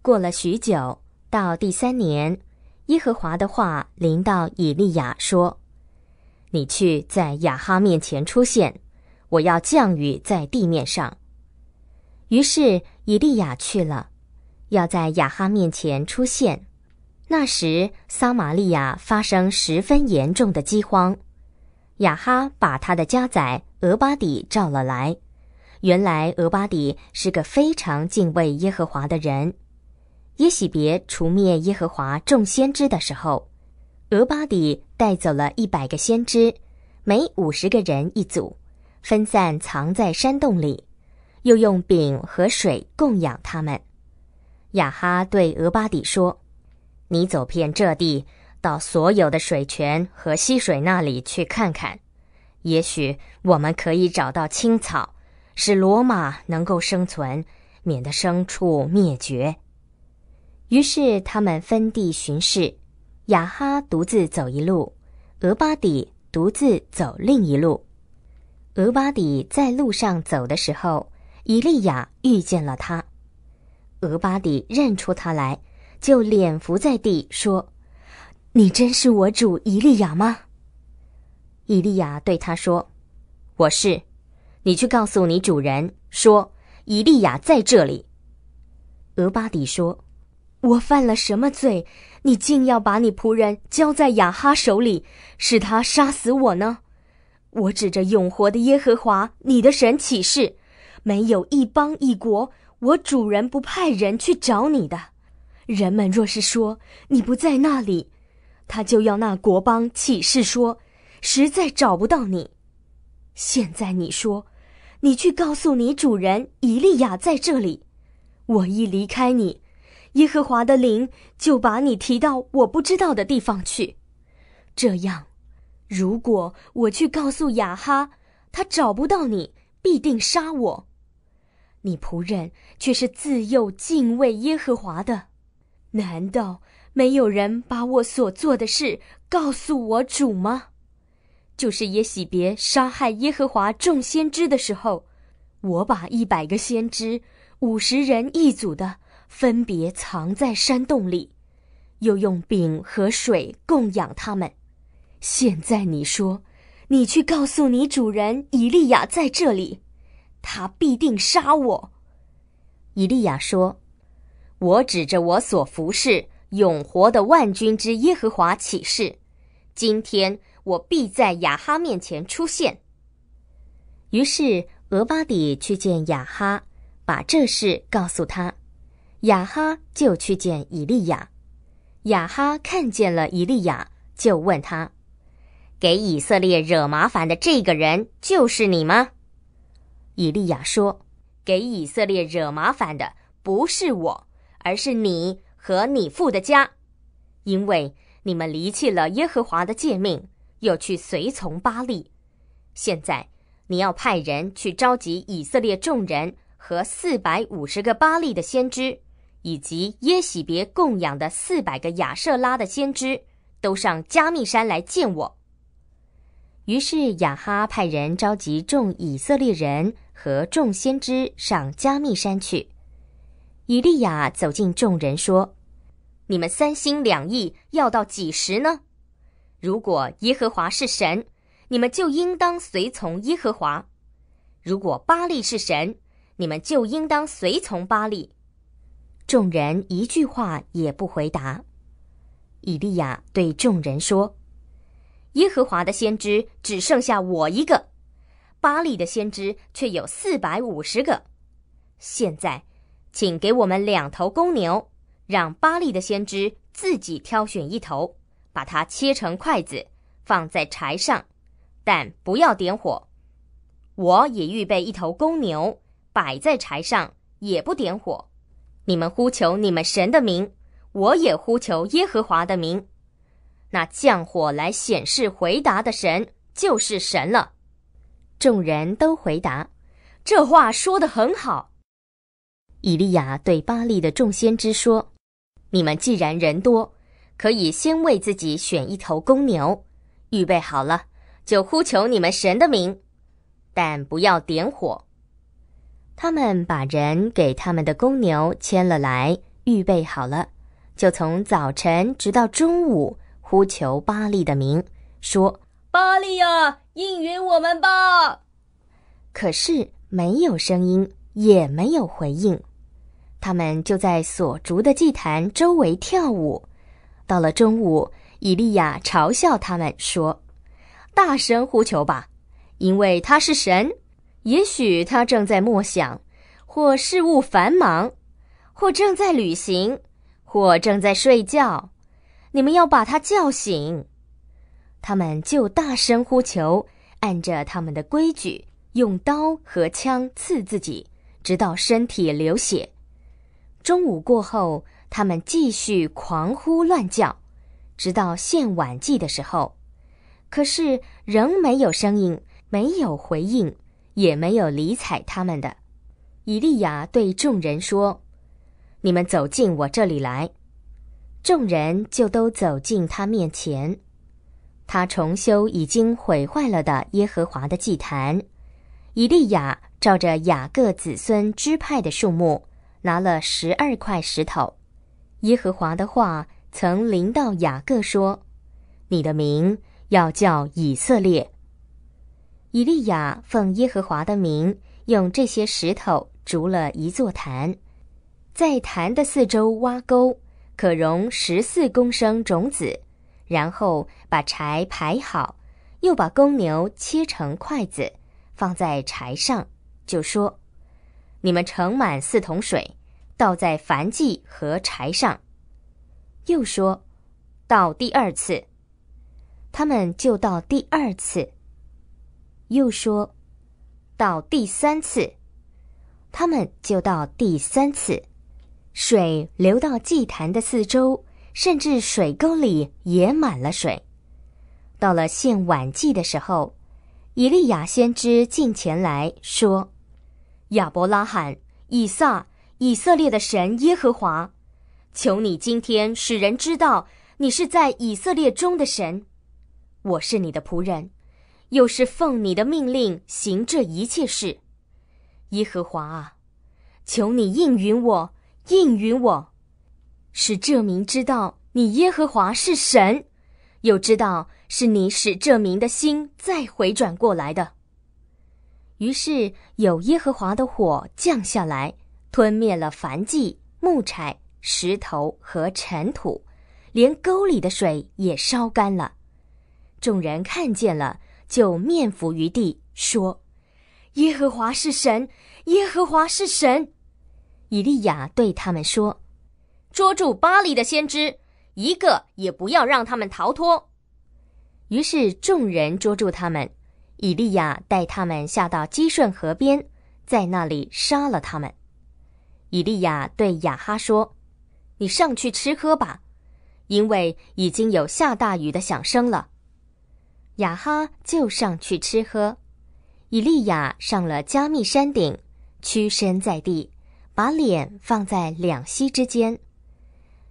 过了许久。到第三年，耶和华的话临到以利亚说：“你去在亚哈面前出现，我要降雨在地面上。”于是以利亚去了，要在亚哈面前出现。那时撒玛利亚发生十分严重的饥荒，亚哈把他的家仔俄巴底召了来。原来俄巴底是个非常敬畏耶和华的人。耶喜别除灭耶和华众先知的时候，俄巴底带走了一百个先知，每五十个人一组，分散藏在山洞里，又用饼和水供养他们。亚哈对俄巴底说：“你走遍这地，到所有的水泉和溪水那里去看看，也许我们可以找到青草，使罗马能够生存，免得牲畜灭绝。”于是他们分地巡视，雅哈独自走一路，俄巴底独自走另一路。俄巴底在路上走的时候，以利亚遇见了他。俄巴底认出他来，就脸伏在地说：“你真是我主以利亚吗？”以利亚对他说：“我是，你去告诉你主人说，以利亚在这里。”俄巴底说。我犯了什么罪？你竟要把你仆人交在雅哈手里，使他杀死我呢？我指着永活的耶和华你的神起誓，没有一邦一国，我主人不派人去找你的。人们若是说你不在那里，他就要那国邦起誓说，实在找不到你。现在你说，你去告诉你主人以利亚在这里。我一离开你。耶和华的灵就把你提到我不知道的地方去。这样，如果我去告诉雅哈，他找不到你，必定杀我。你仆人却是自幼敬畏耶和华的，难道没有人把我所做的事告诉我主吗？就是耶喜别杀害耶和华众先知的时候，我把一百个先知，五十人一组的。分别藏在山洞里，又用饼和水供养他们。现在你说，你去告诉你主人以利亚在这里，他必定杀我。以利亚说：“我指着我所服侍永活的万军之耶和华起誓，今天我必在雅哈面前出现。”于是俄巴底去见雅哈，把这事告诉他。亚哈就去见以利亚，亚哈看见了以利亚，就问他：“给以色列惹麻烦的这个人就是你吗？”以利亚说：“给以色列惹麻烦的不是我，而是你和你父的家，因为你们离弃了耶和华的诫命，又去随从巴利。现在你要派人去召集以色列众人和四百五十个巴利的先知。”以及耶喜别供养的四百个亚舍拉的先知，都上加密山来见我。于是雅哈派人召集众以色列人和众先知上加密山去。以利亚走进众人说：“你们三心两意要到几时呢？如果耶和华是神，你们就应当随从耶和华；如果巴利是神，你们就应当随从巴利。”众人一句话也不回答。以利亚对众人说：“耶和华的先知只剩下我一个，巴利的先知却有四百五十个。现在，请给我们两头公牛，让巴利的先知自己挑选一头，把它切成筷子，放在柴上，但不要点火。我也预备一头公牛，摆在柴上，也不点火。”你们呼求你们神的名，我也呼求耶和华的名。那降火来显示回答的神，就是神了。众人都回答：“这话说的很好。”以利亚对巴利的众先知说：“你们既然人多，可以先为自己选一头公牛，预备好了，就呼求你们神的名，但不要点火。”他们把人给他们的公牛牵了来，预备好了，就从早晨直到中午呼求巴利的名，说：“巴利啊，应允我们吧！”可是没有声音，也没有回应。他们就在所筑的祭坛周围跳舞。到了中午，以利亚嘲笑他们说：“大声呼求吧，因为他是神。”也许他正在默想，或事务繁忙，或正在旅行，或正在睡觉。你们要把他叫醒。他们就大声呼求，按着他们的规矩，用刀和枪刺自己，直到身体流血。中午过后，他们继续狂呼乱叫，直到献晚祭的时候。可是仍没有声音，没有回应。也没有理睬他们的。以利亚对众人说：“你们走进我这里来。”众人就都走进他面前。他重修已经毁坏了的耶和华的祭坛。以利亚照着雅各子孙支派的数目，拿了十二块石头。耶和华的话曾临到雅各说：“你的名要叫以色列。”以利亚奉耶和华的名，用这些石头筑了一座坛，在坛的四周挖沟，可容十四公升种子。然后把柴排好，又把公牛切成筷子，放在柴上，就说：“你们盛满四桶水，倒在燔祭和柴上。”又说：“倒第二次。”他们就倒第二次。又说，到第三次，他们就到第三次，水流到祭坛的四周，甚至水沟里也满了水。到了献晚祭的时候，以利亚先知进前来说：“亚伯拉罕，以撒，以色列的神耶和华，求你今天使人知道，你是在以色列中的神。我是你的仆人。”又是奉你的命令行这一切事，耶和华啊，求你应允我，应允我，使这民知道你耶和华是神，又知道是你使这民的心再回转过来的。于是有耶和华的火降下来，吞灭了凡迹、木柴、石头和尘土，连沟里的水也烧干了。众人看见了。就面伏于地说：“耶和华是神，耶和华是神。”以利亚对他们说：“捉住巴黎的先知，一个也不要让他们逃脱。”于是众人捉住他们，以利亚带他们下到基顺河边，在那里杀了他们。以利亚对亚哈说：“你上去吃喝吧，因为已经有下大雨的响声了。”雅哈就上去吃喝。以利亚上了加密山顶，屈身在地，把脸放在两膝之间。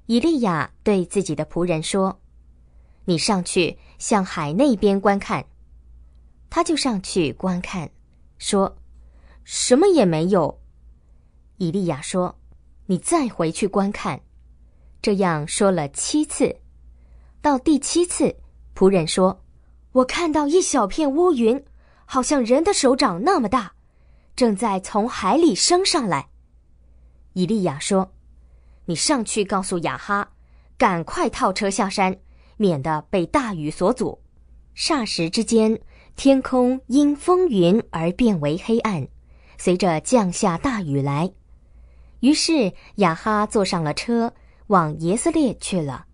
以利亚对自己的仆人说：“你上去向海那边观看。”他就上去观看，说：“什么也没有。”以利亚说：“你再回去观看。”这样说了七次，到第七次，仆人说。我看到一小片乌云，好像人的手掌那么大，正在从海里升上来。伊利亚说：“你上去告诉雅哈，赶快套车下山，免得被大雨所阻。”霎时之间，天空因风云而变为黑暗，随着降下大雨来。于是雅哈坐上了车，往耶斯列去了。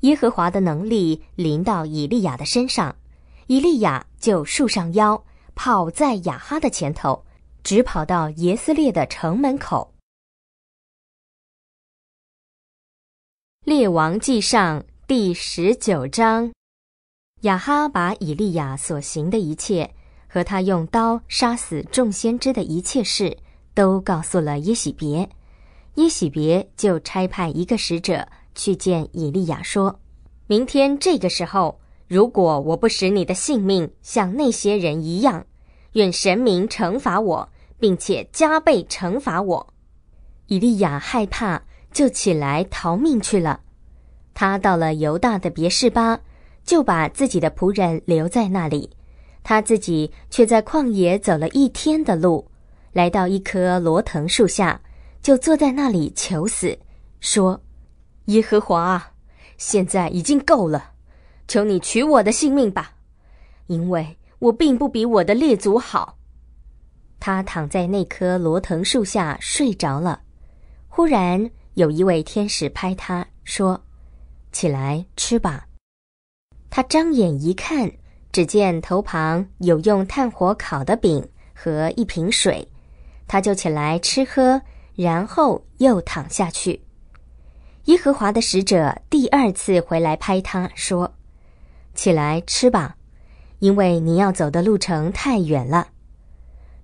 耶和华的能力临到以利亚的身上，以利亚就竖上腰，跑在亚哈的前头，直跑到耶斯列的城门口。列王记上第十九章，亚哈把以利亚所行的一切和他用刀杀死众先知的一切事，都告诉了耶喜别，耶喜别就差派一个使者。去见以利亚，说：“明天这个时候，如果我不使你的性命像那些人一样，愿神明惩罚我，并且加倍惩罚我。”以利亚害怕，就起来逃命去了。他到了犹大的别是巴，就把自己的仆人留在那里，他自己却在旷野走了一天的路，来到一棵罗藤树下，就坐在那里求死，说。耶和华，现在已经够了，求你取我的性命吧，因为我并不比我的列祖好。他躺在那棵罗藤树下睡着了，忽然有一位天使拍他说：“起来吃吧。”他张眼一看，只见头旁有用炭火烤的饼和一瓶水，他就起来吃喝，然后又躺下去。耶和华的使者第二次回来拍他说：“起来吃吧，因为你要走的路程太远了。”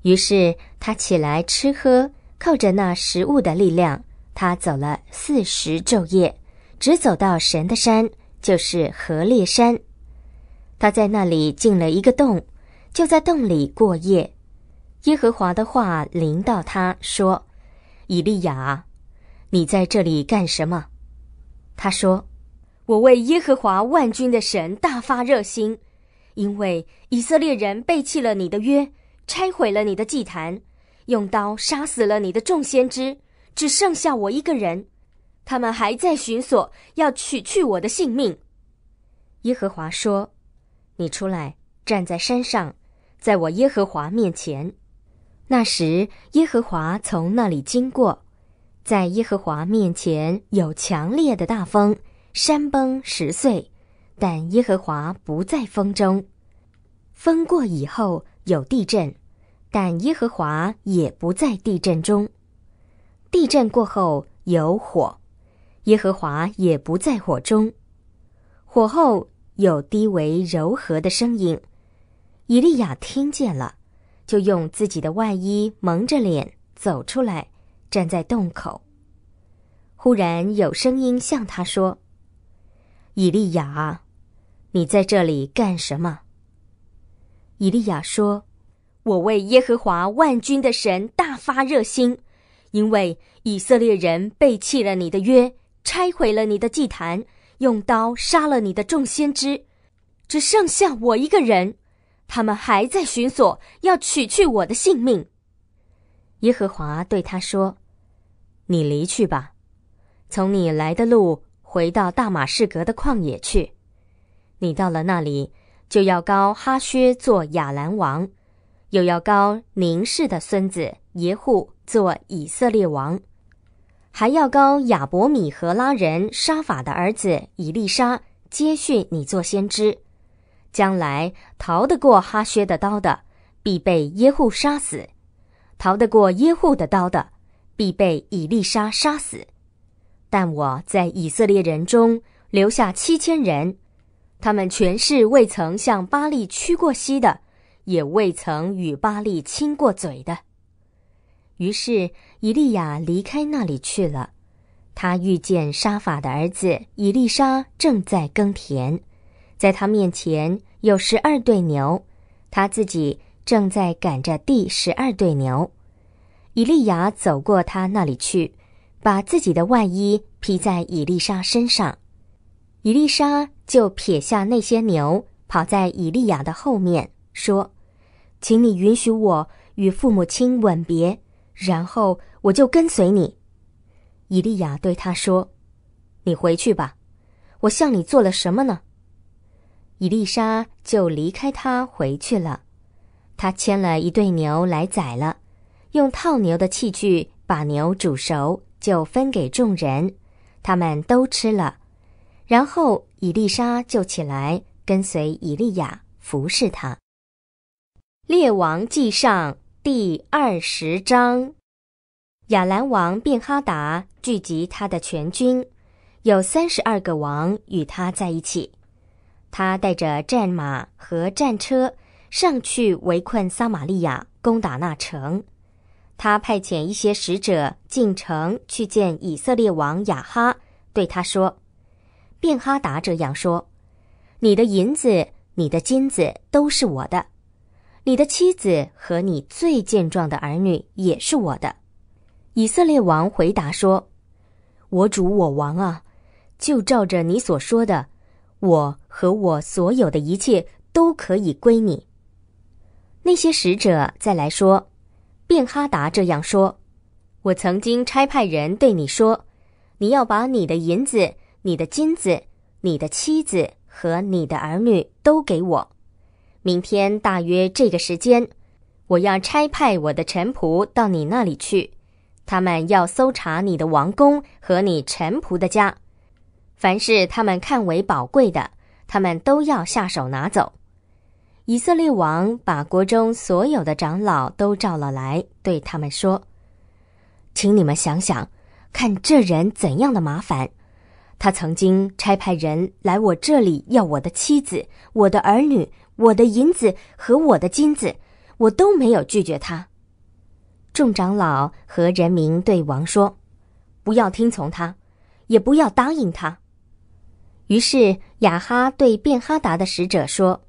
于是他起来吃喝，靠着那食物的力量，他走了四十昼夜，只走到神的山，就是何烈山。他在那里进了一个洞，就在洞里过夜。耶和华的话临到他说：“以利亚，你在这里干什么？”他说：“我为耶和华万军的神大发热心，因为以色列人背弃了你的约，拆毁了你的祭坛，用刀杀死了你的众先知，只剩下我一个人。他们还在寻索，要取去我的性命。”耶和华说：“你出来站在山上，在我耶和华面前。那时，耶和华从那里经过。”在耶和华面前有强烈的大风，山崩石碎，但耶和华不在风中。风过以后有地震，但耶和华也不在地震中。地震过后有火，耶和华也不在火中。火后有低微柔和的声音，以利亚听见了，就用自己的外衣蒙着脸走出来。站在洞口，忽然有声音向他说：“以利亚，你在这里干什么？”以利亚说：“我为耶和华万军的神大发热心，因为以色列人背弃了你的约，拆毁了你的祭坛，用刀杀了你的众先知，只剩下我一个人，他们还在寻索，要取去我的性命。”耶和华对他说。你离去吧，从你来的路回到大马士革的旷野去。你到了那里，就要高哈薛做亚兰王，又要高宁氏的孙子耶户做以色列王，还要高亚伯米和拉人沙法的儿子以利沙接续你做先知。将来逃得过哈薛的刀的，必被耶户杀死；逃得过耶户的刀的。必被以利沙杀死，但我在以色列人中留下七千人，他们全是未曾向巴利屈过膝的，也未曾与巴利亲过嘴的。于是以利亚离开那里去了。他遇见沙法的儿子以利沙正在耕田，在他面前有十二对牛，他自己正在赶着第十二对牛。以利亚走过他那里去，把自己的外衣披在以利莎身上。以利莎就撇下那些牛，跑在以利亚的后面，说：“请你允许我与父母亲吻别，然后我就跟随你。”以利亚对他说：“你回去吧，我向你做了什么呢？”伊丽莎就离开他回去了。他牵了一对牛来宰了。用套牛的器具把牛煮熟，就分给众人。他们都吃了，然后以丽莎就起来，跟随以利亚服侍他。列王记上第二十章，亚兰王便哈达聚集他的全军，有三十二个王与他在一起。他带着战马和战车上去围困撒玛利亚，攻打那城。他派遣一些使者进城去见以色列王雅哈，对他说：“便哈达这样说，你的银子、你的金子都是我的，你的妻子和你最健壮的儿女也是我的。”以色列王回答说：“我主我王啊，就照着你所说的，我和我所有的一切都可以归你。”那些使者再来说。便哈达这样说：“我曾经差派人对你说，你要把你的银子、你的金子、你的妻子和你的儿女都给我。明天大约这个时间，我要差派我的臣仆到你那里去，他们要搜查你的王宫和你臣仆的家，凡是他们看为宝贵的，他们都要下手拿走。”以色列王把国中所有的长老都召了来，对他们说：“请你们想想，看这人怎样的麻烦。他曾经差派人来我这里要我的妻子、我的儿女、我的银子和我的金子，我都没有拒绝他。”众长老和人民对王说：“不要听从他，也不要答应他。”于是雅哈对便哈达的使者说。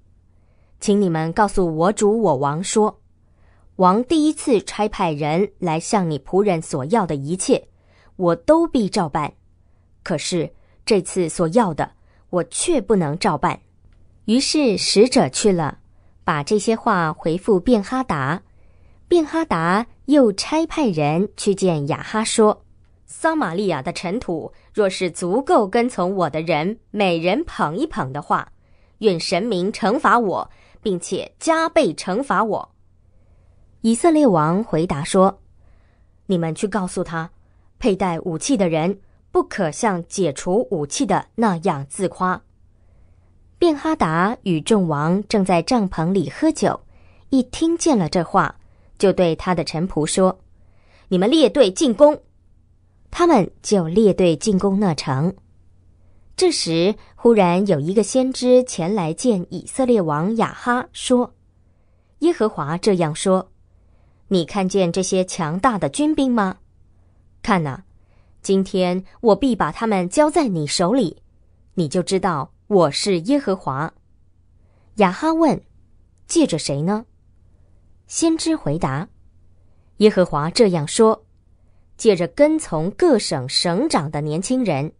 请你们告诉我主我王说，王第一次差派人来向你仆人索要的一切，我都必照办。可是这次所要的，我却不能照办。于是使者去了，把这些话回复便哈达。便哈达又差派人去见雅哈说：“撒玛利亚的尘土，若是足够跟从我的人每人捧一捧的话，愿神明惩罚我。”并且加倍惩罚我。”以色列王回答说：“你们去告诉他，佩戴武器的人不可像解除武器的那样自夸。”便哈达与众王正在帐篷里喝酒，一听见了这话，就对他的臣仆说：“你们列队进攻。”他们就列队进攻那城。这时，忽然有一个先知前来见以色列王雅哈，说：“耶和华这样说：你看见这些强大的军兵吗？看呐，今天我必把他们交在你手里，你就知道我是耶和华。”雅哈问：“借着谁呢？”先知回答：“耶和华这样说：借着跟从各省省长的年轻人。”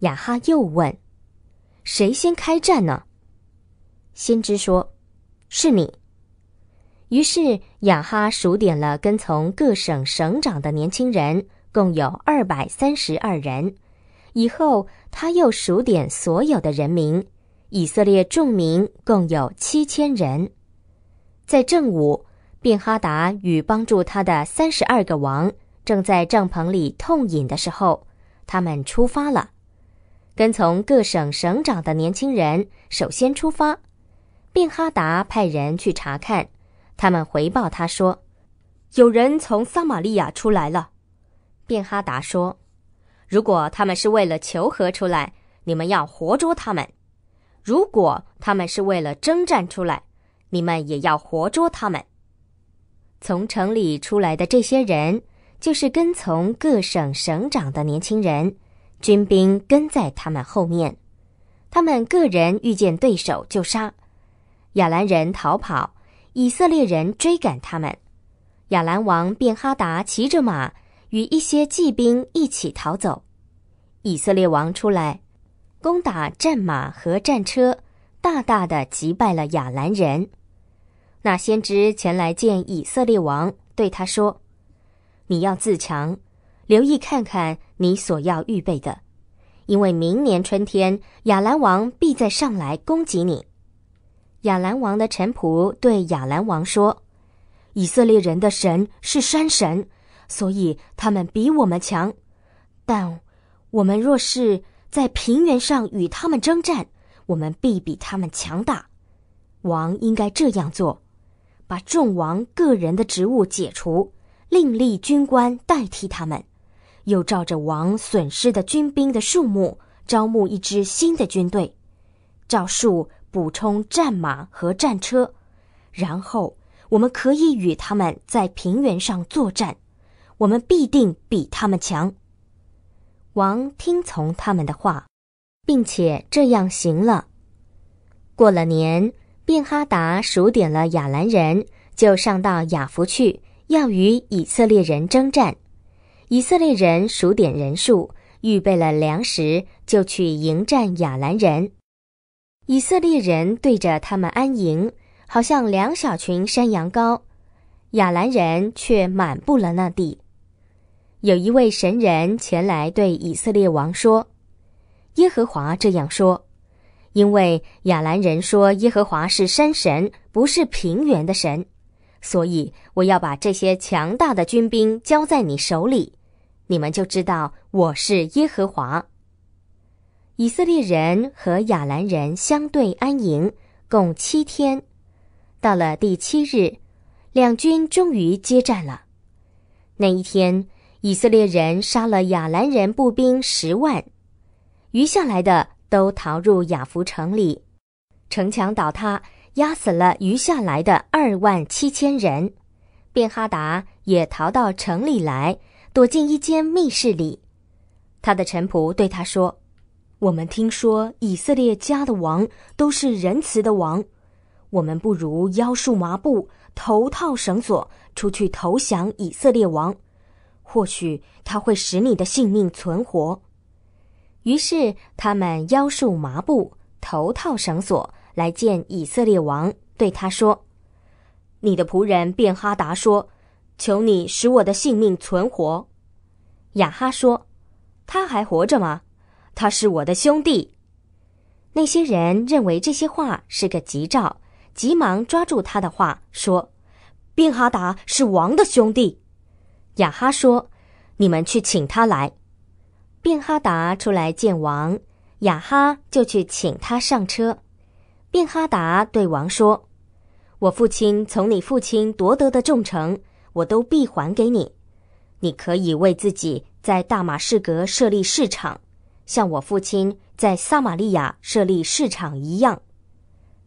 雅哈又问：“谁先开战呢？”先知说：“是你。”于是雅哈数点了跟从各省省长的年轻人，共有二百三十二人。以后他又数点所有的人民，以色列众民共有七千人。在正午，便哈达与帮助他的三十二个王正在帐篷里痛饮的时候，他们出发了。跟从各省省长的年轻人首先出发，便哈达派人去查看，他们回报他说：“有人从撒玛利亚出来了。”便哈达说：“如果他们是为了求和出来，你们要活捉他们；如果他们是为了征战出来，你们也要活捉他们。”从城里出来的这些人，就是跟从各省省长的年轻人。军兵跟在他们后面，他们个人遇见对手就杀。亚兰人逃跑，以色列人追赶他们。亚兰王便哈达骑着马，与一些骑兵一起逃走。以色列王出来，攻打战马和战车，大大的击败了亚兰人。那先知前来见以色列王，对他说：“你要自强。”留意看看你所要预备的，因为明年春天亚兰王必再上来攻击你。亚兰王的臣仆对亚兰王说：“以色列人的神是山神，所以他们比我们强。但我们若是在平原上与他们征战，我们必比他们强大。王应该这样做，把众王个人的职务解除，另立军官代替他们。”又照着王损失的军兵的数目，招募一支新的军队，照数补充战马和战车，然后我们可以与他们在平原上作战，我们必定比他们强。王听从他们的话，并且这样行了。过了年，便哈达数点了亚兰人，就上到雅弗去，要与以色列人征战。以色列人数点人数，预备了粮食，就去迎战亚兰人。以色列人对着他们安营，好像两小群山羊羔；亚兰人却满布了那地。有一位神人前来对以色列王说：“耶和华这样说：因为亚兰人说耶和华是山神，不是平原的神，所以我要把这些强大的军兵交在你手里。”你们就知道我是耶和华。以色列人和亚兰人相对安营，共七天。到了第七日，两军终于接战了。那一天，以色列人杀了亚兰人步兵十万，余下来的都逃入亚弗城里，城墙倒塌，压死了余下来的二万七千人。便哈达也逃到城里来。躲进一间密室里，他的臣仆对他说：“我们听说以色列家的王都是仁慈的王，我们不如腰束麻布，头套绳索，出去投降以色列王，或许他会使你的性命存活。”于是他们腰束麻布，头套绳索，来见以色列王，对他说：“你的仆人便哈达说。”求你使我的性命存活，雅哈说：“他还活着吗？他是我的兄弟。”那些人认为这些话是个吉兆，急忙抓住他的话说：“便哈达是王的兄弟。”雅哈说：“你们去请他来。”便哈达出来见王，雅哈就去请他上车。便哈达对王说：“我父亲从你父亲夺得的重城。”我都必还给你，你可以为自己在大马士革设立市场，像我父亲在撒玛利亚设立市场一样。”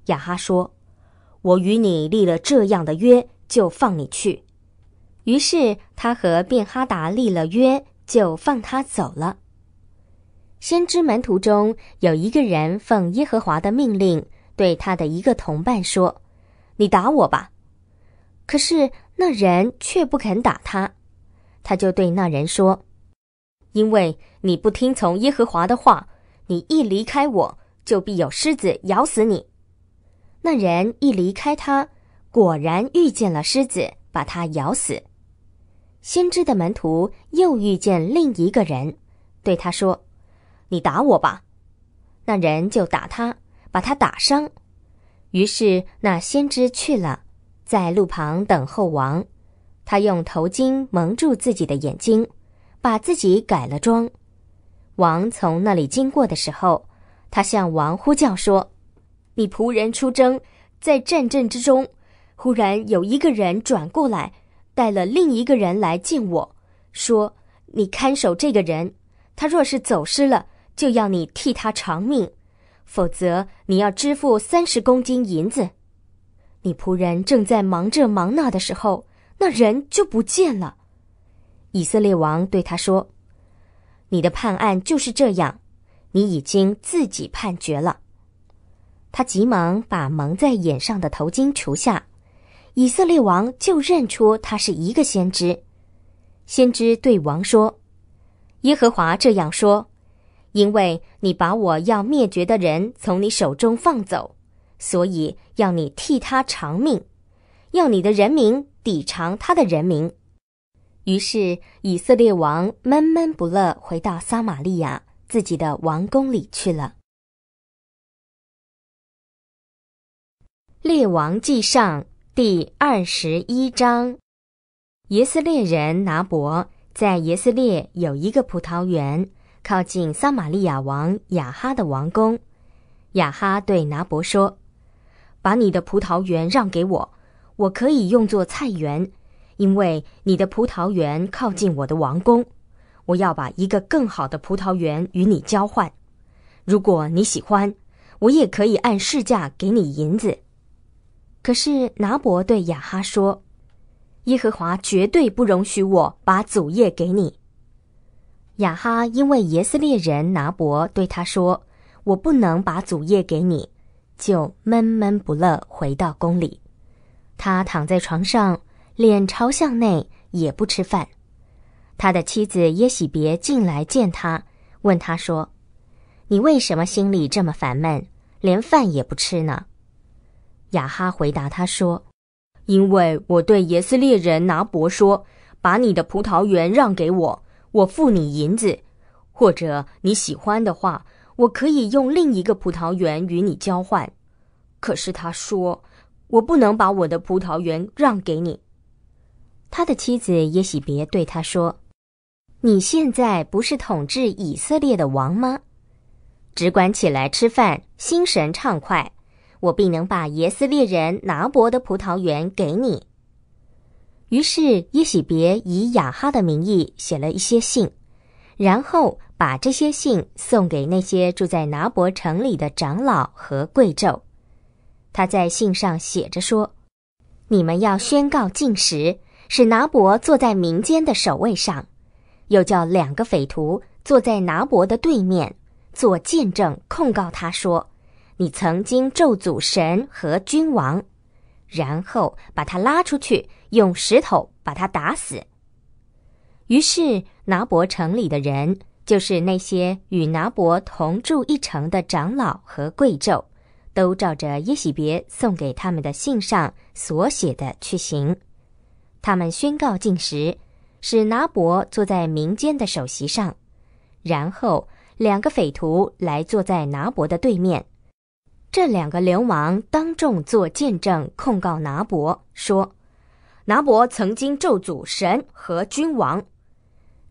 亚哈说，“我与你立了这样的约，就放你去。”于是他和便哈达立了约，就放他走了。先知门徒中有一个人奉耶和华的命令，对他的一个同伴说：“你打我吧。”可是那人却不肯打他，他就对那人说：“因为你不听从耶和华的话，你一离开我就必有狮子咬死你。”那人一离开他，果然遇见了狮子，把他咬死。先知的门徒又遇见另一个人，对他说：“你打我吧。”那人就打他，把他打伤。于是那先知去了。在路旁等候王，他用头巾蒙住自己的眼睛，把自己改了装。王从那里经过的时候，他向王呼叫说：“你仆人出征，在战阵之中，忽然有一个人转过来，带了另一个人来见我，说：‘你看守这个人，他若是走失了，就要你替他偿命，否则你要支付三十公斤银子。’”你仆人正在忙着忙那的时候，那人就不见了。以色列王对他说：“你的判案就是这样，你已经自己判决了。”他急忙把蒙在眼上的头巾除下，以色列王就认出他是一个先知。先知对王说：“耶和华这样说，因为你把我要灭绝的人从你手中放走。”所以要你替他偿命，要你的人民抵偿他的人民。于是以色列王闷闷不乐，回到撒玛利亚自己的王宫里去了。列王记上第二十一章：耶斯列人拿伯在耶斯列有一个葡萄园，靠近撒玛利亚王雅哈的王宫。雅哈对拿伯说。把你的葡萄园让给我，我可以用作菜园，因为你的葡萄园靠近我的王宫。我要把一个更好的葡萄园与你交换。如果你喜欢，我也可以按市价给你银子。可是拿伯对雅哈说：“耶和华绝对不容许我把祖业给你。”雅哈因为耶斯列人拿伯对他说：“我不能把祖业给你。”就闷闷不乐回到宫里，他躺在床上，脸朝向内，也不吃饭。他的妻子耶喜别进来见他，问他说：“你为什么心里这么烦闷，连饭也不吃呢？”雅哈回答他说：“因为我对耶斯列人拿伯说，把你的葡萄园让给我，我付你银子，或者你喜欢的话。”我可以用另一个葡萄园与你交换，可是他说我不能把我的葡萄园让给你。他的妻子耶洗别对他说：“你现在不是统治以色列的王吗？只管起来吃饭，心神畅快，我必能把耶斯列人拿伯的葡萄园给你。”于是耶洗别以雅哈的名义写了一些信。然后把这些信送给那些住在拿伯城里的长老和贵胄。他在信上写着说：“你们要宣告禁食，使拿伯坐在民间的首位上，又叫两个匪徒坐在拿伯的对面，做见证控告他说：你曾经咒诅神和君王。然后把他拉出去，用石头把他打死。”于是拿伯城里的人，就是那些与拿伯同住一城的长老和贵胄，都照着耶洗别送给他们的信上所写的去行。他们宣告禁食，使拿伯坐在民间的首席上，然后两个匪徒来坐在拿伯的对面。这两个流氓当众做见证，控告拿伯说：“拿伯曾经咒诅神和君王。”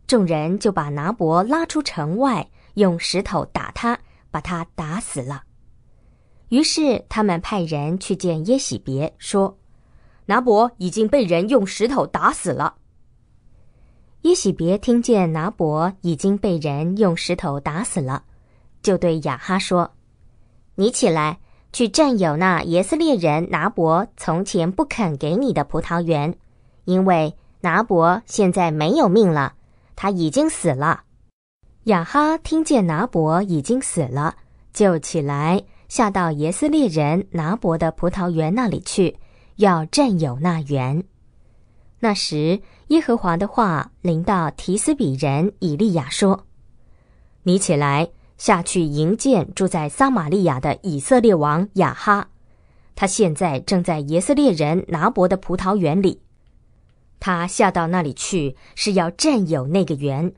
众人就把拿伯拉出城外，用石头打他，把他打死了。于是他们派人去见耶喜别，说：“拿伯已经被人用石头打死了。”耶喜别听见拿伯已经被人用石头打死了，就对雅哈说：“你起来，去占有那耶斯列人拿伯从前不肯给你的葡萄园，因为拿伯现在没有命了。”他已经死了。亚哈听见拿伯已经死了，就起来下到耶斯列人拿伯的葡萄园那里去，要占有那园。那时，耶和华的话临到提斯比人以利亚说：“你起来下去迎见住在撒玛利亚的以色列王亚哈，他现在正在耶斯列人拿伯的葡萄园里。”他下到那里去是要占有那个园，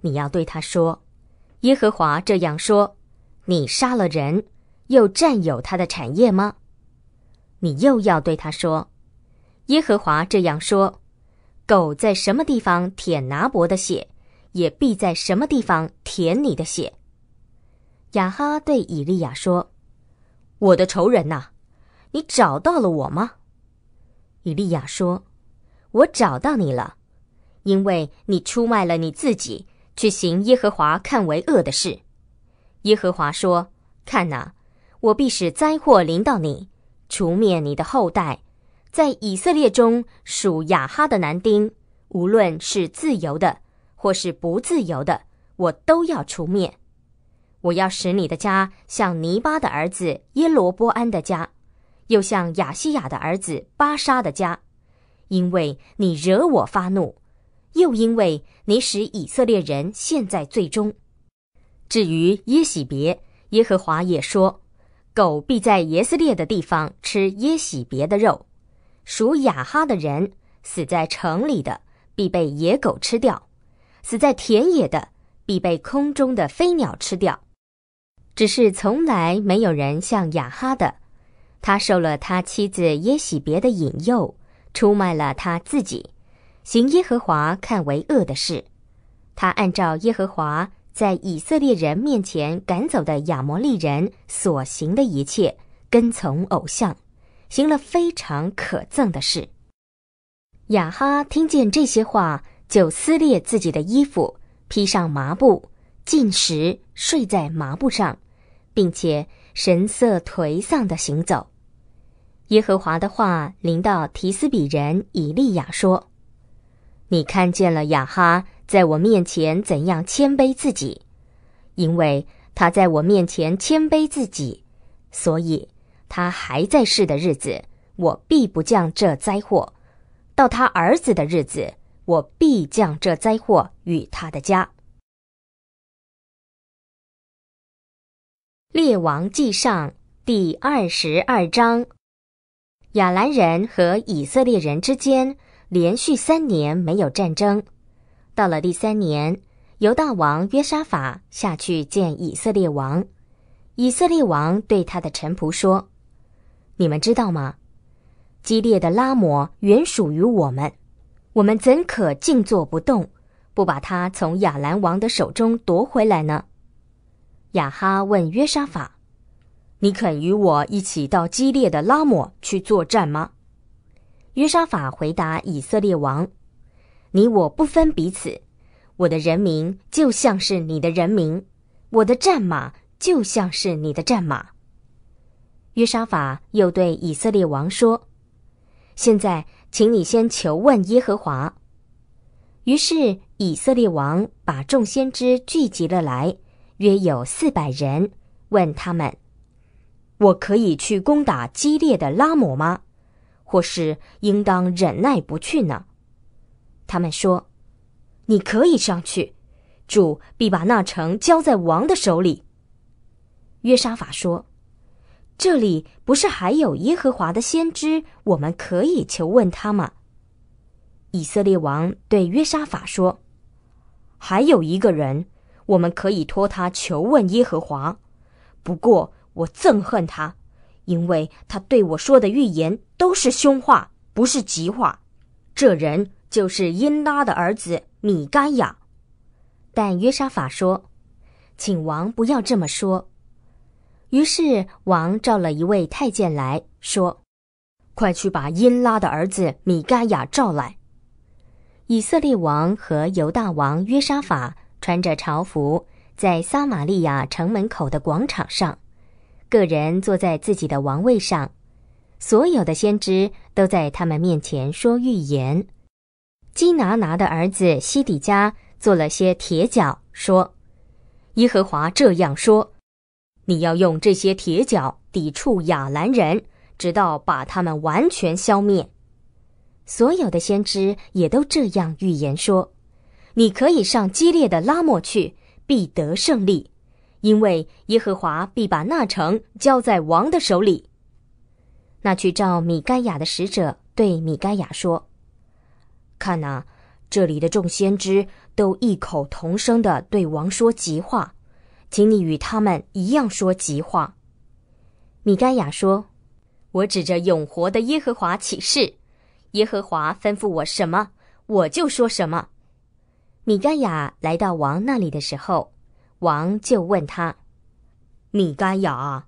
你要对他说：“耶和华这样说，你杀了人，又占有他的产业吗？”你又要对他说：“耶和华这样说，狗在什么地方舔拿伯的血，也必在什么地方舔你的血。”雅哈对以利亚说：“我的仇人呐，你找到了我吗？”以利亚说。我找到你了，因为你出卖了你自己，去行耶和华看为恶的事。耶和华说：“看哪，我必使灾祸临到你，除灭你的后代。在以色列中属雅哈的男丁，无论是自由的或是不自由的，我都要除灭。我要使你的家像泥巴的儿子耶罗波安的家，又像亚西亚的儿子巴沙的家。”因为你惹我发怒，又因为你使以色列人陷在最终。至于耶喜别，耶和华也说：狗必在耶斯列的地方吃耶喜别的肉；属雅哈的人死在城里的，必被野狗吃掉；死在田野的，必被空中的飞鸟吃掉。只是从来没有人像雅哈的，他受了他妻子耶喜别的引诱。出卖了他自己，行耶和华看为恶的事。他按照耶和华在以色列人面前赶走的亚摩利人所行的一切，跟从偶像，行了非常可憎的事。亚哈听见这些话，就撕裂自己的衣服，披上麻布，进食，睡在麻布上，并且神色颓丧的行走。耶和华的话临到提斯比人以利亚说：“你看见了雅哈在我面前怎样谦卑自己，因为他在我面前谦卑自己，所以他还在世的日子，我必不降这灾祸；到他儿子的日子，我必降这灾祸与他的家。”列王记上第二十二章。亚兰人和以色列人之间连续三年没有战争。到了第三年，犹大王约沙法下去见以色列王。以色列王对他的臣仆说：“你们知道吗？激烈的拉摩原属于我们，我们怎可静坐不动，不把他从亚兰王的手中夺回来呢？”亚哈问约沙法。你肯与我一起到激烈的拉莫去作战吗？约沙法回答以色列王：“你我不分彼此，我的人民就像是你的人民，我的战马就像是你的战马。”约沙法又对以色列王说：“现在，请你先求问耶和华。”于是以色列王把众先知聚集了来，约有四百人，问他们。我可以去攻打激烈的拉姆吗？或是应当忍耐不去呢？他们说：“你可以上去，主必把那城交在王的手里。”约沙法说：“这里不是还有耶和华的先知，我们可以求问他吗？”以色列王对约沙法说：“还有一个人，我们可以托他求问耶和华。不过。”我憎恨他，因为他对我说的预言都是凶话，不是吉话。这人就是因拉的儿子米甘雅。但约沙法说：“请王不要这么说。”于是王召了一位太监来说：“快去把因拉的儿子米甘雅召来。”以色列王和犹大王约沙法穿着朝服，在撒玛利亚城门口的广场上。个人坐在自己的王位上，所有的先知都在他们面前说预言。基拿拿的儿子西底家做了些铁脚，说：“耶和华这样说，你要用这些铁脚抵触亚兰人，直到把他们完全消灭。”所有的先知也都这样预言说：“你可以上激烈的拉莫去，必得胜利。”因为耶和华必把那城交在王的手里。那去召米该亚的使者对米该亚说：“看啊，这里的众先知都异口同声的对王说极话，请你与他们一样说极话。”米该亚说：“我指着永活的耶和华起誓，耶和华吩咐我什么，我就说什么。”米该亚来到王那里的时候。王就问他：“米该雅，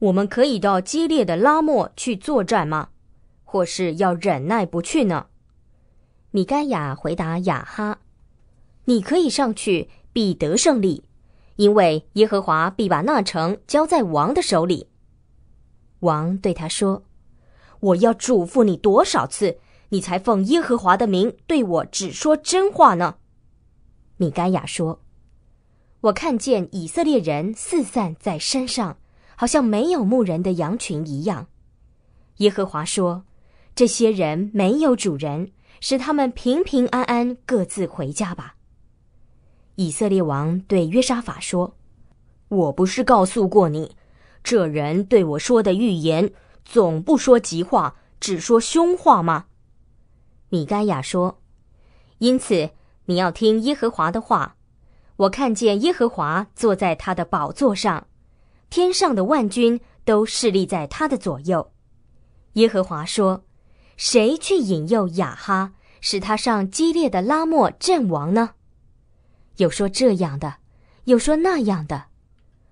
我们可以到激烈的拉莫去作战吗？或是要忍耐不去呢？”米该雅回答雅哈：“你可以上去，必得胜利，因为耶和华必把那城交在王的手里。”王对他说：“我要嘱咐你多少次，你才奉耶和华的名对我只说真话呢？”米该雅说。我看见以色列人四散在山上，好像没有牧人的羊群一样。耶和华说：“这些人没有主人，使他们平平安安各自回家吧。”以色列王对约沙法说：“我不是告诉过你，这人对我说的预言总不说吉话，只说凶话吗？”米该亚说：“因此你要听耶和华的话。”我看见耶和华坐在他的宝座上，天上的万军都侍立在他的左右。耶和华说：“谁去引诱雅哈，使他上激烈的拉莫阵亡呢？”有说这样的，有说那样的。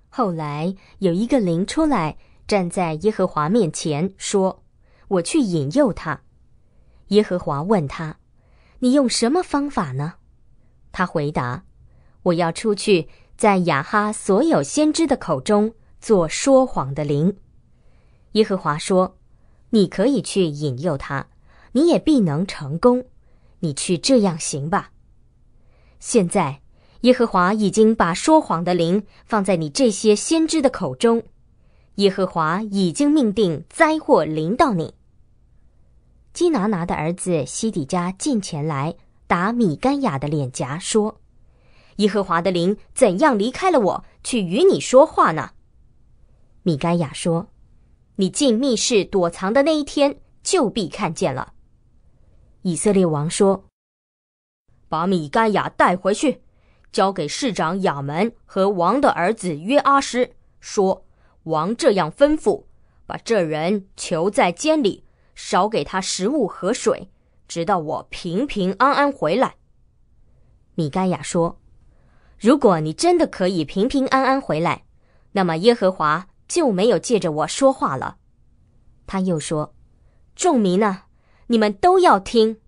后来有一个灵出来，站在耶和华面前说：“我去引诱他。”耶和华问他：“你用什么方法呢？”他回答。我要出去，在雅哈所有先知的口中做说谎的灵。耶和华说：“你可以去引诱他，你也必能成功。你去这样行吧。”现在，耶和华已经把说谎的灵放在你这些先知的口中，耶和华已经命定灾祸临到你。基拿拿的儿子西底家近前来打米甘雅的脸颊，说。耶和华的灵怎样离开了我，去与你说话呢？米该雅说：“你进密室躲藏的那一天，就必看见了。”以色列王说：“把米该雅带回去，交给市长亚门和王的儿子约阿施，说王这样吩咐：把这人囚在监里，少给他食物和水，直到我平平安安回来。”米该雅说。如果你真的可以平平安安回来，那么耶和华就没有借着我说话了。他又说：“众民呢？你们都要听。”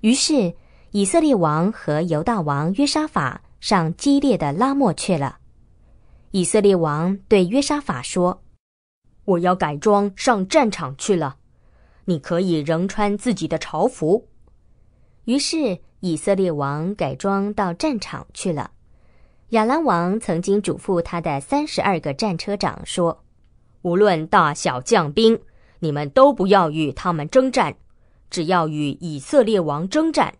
于是以色列王和犹大王约沙法上激烈的拉莫去了。以色列王对约沙法说：“我要改装上战场去了，你可以仍穿自己的朝服。”于是。以色列王改装到战场去了。亚兰王曾经嘱咐他的三十二个战车长说：“无论大小将兵，你们都不要与他们征战，只要与以色列王征战。”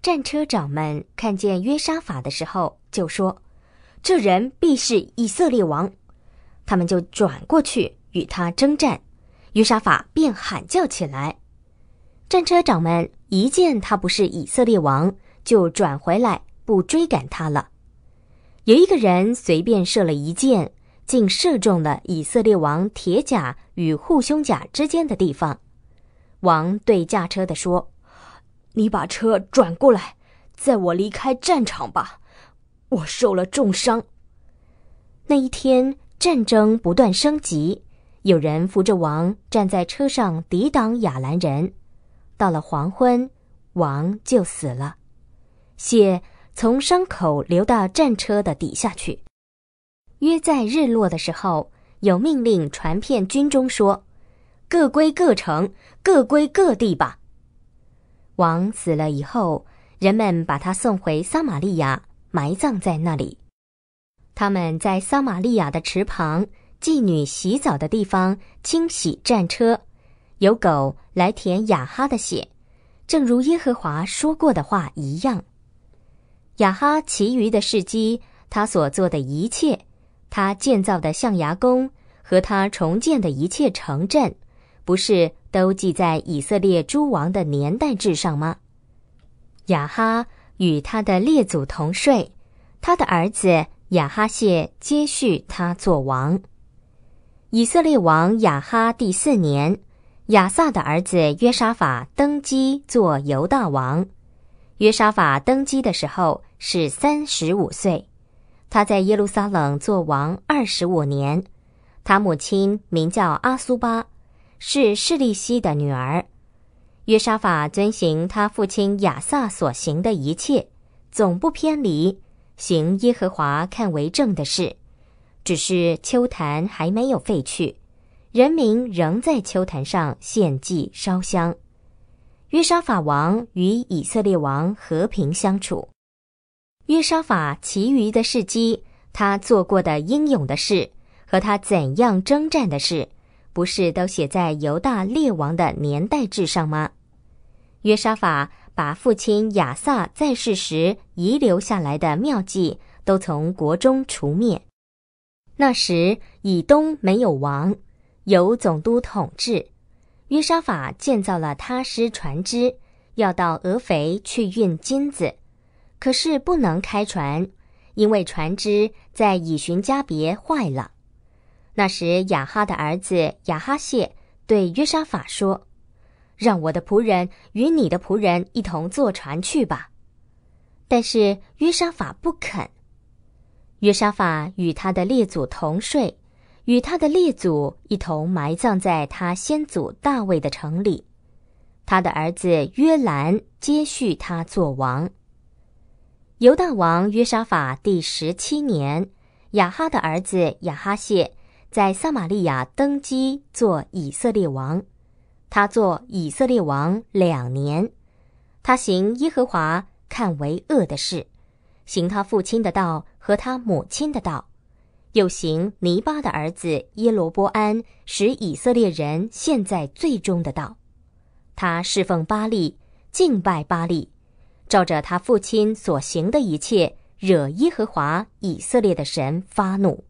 战车长们看见约沙法的时候，就说：“这人必是以色列王。”他们就转过去与他征战。约沙法便喊叫起来：“战车长们！”一箭，他不是以色列王，就转回来不追赶他了。有一个人随便射了一箭，竟射中了以色列王铁甲与护胸甲之间的地方。王对驾车的说：“你把车转过来，载我离开战场吧，我受了重伤。”那一天，战争不断升级，有人扶着王站在车上抵挡亚兰人。到了黄昏，王就死了，血从伤口流到战车的底下去。约在日落的时候，有命令传遍军中说：“各归各城，各归各地吧。”王死了以后，人们把他送回撒玛利亚，埋葬在那里。他们在撒玛利亚的池旁、妓女洗澡的地方清洗战车。有狗来舔雅哈的血，正如耶和华说过的话一样。雅哈其余的事迹，他所做的一切，他建造的象牙宫和他重建的一切城镇，不是都记在以色列诸王的年代志上吗？雅哈与他的列祖同睡，他的儿子雅哈谢接续他做王。以色列王雅哈第四年。亚萨的儿子约沙法登基做犹大王。约沙法登基的时候是三十五岁，他在耶路撒冷做王二十五年。他母亲名叫阿苏巴，是示利西的女儿。约沙法遵行他父亲亚萨所行的一切，总不偏离行耶和华看为正的事。只是秋坛还没有废去。人民仍在秋坛上献祭烧香。约沙法王与以色列王和平相处。约沙法其余的事迹，他做过的英勇的事和他怎样征战的事，不是都写在犹大列王的年代志上吗？约沙法把父亲亚撒在世时遗留下来的妙计都从国中除灭。那时以东没有王。由总督统治。约沙法建造了他师船只，要到俄肥去运金子，可是不能开船，因为船只在以寻加别坏了。那时雅哈的儿子雅哈谢对约沙法说：“让我的仆人与你的仆人一同坐船去吧。”但是约沙法不肯。约沙法与他的列祖同睡。与他的列祖一同埋葬在他先祖大卫的城里。他的儿子约兰接续他做王。犹大王约沙法第十七年，亚哈的儿子亚哈谢在撒玛利亚登基做以色列王。他做以色列王两年。他行耶和华看为恶的事，行他父亲的道和他母亲的道。又行尼巴的儿子耶罗波安，使以色列人陷在最终的道。他侍奉巴利，敬拜巴利，照着他父亲所行的一切，惹耶和华以色列的神发怒。